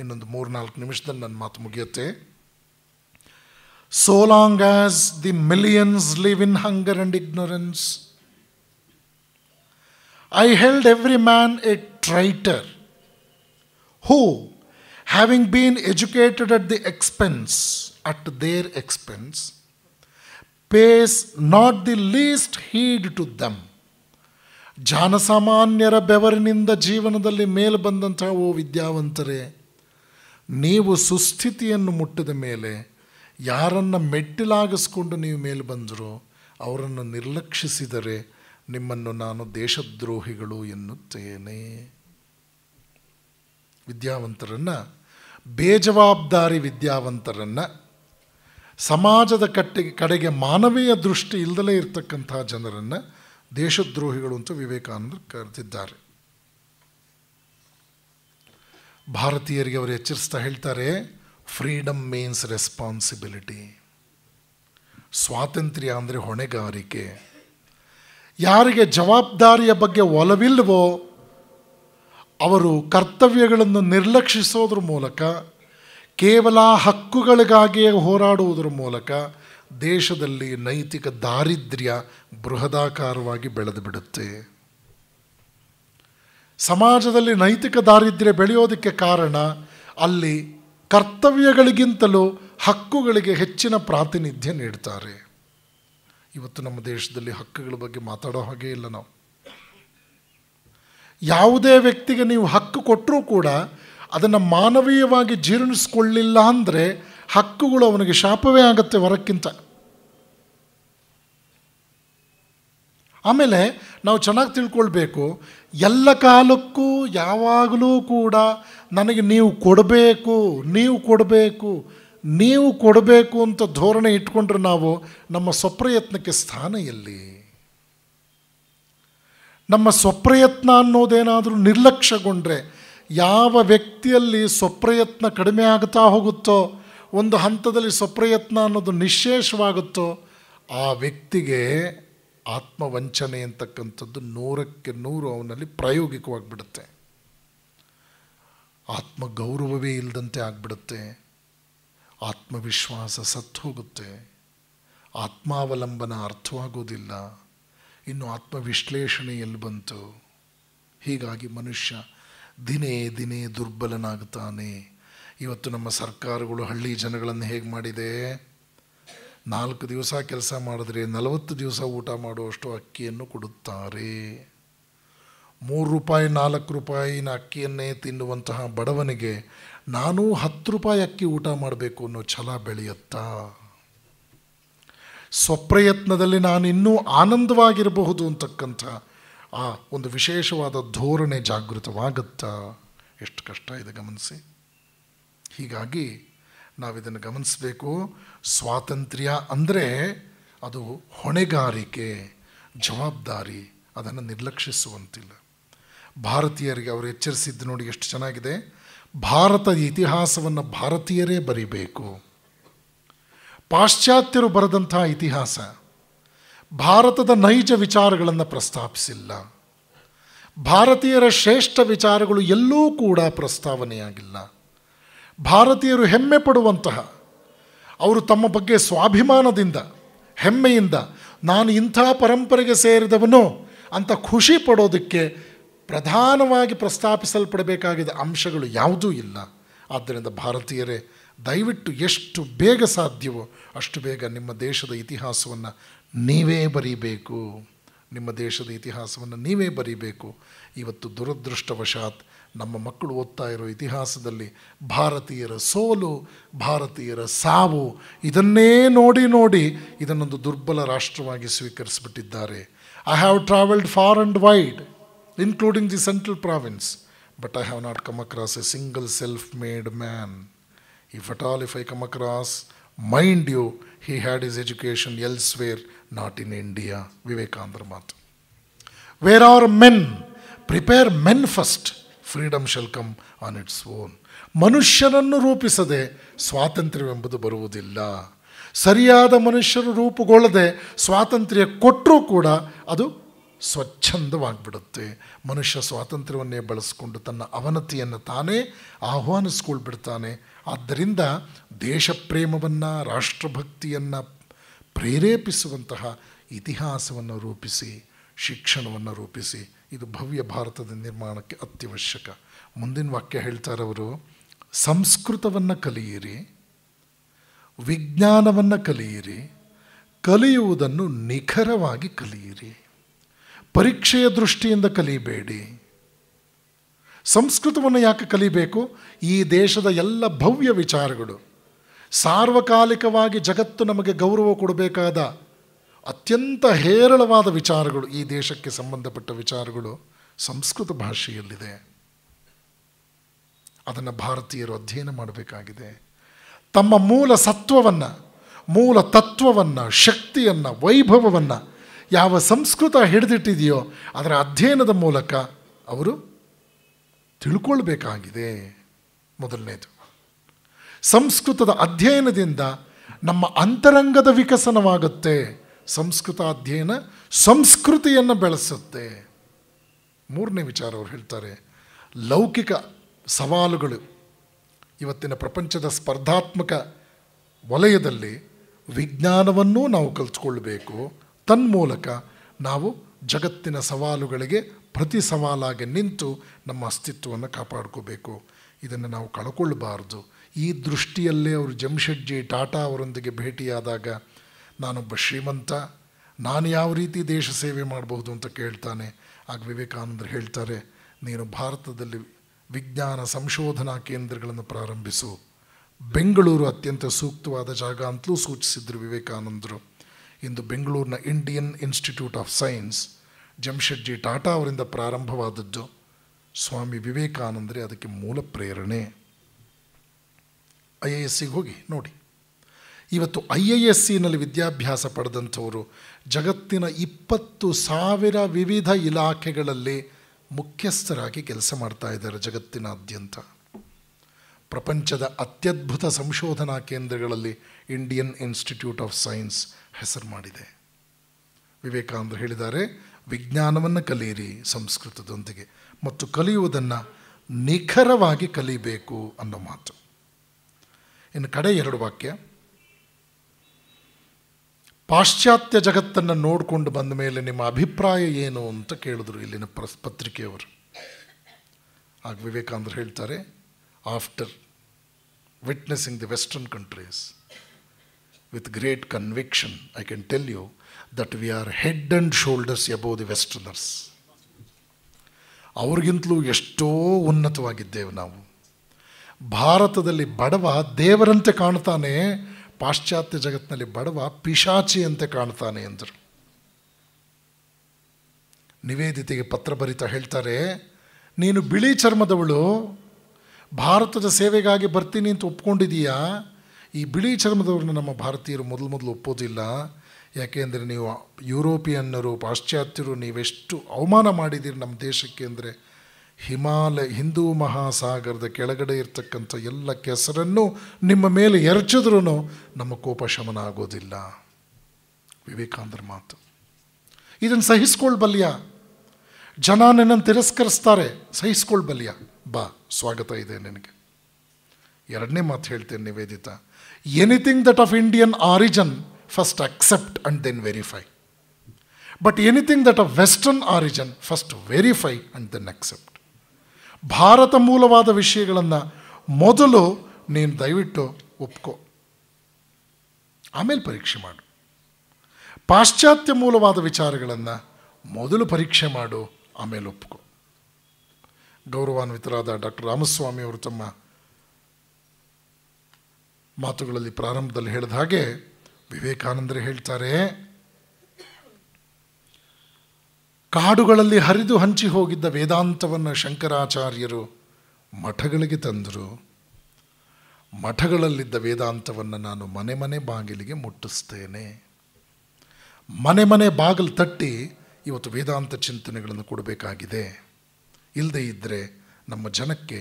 ಇನ್ನೊಂದು ಮೂರು ನಾಲ್ಕು ನಿಮಿಷದಲ್ಲಿ ನನ್ನ ಮಾತು ಮುಗಿಯುತ್ತೆ so long as the millions live in hunger and ignorance. I held every man a traitor who, having been educated at the expense, at their expense, pays not the least heed to them. ಜನಸಾಮಾನ್ಯರ ಬೆವರಿನಿಂದ ಜೀವನದಲ್ಲಿ ಮೇಲೆ ಬಂದಂತಹ ಓ ವಿದ್ಯಾವಂತರೇ ನೀವು ಸುಸ್ಥಿತಿಯನ್ನು ಮುಟ್ಟಿದ ಮೇಲೆ ಯಾರನ್ನು ಮೆಟ್ಟಿಲಾಗಿಸ್ಕೊಂಡು ನೀವು ಮೇಲೆ ಬಂದರೂ ಅವರನ್ನು ನಿರ್ಲಕ್ಷಿಸಿದರೆ ನಿಮ್ಮನ್ನು ನಾನು ದೇಶದ್ರೋಹಿಗಳು ಎನ್ನುತ್ತೇನೆ ವಿದ್ಯಾವಂತರನ್ನು ಬೇಜವಾಬ್ದಾರಿ ವಿದ್ಯಾವಂತರನ್ನು ಸಮಾಜದ ಕಟ್ಟೆಗೆ ಕಡೆಗೆ ಮಾನವೀಯ ದೃಷ್ಟಿ ಇಲ್ಲದಲೇ ಇರತಕ್ಕಂಥ ಜನರನ್ನು ದೇಶದ್ರೋಹಿಗಳು ಅಂತ ವಿವೇಕಾನಂದರು ಕರೆದಿದ್ದಾರೆ ಭಾರತೀಯರಿಗೆ ಅವರು ಎಚ್ಚರಿಸ್ತಾ ಹೇಳ್ತಾರೆ ಫ್ರೀಡಮ್ ಮೀನ್ಸ್ ರೆಸ್ಪಾನ್ಸಿಬಿಲಿಟಿ ಸ್ವಾತಂತ್ರ್ಯ ಅಂದರೆ ಹೊಣೆಗಾರಿಕೆ ಯಾರಿಗೆ ಜವಾಬ್ದಾರಿಯ ಬಗ್ಗೆ ಒಲವಿಲ್ಲವೋ ಅವರು ಕರ್ತವ್ಯಗಳನ್ನು ನಿರ್ಲಕ್ಷಿಸೋದ್ರ ಮೂಲಕ ಕೇವಲ ಹಕ್ಕುಗಳಿಗಾಗಿಯೇ ಹೋರಾಡುವುದರ ಮೂಲಕ ದೇಶದಲ್ಲಿ ನೈತಿಕ ದಾರಿದ್ರ್ಯ ಬೃಹದಾಕಾರವಾಗಿ ಬೆಳೆದು ಬಿಡುತ್ತೆ ಸಮಾಜದಲ್ಲಿ ನೈತಿಕ ದಾರಿದ್ರ್ಯ ಬೆಳೆಯೋದಕ್ಕೆ ಕಾರಣ ಅಲ್ಲಿ ಕರ್ತವ್ಯಗಳಿಗಿಂತಲೂ ಹಕ್ಕುಗಳಿಗೆ ಹೆಚ್ಚಿನ ಪ್ರಾತಿನಿಧ್ಯ ನೀಡ್ತಾರೆ ಇವತ್ತು ನಮ್ಮ ದೇಶದಲ್ಲಿ ಹಕ್ಕುಗಳ ಬಗ್ಗೆ ಮಾತಾಡೋ ಹಾಗೆ ಇಲ್ಲ ನಾವು ಯಾವುದೇ ವ್ಯಕ್ತಿಗೆ ನೀವು ಹಕ್ಕು ಕೊಟ್ಟರೂ ಕೂಡ ಅದನ್ನು ಮಾನವೀಯವಾಗಿ ಜೀರ್ಣಿಸ್ಕೊಳ್ಳಿಲ್ಲ ಅಂದರೆ ಹಕ್ಕುಗಳು ಅವನಿಗೆ ಶಾಪವೇ ಆಗುತ್ತೆ ವರಕ್ಕಿಂತ ಆಮೇಲೆ ನಾವು ಚೆನ್ನಾಗಿ ತಿಳ್ಕೊಳ್ಬೇಕು ಎಲ್ಲ ಕಾಲಕ್ಕೂ ಯಾವಾಗಲೂ ಕೂಡ ನನಗೆ ನೀವು ಕೊಡಬೇಕು ನೀವು ಕೊಡಬೇಕು ನೀವು ಕೊಡಬೇಕು ಅಂತ ಧೋರಣೆ ಇಟ್ಕೊಂಡ್ರೆ ನಾವು ನಮ್ಮ ಸ್ವಪ್ರಯತ್ನಕ್ಕೆ ಸ್ಥಾನ ಎಲ್ಲಿ ನಮ್ಮ ಸ್ವಪ್ರಯತ್ನ ಅನ್ನೋದೇನಾದರೂ ನಿರ್ಲಕ್ಷ್ಯಗೊಂಡ್ರೆ ಯಾವ ವ್ಯಕ್ತಿಯಲ್ಲಿ ಸ್ವಪ್ರಯತ್ನ ಕಡಿಮೆ ಆಗ್ತಾ ಹೋಗುತ್ತೋ ಒಂದು ಹಂತದಲ್ಲಿ ಸ್ವಪ್ರಯತ್ನ ಅನ್ನೋದು ನಿಶೇಷವಾಗುತ್ತೋ ಆ ವ್ಯಕ್ತಿಗೆ ಆತ್ಮವಂಚನೆ ಅಂತಕ್ಕಂಥದ್ದು ನೂರಕ್ಕೆ ನೂರು ಅವನಲ್ಲಿ ಪ್ರಾಯೋಗಿಕವಾಗಿಬಿಡುತ್ತೆ ಆತ್ಮ ಗೌರವವೇ ಇಲ್ಲದಂತೆ ಆಗ್ಬಿಡುತ್ತೆ ಆತ್ಮವಿಶ್ವಾಸ ಸತ್ತು ಹೋಗುತ್ತೆ ಆತ್ಮಾವಲಂಬನ ಅರ್ಥವಾಗೋದಿಲ್ಲ ಇನ್ನು ಆತ್ಮವಿಶ್ಲೇಷಣೆ ಎಲ್ಲಿ ಬಂತು ಹೀಗಾಗಿ ಮನುಷ್ಯ ದಿನೇ ದಿನೇ ದುರ್ಬಲನಾಗ್ತಾನೆ ಇವತ್ತು ನಮ್ಮ ಸರ್ಕಾರಗಳು ಹಳ್ಳಿ ಜನಗಳನ್ನು ಹೇಗೆ ಮಾಡಿದೆ ನಾಲ್ಕು ದಿವಸ ಕೆಲಸ ಮಾಡಿದ್ರೆ ನಲವತ್ತು ದಿವಸ ಊಟ ಮಾಡುವಷ್ಟು ಅಕ್ಕಿಯನ್ನು ಕೊಡುತ್ತಾರೆ ಮೂರು ರೂಪಾಯಿ ನಾಲ್ಕು ರೂಪಾಯಿನ ಅಕ್ಕಿಯನ್ನೇ ತಿನ್ನುವಂತಹ ಬಡವನಿಗೆ ನಾನು ಹತ್ತು ರೂಪಾಯಿ ಅಕ್ಕಿ ಊಟ ಮಾಡಬೇಕು ಅನ್ನೋ ಛಲ ಬೆಳೆಯುತ್ತಾ ಸ್ವಪ್ರಯತ್ನದಲ್ಲಿ ನಾನು ಇನ್ನೂ ಆನಂದವಾಗಿರಬಹುದು ಅಂತಕ್ಕಂಥ ಆ ಒಂದು ವಿಶೇಷವಾದ ಧೋರಣೆ ಜಾಗೃತವಾಗುತ್ತಾ ಎಷ್ಟು ಕಷ್ಟ ಇದೆ ಗಮನಿಸಿ ಹೀಗಾಗಿ ನಾವಿದನ್ನು ಗಮನಿಸಬೇಕು ಸ್ವಾತಂತ್ರ್ಯ ಅಂದರೆ ಅದು ಹೊಣೆಗಾರಿಕೆ ಜವಾಬ್ದಾರಿ ಅದನ್ನು ನಿರ್ಲಕ್ಷಿಸುವಂತಿಲ್ಲ ಭಾರತೀಯರಿಗೆ ಅವರು ಎಚ್ಚರಿಸಿದ್ದು ನೋಡಿ ಎಷ್ಟು ಚೆನ್ನಾಗಿದೆ ಭಾರತದ ಇತಿಹಾಸವನ್ನು ಭಾರತೀಯರೇ ಬರಿಬೇಕು ಪಾಶ್ಚಾತ್ಯರು ಬರೆದಂತಹ ಇತಿಹಾಸ ಭಾರತದ ನೈಜ ವಿಚಾರಗಳನ್ನು ಪ್ರಸ್ತಾಪಿಸಿಲ್ಲ ಭಾರತೀಯರ ಶ್ರೇಷ್ಠ ವಿಚಾರಗಳು ಎಲ್ಲೂ ಕೂಡ ಪ್ರಸ್ತಾವನೆಯಾಗಿಲ್ಲ ಭಾರತೀಯರು ಹೆಮ್ಮೆ ಪಡುವಂತಹ ಅವರು ತಮ್ಮ ಬಗ್ಗೆ ಸ್ವಾಭಿಮಾನದಿಂದ ಹೆಮ್ಮೆಯಿಂದ ನಾನು ಇಂಥ ಪರಂಪರೆಗೆ ಸೇರಿದವನು ಅಂತ ಖುಷಿ ಪಡೋದಕ್ಕೆ ಪ್ರಧಾನವಾಗಿ ಪ್ರಸ್ತಾಪಿಸಲ್ಪಡಬೇಕಾಗಿದ್ದ ಅಂಶಗಳು ಯಾವುದೂ ಇಲ್ಲ ಆದ್ದರಿಂದ ಭಾರತೀಯರೇ ದಯವಿಟ್ಟು ಎಷ್ಟು ಬೇಗ ಸಾಧ್ಯವೋ ಅಷ್ಟು ಬೇಗ ನಿಮ್ಮ ದೇಶದ ಇತಿಹಾಸವನ್ನು ನೀವೇ ಬರೀಬೇಕು ನಿಮ್ಮ ದೇಶದ ಇತಿಹಾಸವನ್ನು ನೀವೇ ಬರೀಬೇಕು ಇವತ್ತು ದುರದೃಷ್ಟವಶಾತ್ ನಮ್ಮ ಮಕ್ಕಳು ಓದ್ತಾ ಇರೋ ಇತಿಹಾಸದಲ್ಲಿ ಭಾರತೀಯರ ಸೋಲು ಭಾರತೀಯರ ಸಾವು ಇದನ್ನೇ ನೋಡಿ ನೋಡಿ ಇದನ್ನೊಂದು ದುರ್ಬಲ ರಾಷ್ಟ್ರವಾಗಿ ಸ್ವೀಕರಿಸಿಬಿಟ್ಟಿದ್ದಾರೆ I have travelled far and wide including the central province but I have not come across a single self made man if at all if I come across mind you he had his education elsewhere not in India ವಿವೇಕಾನಂದರ ಮಾತು where are men prepare men first freedom shall come on its own ಮನುಷ್ಯನನ್ನು ರೂಪಿಸದೆ ಸ್ವಾತಂತ್ರ್ಯವೆಂಬುದು ಬರುವುದಿಲ್ಲ ಸರಿಯಾದ ಮನುಷ್ಯರು ರೂಪುಗೊಳ್ಳದೆ ಸ್ವಾತಂತ್ರ್ಯ ಕೊಟ್ಟರೂ ಕೂಡ ಅದು ಸ್ವಚ್ಛಂದವಾಗಿಬಿಡುತ್ತೆ ಮನುಷ್ಯ ಸ್ವಾತಂತ್ರ್ಯವನ್ನೇ ಬಳಸಿಕೊಂಡು ತನ್ನ ಅವನತಿಯನ್ನು ತಾನೇ ಆಹ್ವಾನಿಸ್ಕೊಳ್ಬಿಡ್ತಾನೆ ಆದ್ದರಿಂದ ದೇಶ ಪ್ರೇಮವನ್ನು ರಾಷ್ಟ್ರಭಕ್ತಿಯನ್ನು ಪ್ರೇರೇಪಿಸುವಂತಹ ಇತಿಹಾಸವನ್ನು ರೂಪಿಸಿ ಶಿಕ್ಷಣವನ್ನು ರೂಪಿಸಿ ಇದು ಭವ್ಯ ಭಾರತದ ನಿರ್ಮಾಣಕ್ಕೆ ಅತ್ಯವಶ್ಯಕ ಮುಂದಿನ ವಾಕ್ಯ ಹೇಳ್ತಾರೆ ಅವರು ಸಂಸ್ಕೃತವನ್ನು ಕಲಿಯಿರಿ ವಿಜ್ಞಾನವನ್ನು ಕಲಿಯಿರಿ ಕಲಿಯುವುದನ್ನು ನಿಖರವಾಗಿ ಕಲಿಯಿರಿ ಪರೀಕ್ಷೆಯ ದೃಷ್ಟಿಯಿಂದ ಕಲಿಬೇಡಿ ಸಂಸ್ಕೃತವನ್ನು ಯಾಕೆ ಕಲಿಬೇಕು ಈ ದೇಶದ ಎಲ್ಲ ಭವ್ಯ ವಿಚಾರಗಳು ಸಾರ್ವಕಾಲಿಕವಾಗಿ ಜಗತ್ತು ನಮಗೆ ಗೌರವ ಕೊಡಬೇಕಾದ ಅತ್ಯಂತ ಹೇರಳವಾದ ವಿಚಾರಗಳು ಈ ದೇಶಕ್ಕೆ ಸಂಬಂಧಪಟ್ಟ ವಿಚಾರಗಳು ಸಂಸ್ಕೃತ ಭಾಷೆಯಲ್ಲಿದೆ ಅದನ್ನು ಭಾರತೀಯರು ಅಧ್ಯಯನ ಮಾಡಬೇಕಾಗಿದೆ ತಮ್ಮ ಮೂಲ ಸತ್ವವನ್ನು ಮೂಲ ತತ್ವವನ್ನು ಶಕ್ತಿಯನ್ನು ವೈಭವವನ್ನು ಯಾವ ಸಂಸ್ಕೃತ ಹಿಡಿದಿಟ್ಟಿದೆಯೋ ಅದರ ಅಧ್ಯಯನದ ಮೂಲಕ ಅವರು ತಿಳ್ಕೊಳ್ಬೇಕಾಗಿದೆ ಮೊದಲನೇದು ಸಂಸ್ಕೃತದ ಅಧ್ಯಯನದಿಂದ ನಮ್ಮ ಅಂತರಂಗದ ವಿಕಸನವಾಗುತ್ತೆ ಸಂಸ್ಕೃತ ಅಧ್ಯಯನ ಸಂಸ್ಕೃತಿಯನ್ನು ಬೆಳೆಸುತ್ತೆ ಮೂರನೇ ವಿಚಾರ ಅವ್ರು ಹೇಳ್ತಾರೆ ಲೌಕಿಕ ಸವಾಲುಗಳು ಇವತ್ತಿನ ಪ್ರಪಂಚದ ಸ್ಪರ್ಧಾತ್ಮಕ ವಲಯದಲ್ಲಿ ವಿಜ್ಞಾನವನ್ನೂ ನಾವು ಕಲ್ತ್ಕೊಳ್ಬೇಕು ತನ್ಮೂಲಕ ನಾವು ಜಗತ್ತಿನ ಸವಾಲುಗಳಿಗೆ ಪ್ರತಿ ಸವಾಲಾಗಿ ನಿಂತು ನಮ್ಮ ಅಸ್ತಿತ್ವವನ್ನು ಕಾಪಾಡ್ಕೋಬೇಕು ಇದನ್ನು ನಾವು ಕಳ್ಕೊಳ್ಬಾರ್ದು ಈ ದೃಷ್ಟಿಯಲ್ಲೇ ಅವರು ಜಮ್ಶೆಡ್ಜಿ ಟಾಟಾ ಅವರೊಂದಿಗೆ ಭೇಟಿಯಾದಾಗ ನಾನೊಬ್ಬ ಶ್ರೀಮಂತ ನಾನು ಯಾವ ರೀತಿ ದೇಶ ಸೇವೆ ಮಾಡಬಹುದು ಅಂತ ಕೇಳ್ತಾನೆ ಆಗ ವಿವೇಕಾನಂದರು ಹೇಳ್ತಾರೆ ನೀನು ಭಾರತದಲ್ಲಿ ವಿಜ್ಞಾನ ಸಂಶೋಧನಾ ಕೇಂದ್ರಗಳನ್ನು ಪ್ರಾರಂಭಿಸು ಬೆಂಗಳೂರು ಅತ್ಯಂತ ಸೂಕ್ತವಾದ ಜಾಗ ಅಂತಲೂ ಸೂಚಿಸಿದ್ರು ವಿವೇಕಾನಂದರು ಇಂದು ಬೆಂಗಳೂರಿನ Indian Institute of Science Jamshedji Tata ಅವರಿಂದ ಪ್ರಾರಂಭವಾದದ್ದು ಸ್ವಾಮಿ ವಿವೇಕಾನಂದರೇ ಅದಕ್ಕೆ ಮೂಲ ಪ್ರೇರಣೆ ಐ ಎ ಎಸ್ಸಿಗೆ ಹೋಗಿ ನೋಡಿ ಇವತ್ತು ಐ ಎ ಎಸ್ ಸಿನಲ್ಲಿ ವಿದ್ಯಾಭ್ಯಾಸ ಪಡೆದಂಥವರು ಜಗತ್ತಿನ ಇಪ್ಪತ್ತು ಸಾವಿರ ವಿವಿಧ ಇಲಾಖೆಗಳಲ್ಲಿ ಮುಖ್ಯಸ್ಥರಾಗಿ ಕೆಲಸ ಮಾಡ್ತಾ ಇದ್ದಾರೆ ಜಗತ್ತಿನಾದ್ಯಂತ ಪ್ರಪಂಚದ ಅತ್ಯದ್ಭುತ ಸಂಶೋಧನಾ ಕೇಂದ್ರಗಳಲ್ಲಿ ಇಂಡಿಯನ್ ಇನ್ಸ್ಟಿಟ್ಯೂಟ್ ಆಫ್ ಸೈನ್ಸ್ ಹೆಸರು ಮಾಡಿದೆ ವಿವೇಕಾನಂದರು ಹೇಳಿದ್ದಾರೆ ವಿಜ್ಞಾನವನ್ನು ಕಲಿಯಿರಿ ಸಂಸ್ಕೃತದೊಂದಿಗೆ ಮತ್ತು ಕಲಿಯುವುದನ್ನು ನಿಖರವಾಗಿ ಕಲಿಬೇಕು ಅನ್ನೋ ಮಾತು ಇನ್ನು ಕಡೆ ಎರಡು ವಾಕ್ಯ ಪಾಶ್ಚಾತ್ಯ ಜಗತ್ತನ್ನು ನೋಡಿಕೊಂಡು ಬಂದ ಮೇಲೆ ನಿಮ್ಮ ಅಭಿಪ್ರಾಯ ಏನು ಅಂತ ಕೇಳಿದ್ರು ಇಲ್ಲಿನ ಪ್ರಸ್ ಪತ್ರಿಕೆಯವರು ಆಗ ವಿವೇಕಾನಂದರು ಹೇಳ್ತಾರೆ after witnessing the western countries with great conviction I can tell you that we are head and shoulders above the westerners ಅವ್ರಿಗಿಂತಲೂ ಎಷ್ಟೋ ಉನ್ನತವಾಗಿದ್ದೇವೆ ನಾವು ಭಾರತದಲ್ಲಿ ಬಡವ ದೇವರಂತೆ ಕಾಣ್ತಾನೆ ಪಾಶ್ಚಾತ್ಯ ಜಗತ್ತಿನಲ್ಲಿ ಬಡವ ಪಿಶಾಚಿ ಕಾಣ್ತಾನೆ ಅಂದರು ನಿವೇದಿತೆಗೆ ಪತ್ರ ಬರಿತಾ ಹೇಳ್ತಾರೆ ನೀನು ಬಿಳಿ ಚರ್ಮದವಳು ಭಾರತದ ಸೇವೆಗಾಗಿ ಬರ್ತೀನಿ ಅಂತ ಒಪ್ಕೊಂಡಿದೀಯಾ ಈ ಬಿಳಿ ಚರ್ಮದವ್ರನ್ನ ನಮ್ಮ ಭಾರತೀಯರು ಮೊದಲು ಮೊದಲು ಒಪ್ಪೋದಿಲ್ಲ ಯಾಕೆಂದರೆ ನೀವು ಯುರೋಪಿಯನ್ನರು ಪಾಶ್ಚಾತ್ಯರು ನೀವೆಷ್ಟು ಅವಮಾನ ಮಾಡಿದ್ದೀರಿ ನಮ್ಮ ದೇಶಕ್ಕೆ ಅಂದರೆ ಹಿಮಾಲಯ ಹಿಂದೂ ಮಹಾಸಾಗರದ ಕೆಳಗಡೆ ಇರ್ತಕ್ಕಂಥ ಎಲ್ಲ ಕೆಸರನ್ನು ನಿಮ್ಮ ಮೇಲೆ ಎರಚಿದ್ರೂ ನಮ್ಮ ಕೋಪ ಶಮನ ಆಗೋದಿಲ್ಲ ವಿವೇಕಾನಂದರ ಮಾತು ಇದನ್ನು ಸಹಿಸ್ಕೊಳ್ಬಲ್ಯ ಜನ ನನ್ನನ್ನು ತಿರಸ್ಕರಿಸ್ತಾರೆ ಸಹಿಸ್ಕೊಳ್ಬಲ್ಯ ಬಾ ಸ್ವಾಗತ ಇದೆ ನಿನಗೆ ಎರಡನೇ ಮಾತು ಹೇಳ್ತೇನೆ Nivedita anything that of Indian origin first accept and then verify but anything that of western origin first verify and then accept Bharat ಮೂಲವಾದ ವಿಷಯಗಳನ್ನು ಮೊದಲು ನೀನು ದಯವಿಟ್ಟು ಒಪ್ಕೋ ಆಮೇಲೆ ಪರೀಕ್ಷೆ ಮಾಡು ಪಾಶ್ಚಾತ್ಯ ಮೂಲವಾದ ವಿಚಾರಗಳನ್ನು ಮೊದಲು ಪರೀಕ್ಷೆ ಮಾಡು ಆಮೇಲೆ ಒಪ್ಕೋ ಗೌರವಾನ್ವಿತರಾದ ಡಾಕ್ಟರ್ ರಾಮಸ್ವಾಮಿ ಅವರು ತಮ್ಮ ಮಾತುಗಳಲ್ಲಿ ಪ್ರಾರಂಭದಲ್ಲಿ ಹೇಳಿದ ಹಾಗೆ ವಿವೇಕಾನಂದರು ಹೇಳ್ತಾರೆ ಕಾಡುಗಳಲ್ಲಿ ಹರಿದು ಹಂಚಿ ಹೋಗಿದ್ದ ವೇದಾಂತವನ್ನು ಶಂಕರಾಚಾರ್ಯರು ಮಠಗಳಿಗೆ ತಂದರು ಮಠಗಳಲ್ಲಿದ್ದ ವೇದಾಂತವನ್ನು ನಾನು ಮನೆ ಮನೆ ಬಾಗಿಲಿಗೆ ಮುಟ್ಟಿಸ್ತೇನೆ ಮನೆ ಮನೆ ಬಾಗಿಲು ತಟ್ಟಿ ಇವತ್ತು ವೇದಾಂತ ಚಿಂತನೆಗಳನ್ನು ಕೊಡಬೇಕಾಗಿದೆ ಇಲ್ಲದೇ ಇದ್ದರೆ ನಮ್ಮ ಜನಕ್ಕೆ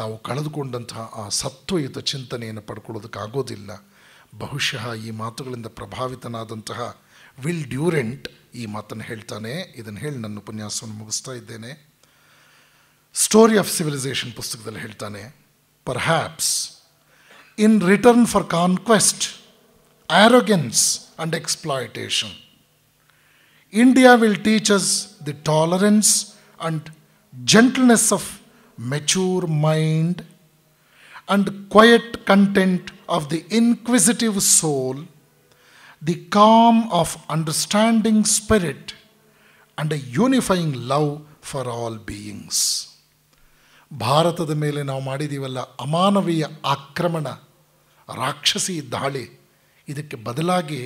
ತಾವು ಕಳೆದುಕೊಂಡಂತಹ ಆ ಸತ್ವಯುತ ಚಿಂತನೆಯನ್ನು ಪಡ್ಕೊಳ್ಳೋದಕ್ಕಾಗೋದಿಲ್ಲ ಬಹುಶಃ ಈ ಮಾತುಗಳಿಂದ ಪ್ರಭಾವಿತನಾದಂತಹ ವಿಲ್ ಡ್ಯೂರೆಂಟ್ ಈ ಮಾತನ್ನು ಹೇಳ್ತಾನೆ ಇದನ್ನು ಹೇಳಿ ನನ್ನ ಉಪನ್ಯಾಸವನ್ನು ಮುಗಿಸ್ತಾ ಇದ್ದೇನೆ ಸ್ಟೋರಿ ಆಫ್ ಸಿವಿಲೈಸೇಷನ್ ಪುಸ್ತಕದಲ್ಲಿ ಹೇಳ್ತಾನೆ perhaps in return for conquest arrogance and exploitation India will teaches the tolerance and gentleness of mature mind and quiet content of the inquisitive soul the calm of understanding spirit and a unifying love for all beings ಭಾರತದ ಮೇಲೆ ನಾವು ಮಾಡಿದ್ದೀವಲ್ಲ ಅಮಾನವೀಯ ಆಕ್ರಮಣ ರಾಕ್ಷಸಿ ದಾಳಿ ಇದಕ್ಕೆ ಬದಲಾಗಿ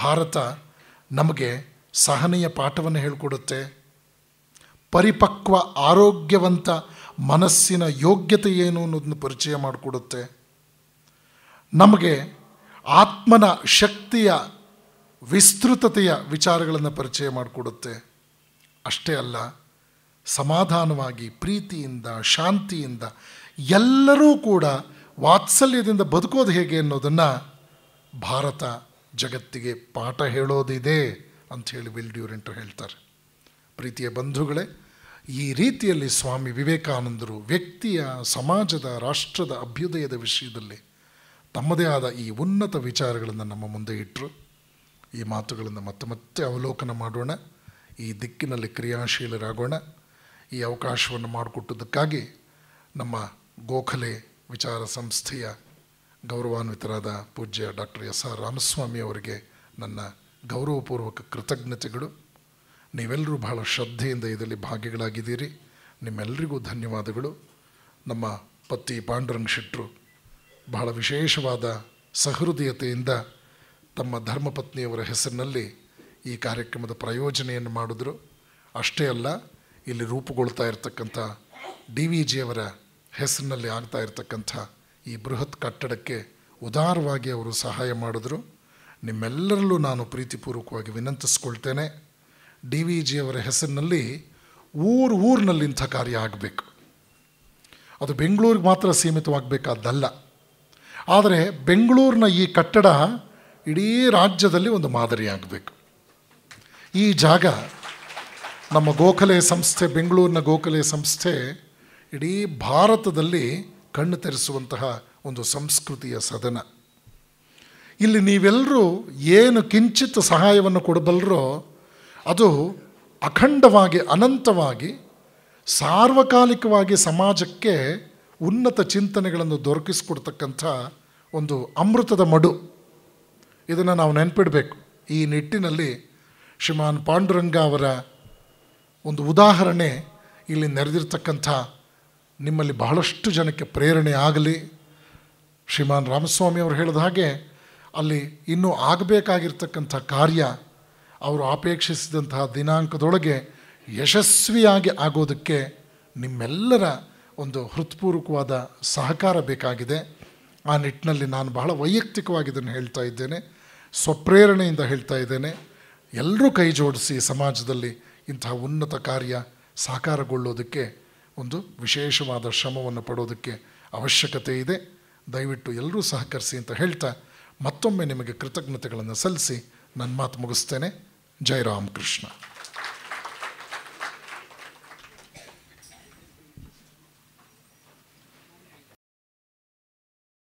ಭಾರತ ನಮಗೆ ಸಹನೀಯ ಪಾಠವನ್ನು ಹೇಳಿಕೊಡುತ್ತೆ ಪರಿಪಕ್ವ ಆರೋಗ್ಯವಂತ ಮನಸ್ಸಿನ ಯೋಗ್ಯತೆ ಏನು ಅನ್ನೋದನ್ನು ಪರಿಚಯ ಮಾಡಿಕೊಡುತ್ತೆ ನಮಗೆ ಆತ್ಮನ ಶಕ್ತಿಯ ವಿಸ್ತೃತತೆಯ ವಿಚಾರಗಳನ್ನು ಪರಿಚಯ ಮಾಡಿಕೊಡುತ್ತೆ ಅಷ್ಟೇ ಅಲ್ಲ ಸಮಾಧಾನವಾಗಿ ಪ್ರೀತಿಯಿಂದ ಶಾಂತಿಯಿಂದ ಎಲ್ಲರೂ ಕೂಡ ವಾತ್ಸಲ್ಯದಿಂದ ಬದುಕೋದು ಹೇಗೆ ಅನ್ನೋದನ್ನು ಭಾರತ ಜಗತ್ತಿಗೆ ಪಾಠ ಹೇಳೋದಿದೆ ಅಂಥೇಳಿ ವಿಲ್ ಡ್ಯೂರೆಂಟು ಹೇಳ್ತಾರೆ ಪ್ರೀತಿಯ ಬಂಧುಗಳೇ ಈ ರೀತಿಯಲ್ಲಿ ಸ್ವಾಮಿ ವಿವೇಕಾನಂದರು ವ್ಯಕ್ತಿಯ ಸಮಾಜದ ರಾಷ್ಟ್ರದ ಅಭ್ಯುದಯದ ವಿಷಯದಲ್ಲಿ ತಮ್ಮದೇ ಆದ ಈ ಉನ್ನತ ವಿಚಾರಗಳನ್ನು ನಮ್ಮ ಮುಂದೆ ಇಟ್ಟರು ಈ ಮಾತುಗಳನ್ನು ಮತ್ತೆ ಮತ್ತೆ ಅವಲೋಕನ ಮಾಡೋಣ ಈ ದಿಕ್ಕಿನಲ್ಲಿ ಕ್ರಿಯಾಶೀಲರಾಗೋಣ ಈ ಅವಕಾಶವನ್ನು ಮಾಡಿಕೊಟ್ಟದಕ್ಕಾಗಿ ನಮ್ಮ ಗೋಖಲೆ ವಿಚಾರ ಸಂಸ್ಥೆಯ ಗೌರವಾನ್ವಿತರಾದ ಪೂಜ್ಯ ಡಾಕ್ಟರ್ ಎಸ್ ಆರ್ ರಾಮಸ್ವಾಮಿ ಅವರಿಗೆ ನನ್ನ ಗೌರವಪೂರ್ವಕ ಕೃತಜ್ಞತೆಗಳು ನೀವೆಲ್ಲರೂ ಬಹಳ ಶ್ರದ್ಧೆಯಿಂದ ಇದರಲ್ಲಿ ಭಾಗಿಗಳಾಗಿದ್ದೀರಿ ನಿಮ್ಮೆಲ್ಲರಿಗೂ ಧನ್ಯವಾದಗಳು ನಮ್ಮ ಪತಿ ಪಾಂಡುರಂಗ್ ಶೆಟ್ಟರು ಬಹಳ ವಿಶೇಷವಾದ ಸಹೃದಯತೆಯಿಂದ ತಮ್ಮ ಧರ್ಮಪತ್ನಿಯವರ ಹೆಸರಿನಲ್ಲಿ ಈ ಕಾರ್ಯಕ್ರಮದ ಪ್ರಯೋಜನೆಯನ್ನು ಮಾಡಿದ್ರು ಅಷ್ಟೇ ಅಲ್ಲ ಇಲ್ಲಿ ರೂಪುಗೊಳ್ತಾ ಇರತಕ್ಕಂಥ ಡಿ ವಿ ಜಿಯವರ ಹೆಸರಿನಲ್ಲಿ ಆಗ್ತಾ ಇರತಕ್ಕಂಥ ಈ ಬೃಹತ್ ಕಟ್ಟಡಕ್ಕೆ ಉದಾರವಾಗಿ ಅವರು ಸಹಾಯ ಮಾಡಿದ್ರು ನಿಮ್ಮೆಲ್ಲರಲ್ಲೂ ನಾನು ಪ್ರೀತಿಪೂರ್ವಕವಾಗಿ ವಿನಂತಿಸ್ಕೊಳ್ತೇನೆ ಡಿ ವಿ ಜಿಯವರ ಹೆಸರಿನಲ್ಲಿ ಊರು ಊರಿನಲ್ಲಿ ಇಂಥ ಕಾರ್ಯ ಆಗಬೇಕು ಅದು ಬೆಂಗಳೂರಿಗೆ ಮಾತ್ರ ಸೀಮಿತವಾಗಬೇಕಾದ್ದಲ್ಲ ಆದರೆ ಬೆಂಗಳೂರಿನ ಈ ಕಟ್ಟಡ ಇಡೀ ರಾಜ್ಯದಲ್ಲಿ ಒಂದು ಮಾದರಿಯಾಗಬೇಕು ಈ ಜಾಗ ನಮ್ಮ ಗೋಖಲೆ ಸಂಸ್ಥೆ ಬೆಂಗಳೂರಿನ ಗೋಖಲೆ ಸಂಸ್ಥೆ ಇಡೀ ಭಾರತದಲ್ಲಿ ಕಣ್ಣು ತೆರೆಸುವಂತಹ ಒಂದು ಸಂಸ್ಕೃತಿಯ ಸದನ ಇಲ್ಲಿ ನೀವೆಲ್ಲರೂ ಏನು ಕಿಂಚಿತ್ ಸಹಾಯವನ್ನು ಕೊಡಬಲ್ಲರೋ ಅದು ಅಖಂಡವಾಗಿ ಅನಂತವಾಗಿ ಸಾರ್ವಕಾಲಿಕವಾಗಿ ಸಮಾಜಕ್ಕೆ ಉನ್ನತ ಚಿಂತನೆಗಳನ್ನು ದೊರಕಿಸಿಕೊಡ್ತಕ್ಕಂಥ ಒಂದು ಅಮೃತದ ಮಡು ಇದನ್ನು ನಾವು ನೆನಪಿಡಬೇಕು ಈ ನಿಟ್ಟಿನಲ್ಲಿ ಶ್ರೀಮಾನ್ ಪಾಂಡುರಂಗ ಅವರ ಒಂದು ಉದಾಹರಣೆ ಇಲ್ಲಿ ನೆರೆದಿರ್ತಕ್ಕಂಥ ನಿಮ್ಮಲ್ಲಿ ಬಹಳಷ್ಟು ಜನಕ್ಕೆ ಪ್ರೇರಣೆ ಆಗಲಿ ಶ್ರೀಮಾನ್ ರಾಮಸ್ವಾಮಿ ಅವರು ಹೇಳಿದ ಹಾಗೆ ಅಲ್ಲಿ ಇನ್ನೂ ಆಗಬೇಕಾಗಿರ್ತಕ್ಕಂಥ ಕಾರ್ಯ ಅವರು ಅಪೇಕ್ಷಿಸಿದಂತಹ ದಿನಾಂಕದೊಳಗೆ ಯಶಸ್ವಿಯಾಗಿ ಆಗೋದಕ್ಕೆ ನಿಮ್ಮೆಲ್ಲರ ಒಂದು ಹೃತ್ಪೂರ್ವಕವಾದ ಸಹಕಾರ ಬೇಕಾಗಿದೆ ಆ ನಿಟ್ಟಿನಲ್ಲಿ ನಾನು ಬಹಳ ವೈಯಕ್ತಿಕವಾಗಿ ಇದನ್ನು ಹೇಳ್ತಾ ಇದ್ದೇನೆ ಸ್ವಪ್ರೇರಣೆಯಿಂದ ಹೇಳ್ತಾ ಇದ್ದೇನೆ ಎಲ್ಲರೂ ಕೈ ಜೋಡಿಸಿ ಸಮಾಜದಲ್ಲಿ ಇಂತಹ ಉನ್ನತ ಕಾರ್ಯ ಸಾಕಾರಗೊಳ್ಳೋದಕ್ಕೆ ಒಂದು ವಿಶೇಷವಾದ ಶ್ರಮವನ್ನು ಪಡೋದಕ್ಕೆ ಅವಶ್ಯಕತೆ ಇದೆ ದಯವಿಟ್ಟು ಎಲ್ಲರೂ ಸಹಕರಿಸಿ ಅಂತ ಹೇಳ್ತಾ ಮತ್ತೊಮ್ಮೆ ನಿಮಗೆ ಕೃತಜ್ಞತೆಗಳನ್ನು ಸಲ್ಲಿಸಿ ನನ್ನ ಮಾತು ಮುಗಿಸ್ತೇನೆ ಜೈ ರಾಮಕೃಷ್ಣ